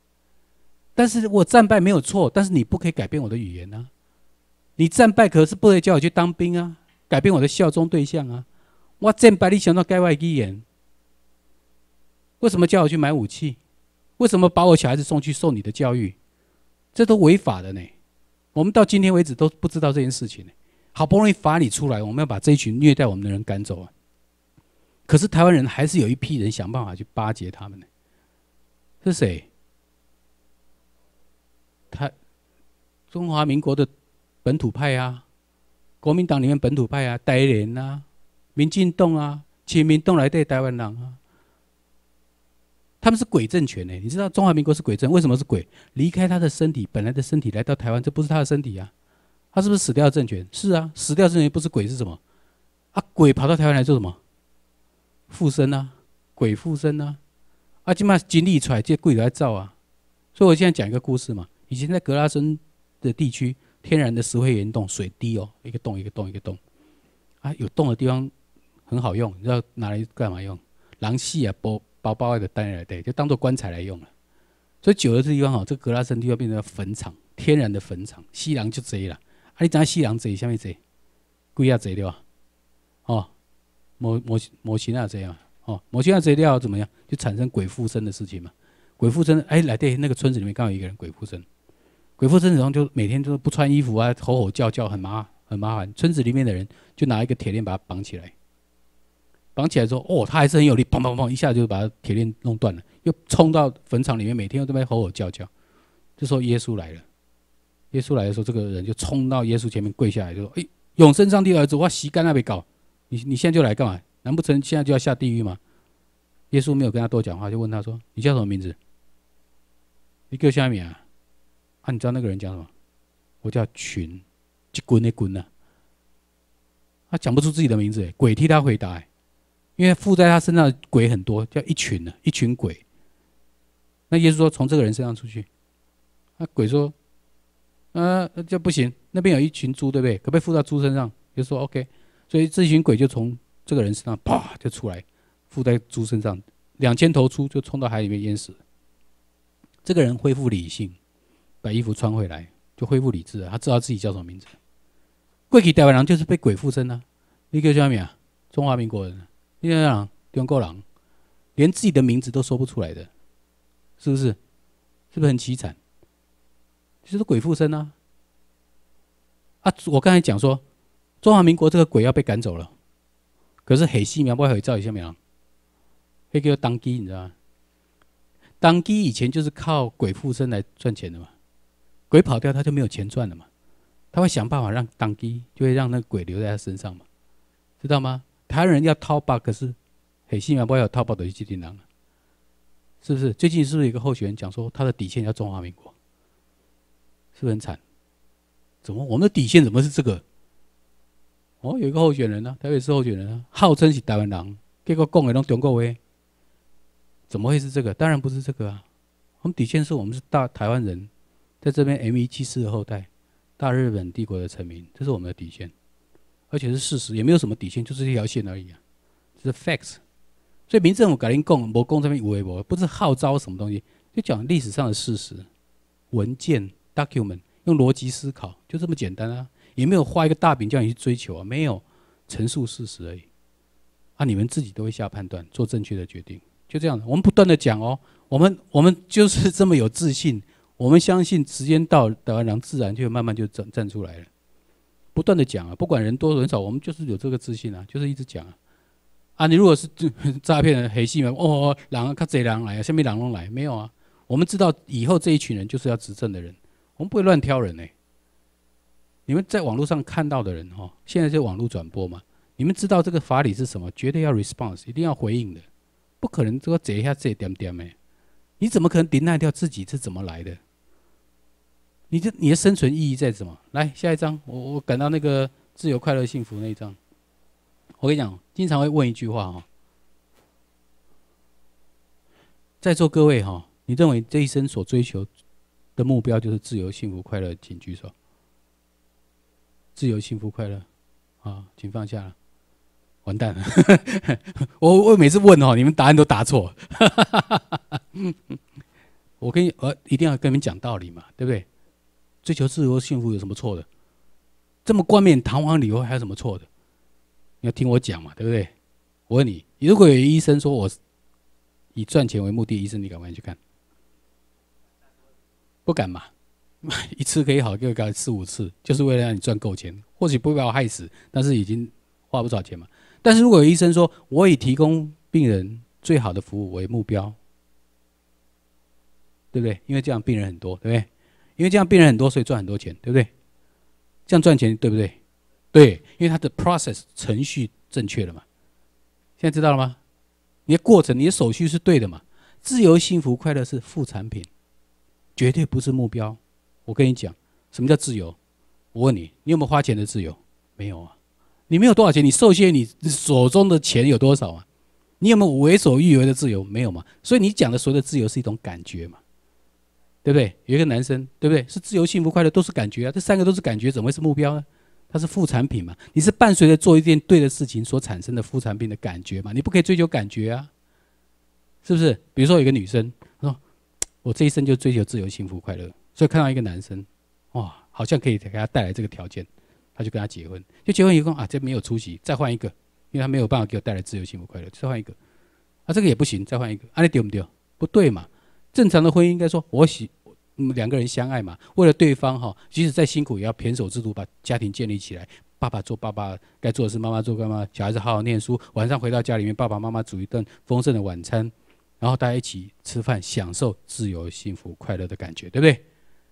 但是我战败没有错，但是你不可以改变我的语言啊。你战败可是不可以叫我去当兵啊，改变我的效忠对象啊。我战败你想到改外语言，为什么叫我去买武器？为什么把我小孩子送去受你的教育？这都违法的呢，我们到今天为止都不知道这件事情呢。好不容易法理出来，我们要把这一群虐待我们的人赶走啊。可是台湾人还是有一批人想办法去巴结他们呢。是谁？台中华民国的本土派啊，国民党里面本土派啊，台联啊，民进动啊，亲民动来对台湾人啊。他们是鬼政权呢？你知道中华民国是鬼政？为什么是鬼？离开他的身体，本来的身体来到台湾，这不是他的身体啊？他是不是死掉政权？是啊，死掉政权不是鬼是什么？啊，鬼跑到台湾来做什么？附身呐，鬼附身呐，阿基玛经历出来借鬼来造啊！所以我现在讲一个故事嘛。以前在格拉森的地区，天然的石灰岩洞，水滴哦，一个洞一个洞一个洞，啊，有洞的地方很好用，你知道拿来干嘛用？狼气啊，剥。包包外的单人对，就当做棺材来用了。所以久了这地方哈，这格拉森地方变成坟场，天然的坟场。西凉就贼了，啊，里讲西凉贼，下面贼，鬼亚贼对吧？哦，魔魔魔仙啊贼啊！哦，魔仙啊贼料怎么样？就产生鬼附身的事情嘛。鬼附身，哎，来对，那个村子里面刚好有一个人鬼附身。鬼附身然后就每天就是不穿衣服啊，吼吼叫叫很麻很麻烦。村子里面的人就拿一个铁链把他绑起来。绑起来之后，哦，他还是很有力，砰砰砰一下就把铁链弄断了，又冲到坟场里面，每天都在那吼吼叫叫。就说耶稣来了，耶稣来的时候，这个人就冲到耶稣前面跪下来，就说：“哎，永生上帝儿子，我洗干那边搞，你你现在就来干嘛？难不成现在就要下地狱吗？”耶稣没有跟他多讲话，就问他说：“你叫什么名字？”你叫虾米啊！啊，你知道那个人讲什么？我叫群，一滚的滚啊！他讲不出自己的名字，鬼替他回答。因为附在他身上的鬼很多，叫一群呢，一群鬼。那耶稣说从这个人身上出去，那鬼说，呃，就不行，那边有一群猪，对不对？可不可以附到猪身上？耶稣说 OK，所以这群鬼就从这个人身上啪就出来，附在猪身上，两千头猪就冲到海里面淹死。这个人恢复理性，把衣服穿回来，就恢复理智了，他知道自己叫什么名字。贵溪台湾人就是被鬼附身呐，你叫什么名啊？中华民国人。你这想，连狗狼，连自己的名字都说不出来的，是不是？是不是很凄惨？就是鬼附身啊！啊，我刚才讲说，中华民国这个鬼要被赶走了，可是黑心苗不黑造一下吗？有？黑叫当机，你知道吗？当机以前就是靠鬼附身来赚钱的嘛，鬼跑掉他就没有钱赚了嘛，他会想办法让当机，就会让那鬼留在他身上嘛，知道吗？台湾人要掏宝，可是很希望不要有掏宝的去进人了，是不是？最近是不是一个候选人讲说他的底线要中华民国？是不是很惨？怎么我们的底线怎么是这个？哦，有一个候选人呢，台北市候选人啊，号称是台湾人，结果讲的拢中国话，怎么会是这个？当然不是这个啊，我们底线是我们是大台湾人，在这边 m 七四的后代，大日本帝国的臣民，这是我们的底线。而且是事实，也没有什么底线，就是一条线而已啊。是 facts，所以民政府、改名共、某共这边无为无，不是号召什么东西，就讲历史上的事实，文件 document，用逻辑思考，就这么简单啊，也没有画一个大饼叫你去追求啊，没有陈述事实而已。啊，你们自己都会下判断，做正确的决定，就这样我们不断的讲哦，我们我们就是这么有自信，我们相信时间到，台湾人自然就慢慢就站站出来了。不断的讲啊，不管人多人少，我们就是有这个自信啊，就是一直讲啊。啊，你如果是 [laughs] 诈骗黑心嘛，哦，狼，看贼狼来啊，下面狼龙来没有啊？我们知道以后这一群人就是要执政的人，我们不会乱挑人哎。你们在网络上看到的人哦，现在是网络转播嘛，你们知道这个法理是什么？绝对要 response，一定要回应的，不可能说贼一下遮点点没？你怎么可能掩耐掉自己是怎么来的？你这你的生存意义在什么？来下一张，我我感到那个自由、快乐、幸福那一张。我跟你讲，经常会问一句话哈，在座各位哈，你认为这一生所追求的目标就是自由、幸福、快乐？请举手。自由、幸福、快乐，啊，请放下。完蛋了，[laughs] 我我每次问哦，你们答案都答错。[laughs] 我跟你我一定要跟你们讲道理嘛，对不对？追求自由幸福有什么错的？这么冠冕堂皇理由还有什么错的？你要听我讲嘛，对不对？我问你，如果有医生说我以赚钱为目的，医生你敢不敢去看，不敢嘛？[laughs] 一次可以好，又搞四五次，就是为了让你赚够钱。或许不会把我害死，但是已经花不少钱嘛。但是如果有医生说我以提供病人最好的服务为目标，对不对？因为这样病人很多，对不对？因为这样病人很多，所以赚很多钱，对不对？这样赚钱对不对？对，因为他的 process 程序正确了嘛。现在知道了吗？你的过程、你的手续是对的嘛？自由、幸福、快乐是副产品，绝对不是目标。我跟你讲，什么叫自由？我问你，你有没有花钱的自由？没有啊。你没有多少钱，你受限，你手中的钱有多少啊？你有没有为所欲为的自由？没有嘛。所以你讲的所谓的自由是一种感觉嘛？对不对？有一个男生，对不对？是自由、幸福、快乐，都是感觉啊。这三个都是感觉，怎么会是目标呢？它是副产品嘛。你是伴随着做一件对的事情所产生的副产品的感觉嘛？你不可以追求感觉啊，是不是？比如说有一个女生说：“我这一生就追求自由、幸福、快乐。”所以看到一个男生，哇，好像可以给他带来这个条件，他就跟他结婚。就结婚以后啊，这没有出息，再换一个，因为他没有办法给我带来自由、幸福、快乐，再换一个，啊，这个也不行，再换一个，啊，你丢不丢？不对嘛。正常的婚姻应该说，我喜两个人相爱嘛，为了对方哈，即使再辛苦也要胼手制度把家庭建立起来。爸爸做爸爸该做的事，妈妈做妈妈，小孩子好好念书。晚上回到家里面，爸爸妈妈煮一顿丰盛的晚餐，然后大家一起吃饭，享受自由、幸福、快乐的感觉，对不对？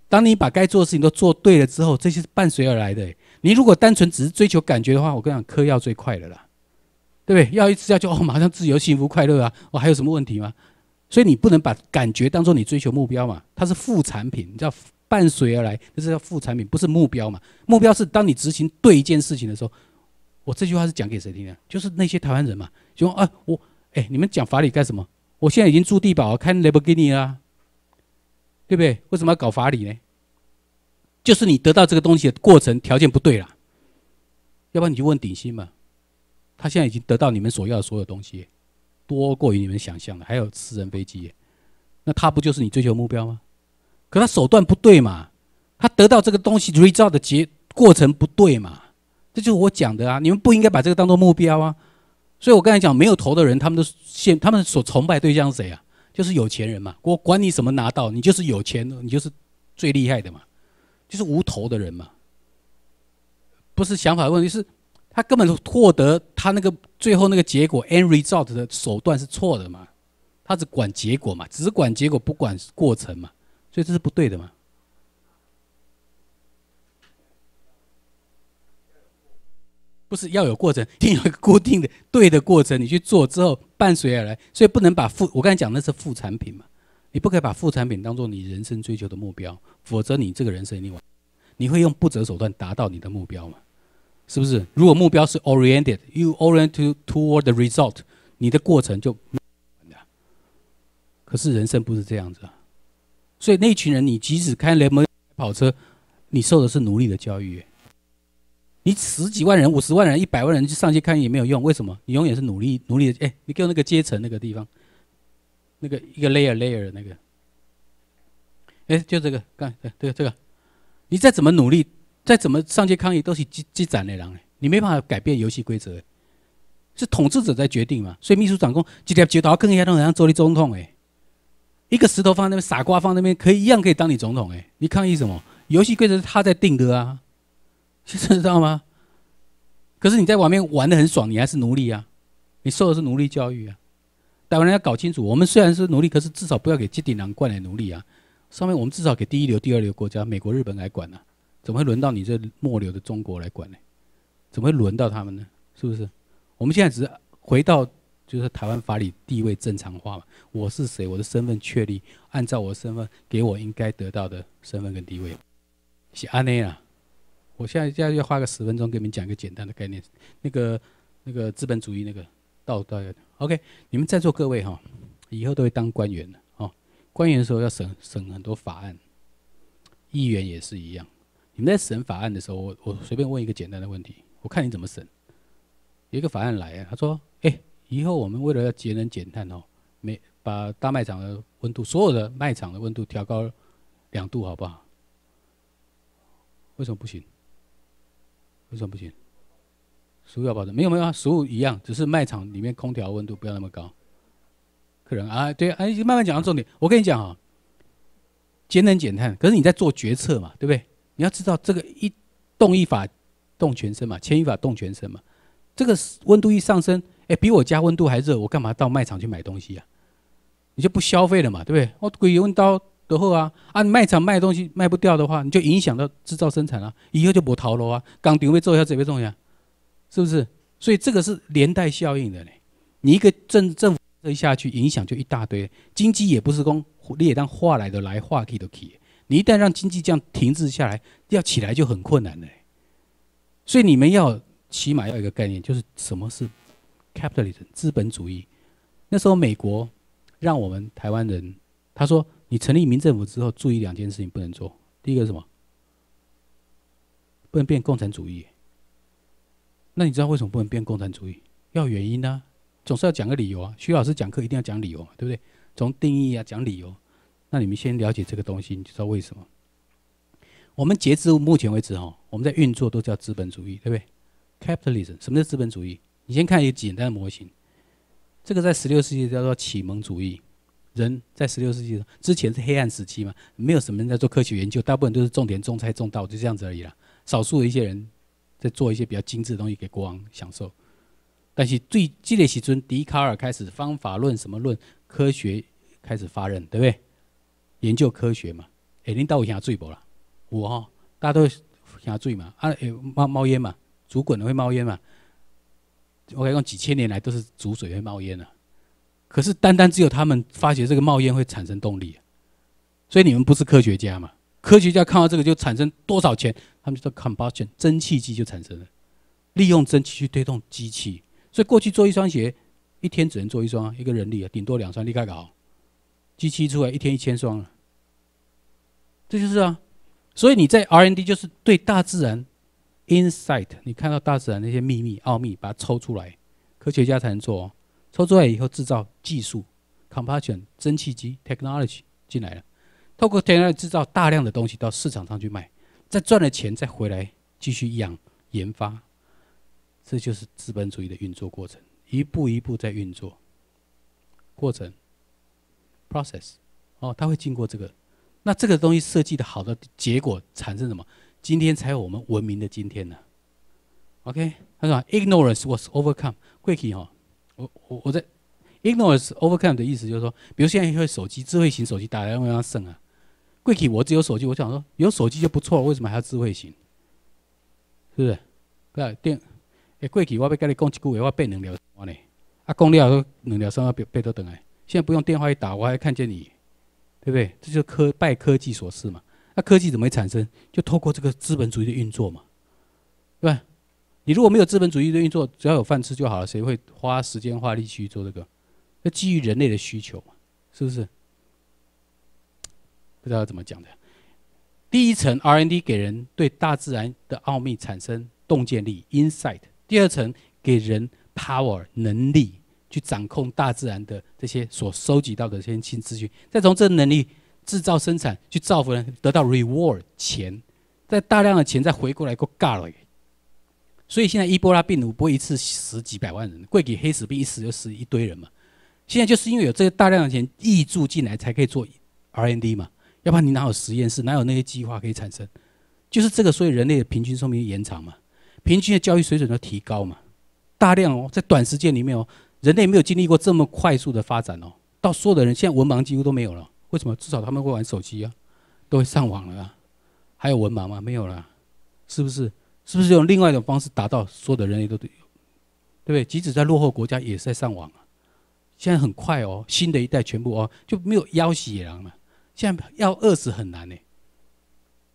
当你把该做的事情都做对了之后，这些是伴随而来的。你如果单纯只是追求感觉的话，我跟你讲，嗑药最快的啦，对不对？药一吃下就哦，马上自由、幸福、快乐啊，我还有什么问题吗？所以你不能把感觉当做你追求目标嘛，它是副产品，你知道伴随而来，这是叫副产品，不是目标嘛。目标是当你执行对一件事情的时候，我这句话是讲给谁听的？就是那些台湾人嘛，就啊我哎你们讲法理干什么？我现在已经住地堡，开 h i n 尼啦，对不对？为什么要搞法理呢？就是你得到这个东西的过程条件不对啦，要不然你就问鼎鑫嘛，他现在已经得到你们所要的所有东西。多过于你们想象的，还有私人飞机，那他不就是你追求目标吗？可他手段不对嘛，他得到这个东西 r e a c h t 的结过程不对嘛，这就是我讲的啊，你们不应该把这个当做目标啊。所以我刚才讲没有头的人，他们都现他们所崇拜对象是谁啊？就是有钱人嘛。我管你什么拿到，你就是有钱，你就是最厉害的嘛，就是无头的人嘛，不是想法问题，是。他根本获得他那个最后那个结果 end result 的手段是错的嘛？他只管结果嘛，只管结果不管过程嘛，所以这是不对的嘛？不是要有过程，[laughs] 定有一个固定的对的过程，你去做之后伴随而来，所以不能把副我刚才讲那是副产品嘛？你不可以把副产品当做你人生追求的目标，否则你这个人生你你会用不择手段达到你的目标嘛？是不是？如果目标是 oriented，you o r i e n t to toward the result，你的过程就。可是人生不是这样子，啊。所以那一群人，你即使开雷门跑车，你受的是奴隶的教育。你十几万人、五十万人、一百万人去上去看也没有用，为什么？你永远是努力努力。的。哎，你跟那个阶层那个地方，那个一个 layer layer 的那个。哎，就这个，看这个这个，你再怎么努力。再怎么上街抗议，都是积积攒的人哎，你没办法改变游戏规则，是统治者在决定嘛？所以秘书长公今条接到更严重让人，周立总统诶，一个石头放那边，傻瓜放那边，可以一样可以当你总统诶，你抗议什么？游戏规则他在定的啊，知道吗？可是你在外面玩的很爽，你还是奴隶啊，你受的是奴隶教育啊。台湾人要搞清楚，我们虽然是奴隶，可是至少不要给基地人灌来奴隶啊。上面我们至少给第一流、第二流国家，美国、日本来管呢。怎么会轮到你这末流的中国来管呢？怎么会轮到他们呢？是不是？我们现在只是回到，就是台湾法理地位正常化嘛。我是谁？我的身份确立，按照我的身份给我应该得到的身份跟地位。是安内啊，我现在现在要花个十分钟给你们讲一个简单的概念，那个那个资本主义那个道德。OK，你们在座各位哈，以后都会当官员的哦。官员的时候要审审很多法案，议员也是一样。你们在审法案的时候，我我随便问一个简单的问题，我看你怎么审。有一个法案来啊，他说：“哎，以后我们为了要节能减碳哦，每把大卖场的温度，所有的卖场的温度调高两度，好不好？为什么不行？为什么不行？食物要保证，没有没有，食物一样，只是卖场里面空调温度不要那么高。客人啊，对啊，慢慢讲到重点。我跟你讲啊，节能减碳，可是你在做决策嘛，对不对？”你要知道，这个一动一法动全身嘛，千一法动全身嘛。这个温度一上升，哎，比我家温度还热，我干嘛到卖场去买东西啊？你就不消费了嘛，对不对？我鬼用刀得后啊，啊，卖场卖东西卖不掉的话，你就影响到制造生产了，以后就不逃了啊。钢顶会做一下，准备做一下，是不是？所以这个是连带效应的嘞。你一个政政府一下去，影响就一大堆。经济也不是光列当画来的，来画去的去。你一旦让经济这样停滞下来，要起来就很困难的。所以你们要起码要一个概念，就是什么是 capitalism 资本主义。那时候美国让我们台湾人，他说你成立民政府之后，注意两件事情不能做。第一个什么？不能变共产主义。那你知道为什么不能变共产主义？要原因呢？总是要讲个理由啊。徐老师讲课一定要讲理由嘛，对不对？从定义啊讲理由。那你们先了解这个东西，你就知道为什么。我们截至目前为止，哦，我们在运作都叫资本主义，对不对？Capitalism，什么叫资本主义？你先看一个简单的模型。这个在十六世纪叫做启蒙主义。人在十六世纪之前是黑暗时期嘛，没有什么人在做科学研究，大部分都是种田、种菜、种稻，就这样子而已啦。少数的一些人在做一些比较精致的东西给国王享受。但是最激烈时，从笛卡尔开始，方法论什么论，科学开始发轫，对不对？研究科学嘛，哎，恁倒有下水不啦？我哦，大家都下水嘛，啊，冒冒烟嘛，煮滚会冒烟嘛。我讲几千年来都是煮水会冒烟啊。可是单单只有他们发觉这个冒烟会产生动力，所以你们不是科学家嘛？科学家看到这个就产生多少钱？他们就叫 combustion，蒸汽机就产生了，利用蒸汽去推动机器。所以过去做一双鞋，一天只能做一双，一个人力啊，顶多两双，你看搞。机器出来一天一千双了，这就是啊。所以你在 R&D 就是对大自然 insight，你看到大自然那些秘密奥秘，把它抽出来，科学家才能做。哦。抽出来以后制造技术 c o m p u t s t i o n 蒸汽机 technology 进来了，透过天然制造大量的东西到市场上去卖，再赚了钱再回来继续养研发，这就是资本主义的运作过程，一步一步在运作过程。process，哦，它会经过这个，那这个东西设计的好的结果产生什么？今天才有我们文明的今天呢。OK，他说，ignorance was overcome。贵去哈，我我我在，ignorance overcome 的意思就是说，比如现在会手机，智慧型手机打家怎么样省啊？贵去我只有手机，我想说有手机就不错，为什么还要智慧型？是不是？对，电，哎，贵企我要跟你讲一句话，我背两条呢，啊，讲了两条山，我背背到等来。现在不用电话一打，我还看见你，对不对？这就科拜科技所赐嘛。那科技怎么会产生？就透过这个资本主义的运作嘛，对吧？你如果没有资本主义的运作，只要有饭吃就好了，谁会花时间花力气去做这个？要基于人类的需求嘛，是不是？不知道怎么讲的。第一层 R&D 给人对大自然的奥秘产生洞见力 （insight），第二层给人 power 能力。去掌控大自然的这些所收集到的这些新资讯，再从这能力制造生产去造福人，得到 reward 钱，再大量的钱再回过来够尬了。所以现在伊波拉病毒不会一次十几百万人，贵给黑死病一死就死一堆人嘛。现在就是因为有这些大量的钱溢注进来，才可以做 R&D 嘛，要不然你哪有实验室，哪有那些计划可以产生？就是这个，所以人类的平均寿命延长嘛，平均的教育水准都提高嘛，大量哦，在短时间里面哦。人类没有经历过这么快速的发展哦，到所有的人现在文盲几乎都没有了。为什么？至少他们会玩手机啊，都会上网了啊，还有文盲吗？没有了，是不是？是不是用另外一种方式达到所有的人类都对，对不对？即使在落后国家也在上网啊。现在很快哦，新的一代全部哦就没有要死野狼了。现在要饿死很难呢。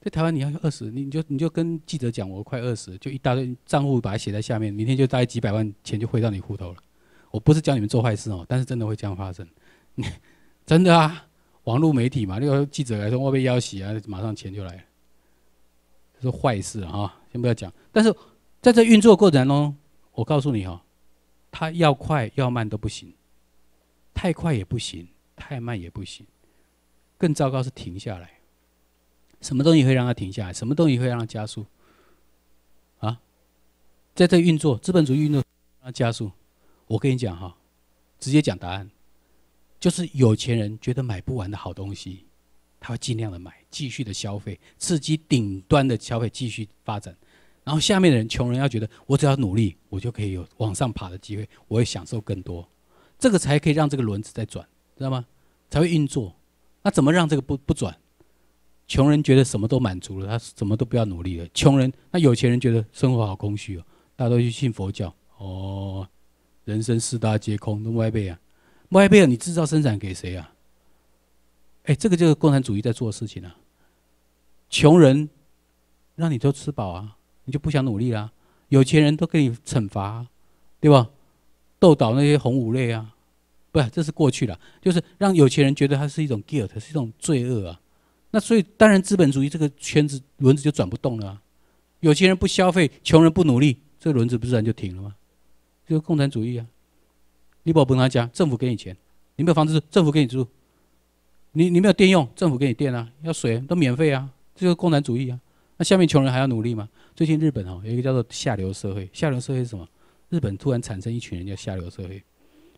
在台湾你要饿死，你你就你就跟记者讲我快饿死，就一大堆账户把它写在下面，明天就大概几百万钱就汇到你户头了。我不是教你们做坏事哦，但是真的会这样发生，[laughs] 真的啊，网络媒体嘛，那个记者来说我被要挟啊，马上钱就来，这是坏事啊，先不要讲。但是在这运作过程中，我告诉你哈，它要快要慢都不行，太快也不行，太慢也不行，更糟糕是停下来。什么东西会让它停下来？什么东西会让它加速？啊，在这运作资本主义运作，让它加速。我跟你讲哈，直接讲答案，就是有钱人觉得买不完的好东西，他会尽量的买，继续的消费，刺激顶端的消费继续发展，然后下面的人，穷人要觉得我只要努力，我就可以有往上爬的机会，我会享受更多，这个才可以让这个轮子在转，知道吗？才会运作。那怎么让这个不不转？穷人觉得什么都满足了，他什么都不要努力了。穷人，那有钱人觉得生活好空虚哦，大家都去信佛教哦。人生四大皆空，那莫埃贝尔，莫埃贝尔，你制造生产给谁啊？哎，这个就是共产主义在做的事情啊。穷人让你都吃饱啊，你就不想努力啦。有钱人都给你惩罚，对吧？斗倒那些红五类啊，不是，这是过去了，就是让有钱人觉得它是一种 guilt，是一种罪恶啊。那所以，当然资本主义这个圈子轮子就转不动了。有钱人不消费，穷人不努力，这轮子不自然就停了吗？就共产主义啊！你不要跟他家政府给你钱，你没有房子，政府给你住；你你没有电用，政府给你电啊。要水都免费啊！这就是共产主义啊！那下面穷人还要努力吗？最近日本哦，有一个叫做下流社会。下流社会是什么？日本突然产生一群人叫下流社会。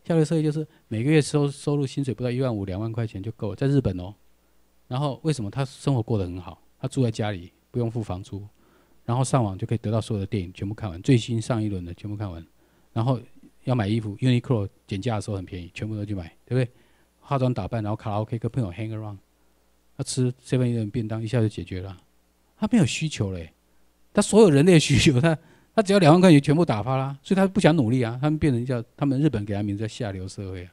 下流社会就是每个月收收入薪水不到一万五两万块钱就够了，在日本哦。然后为什么他生活过得很好？他住在家里不用付房租，然后上网就可以得到所有的电影全部看完，最新上一轮的全部看完。然后要买衣服，Uniqlo 减价的时候很便宜，全部都去买，对不对？化妆打扮，然后卡拉 OK 跟朋友 hang around，他吃这边一人便当，一下就解决了。他没有需求嘞，他所有人类需求，他他只要两万块钱全部打发啦，所以他不想努力啊。他们变成叫他们日本给他名字叫下流社会啊，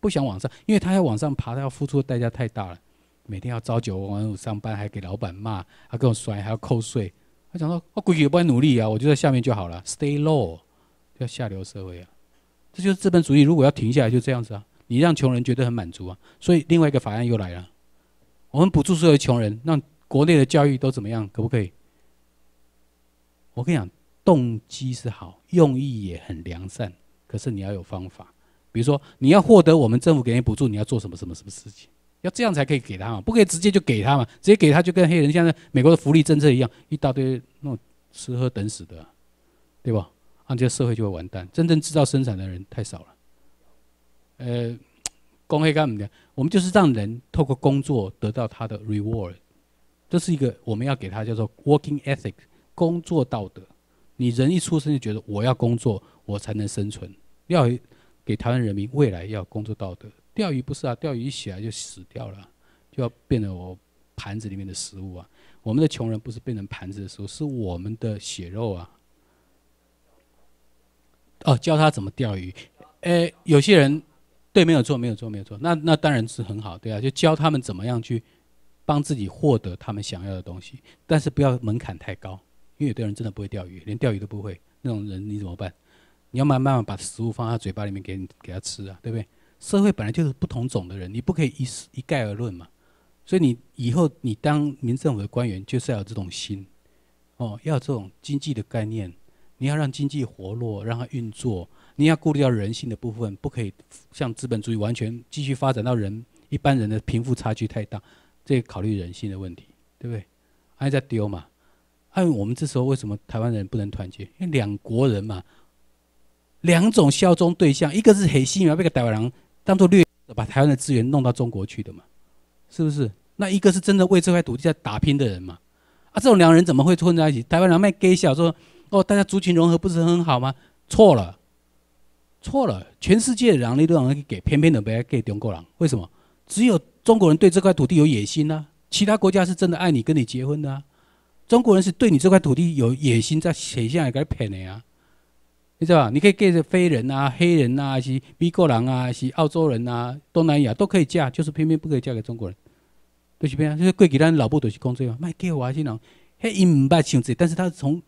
不想往上，因为他要往上爬，他要付出的代价太大了。每天要朝九晚五上班，还给老板骂，还各种摔，还要扣税。他讲说：“我规矩也不爱努力啊，我就在下面就好了，stay low。”叫下流社会啊，这就是资本主义。如果要停下来，就这样子啊。你让穷人觉得很满足啊，所以另外一个法案又来了。我们补助所有穷人，让国内的教育都怎么样，可不可以？我跟你讲，动机是好，用意也很良善，可是你要有方法。比如说，你要获得我们政府给的补助，你要做什么什么什么事情，要这样才可以给他嘛，不可以直接就给他嘛，直接给他就跟黑人现在美国的福利政策一样，一大堆那种吃喝等死的，对吧？那这个社会就会完蛋。真正制造生产的人太少了。呃，工黑干么的？我们就是让人透过工作得到他的 reward，这是一个我们要给他叫做 working ethic 工作道德。你人一出生就觉得我要工作我才能生存。钓鱼给台湾人民未来要工作道德。钓鱼不是啊，钓鱼一死就死掉了，就要变成我盘子里面的食物啊。我们的穷人不是变成盘子的食物，是我们的血肉啊。哦，教他怎么钓鱼，诶，有些人，对，没有错，没有错，没有错。那那当然是很好，对啊，就教他们怎么样去，帮自己获得他们想要的东西，但是不要门槛太高，因为有的人真的不会钓鱼，连钓鱼都不会，那种人你怎么办？你要慢慢把食物放在他嘴巴里面，给你给他吃啊，对不对？社会本来就是不同种的人，你不可以一一概而论嘛。所以你以后你当民政府的官员，就是要有这种心，哦，要这种经济的概念。你要让经济活络，让它运作。你要顾虑到人性的部分，不可以像资本主义完全继续发展到人一般人的贫富差距太大。这考虑人性的问题，对不对？还在丢嘛？按我们这时候为什么台湾人不能团结？因为两国人嘛，两种效忠对象，一个是黑心人被个台湾人当做掠，把台湾的资源弄到中国去的嘛，是不是？那一个是真的为这块土地在打拼的人嘛？啊，这种两个人怎么会混在一起？台湾人卖给小说。哦，大家族群融合不是很好吗？错了，错了，全世界的人你都让去给，偏偏都不要给中国人，为什么？只有中国人对这块土地有野心呢？其他国家是真的爱你跟你结婚的，中国人是对你这块土地有野心，在偏下来给骗你啊，你知道吧？你可以给非人啊、黑人啊、是美国人啊、是澳洲人啊、东南亚都可以嫁，就是偏偏不可以嫁给中国人，都是这样。是以贵给他老婆都是工作嘛，卖给我那些人，嘿，伊唔捌想自，但是他从。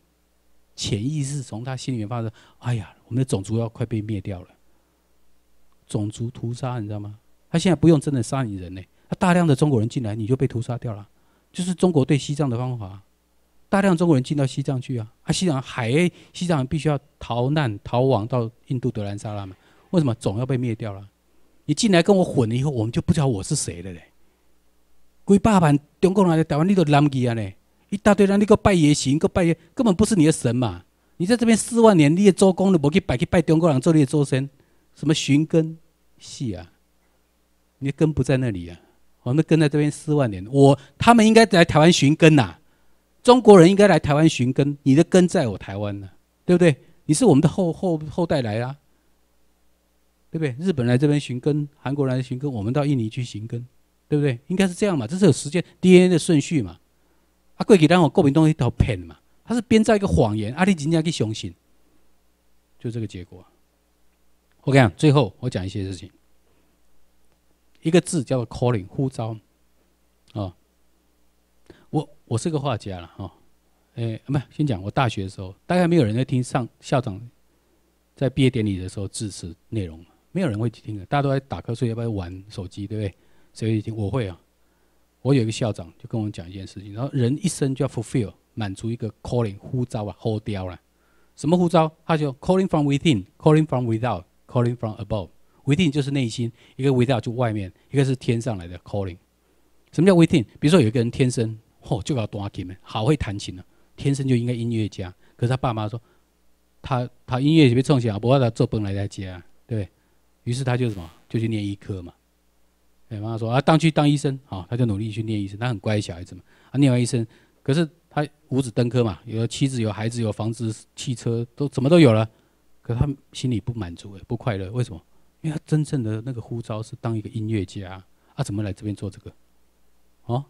潜意识从他心里面发生，哎呀，我们的种族要快被灭掉了，种族屠杀你知道吗？他现在不用真的杀你人呢，他大量的中国人进来你就被屠杀掉了，就是中国对西藏的方法，大量中国人进到西藏去啊，啊西藏海，西藏人必须要逃难逃亡到印度德兰萨拉嘛，为什么总要被灭掉了？你进来跟我混了以后，我们就不知道我是谁了嘞，归百万中国人在台湾，你都南极啊嘞。一大堆让你个拜也行个拜也根本不是你的神嘛！你在这边四万年，你也周公了，我去拜，去拜中国人做你的周身什么寻根？系啊，你的根不在那里啊！我们的根在这边四万年，我他们应该来台湾寻根呐！中国人应该来台湾寻根，你的根在我台湾呢，对不对？你是我们的后后后代来啊，对不对？日本来这边寻根，韩国来寻根，我们到印尼去寻根，对不对？应该是这样嘛！这是有时间 DNA 的顺序嘛！啊，过几当我各民东西都骗嘛？他是编造一个谎言，啊，你真正去相信，就这个结果。我讲，最后我讲一些事情，一个字叫做 “calling”，呼召。哦，我我是一个画家了哈。哎，不，先讲我大学的时候，大概没有人在听上校长在毕业典礼的时候致辞内容没有人会去听的，大家都在打瞌睡，要不要玩手机，对不对？所以我会啊。我有一个校长就跟我们讲一件事情，然后人一生就要 fulfill 满足一个 calling 呼召啊 h o l down 啦，什么呼召？他就 calling from within，calling from without，calling from above。within 就是内心，一个 without 就外面，一个是天上来的 calling。什么叫 within？比如说有一个人天生哦就要弹琴，好会弹琴啊，天生就应该音乐家，可是他爸妈说他他音乐别创起不无法他做本来在家，对于是他就什么就去念医科嘛。哎，妈妈说啊，当去当医生，好，他就努力去念医生。他很乖，小孩子嘛，啊，念完医生，可是他五子登科嘛，有妻子，有孩子，有房子、汽车，都什么都有了，可他心里不满足，哎，不快乐。为什么？因为他真正的那个呼召是当一个音乐家，啊，怎么来这边做这个？哦，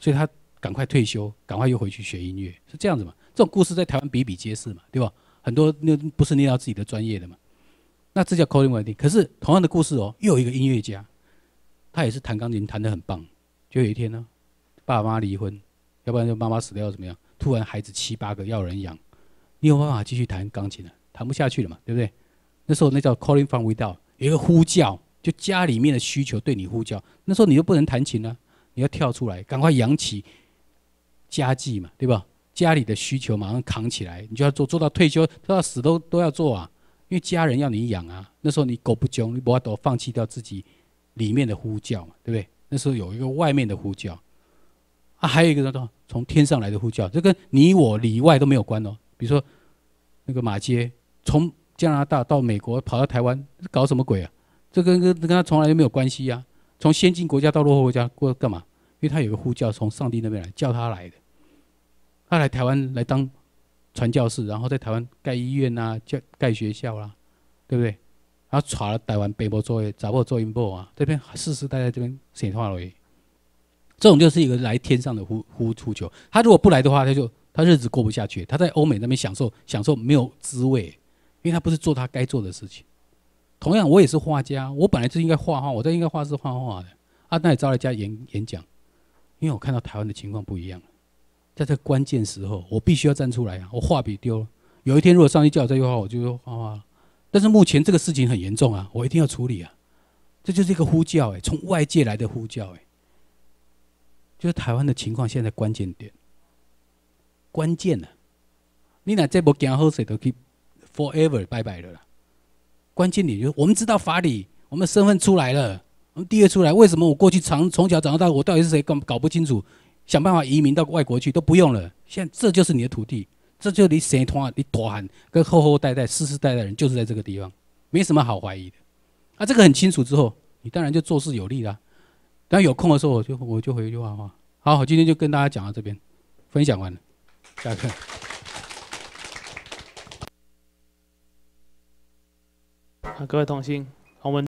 所以他赶快退休，赶快又回去学音乐，是这样子嘛？这种故事在台湾比比皆是嘛，对吧？很多那不是念到自己的专业的嘛，那这叫 calling 问题。可是同样的故事哦，又有一个音乐家。他也是弹钢琴弹得很棒，就有一天呢，爸爸妈妈离婚，要不然就妈妈死了要怎么样？突然孩子七八个要人养，你有办法继续弹钢琴了？弹不下去了嘛，对不对？那时候那叫 calling f r o m w i t h o o t 有一个呼叫，就家里面的需求对你呼叫。那时候你就不能弹琴了，你要跳出来，赶快养起家计嘛，对吧？家里的需求马上扛起来，你就要做做到退休，做到死都都要做啊，因为家人要你养啊。那时候你狗不囧，你不要都放弃掉自己。里面的呼叫嘛，对不对？那时候有一个外面的呼叫，啊，还有一个叫做从天上来的呼叫，这跟你我里外都没有关哦。比如说，那个马街从加拿大到美国跑到台湾，搞什么鬼啊？这跟跟跟他从来就没有关系呀。从先进国家到落后国家过干嘛？因为他有个呼叫从上帝那边来叫他来的，他来台湾来当传教士，然后在台湾盖医院呐，盖盖学校啦，对不对？然后传了台湾北部作业，不到作业部啊，这边世世代代这边演化为，这种就是一个来天上的呼呼出球。他如果不来的话，他就他日子过不下去。他在欧美那边享受享受没有滋味，因为他不是做他该做的事情。同样，我也是画家，我本来就应该画画，我在应该画室画画的。啊，那也招来家演演讲，因为我看到台湾的情况不一样了。在这关键时候，我必须要站出来啊！我画笔丢了，有一天如果上帝叫我这句话，我就画画。[laughs] 但是目前这个事情很严重啊，我一定要处理啊，这就是一个呼叫哎，从外界来的呼叫哎，就是台湾的情况现在关键点，关键呢，你哪这波姜喝水都可以 forever 拜拜了啦，关键你就我们知道法理，我们身份出来了，我们第二出来，为什么我过去长从小长到大，我到底是谁搞搞不清楚，想办法移民到外国去都不用了，现在这就是你的土地，这就你谁团，啊？你短跟后后代代、世世代代人就是在这个地方，没什么好怀疑的。啊，这个很清楚之后，你当然就做事有利了。等有空的时候，我就我就回一句话话。好，今天就跟大家讲到这边，分享完了，下课。好，[laughs] 各位同心，我们。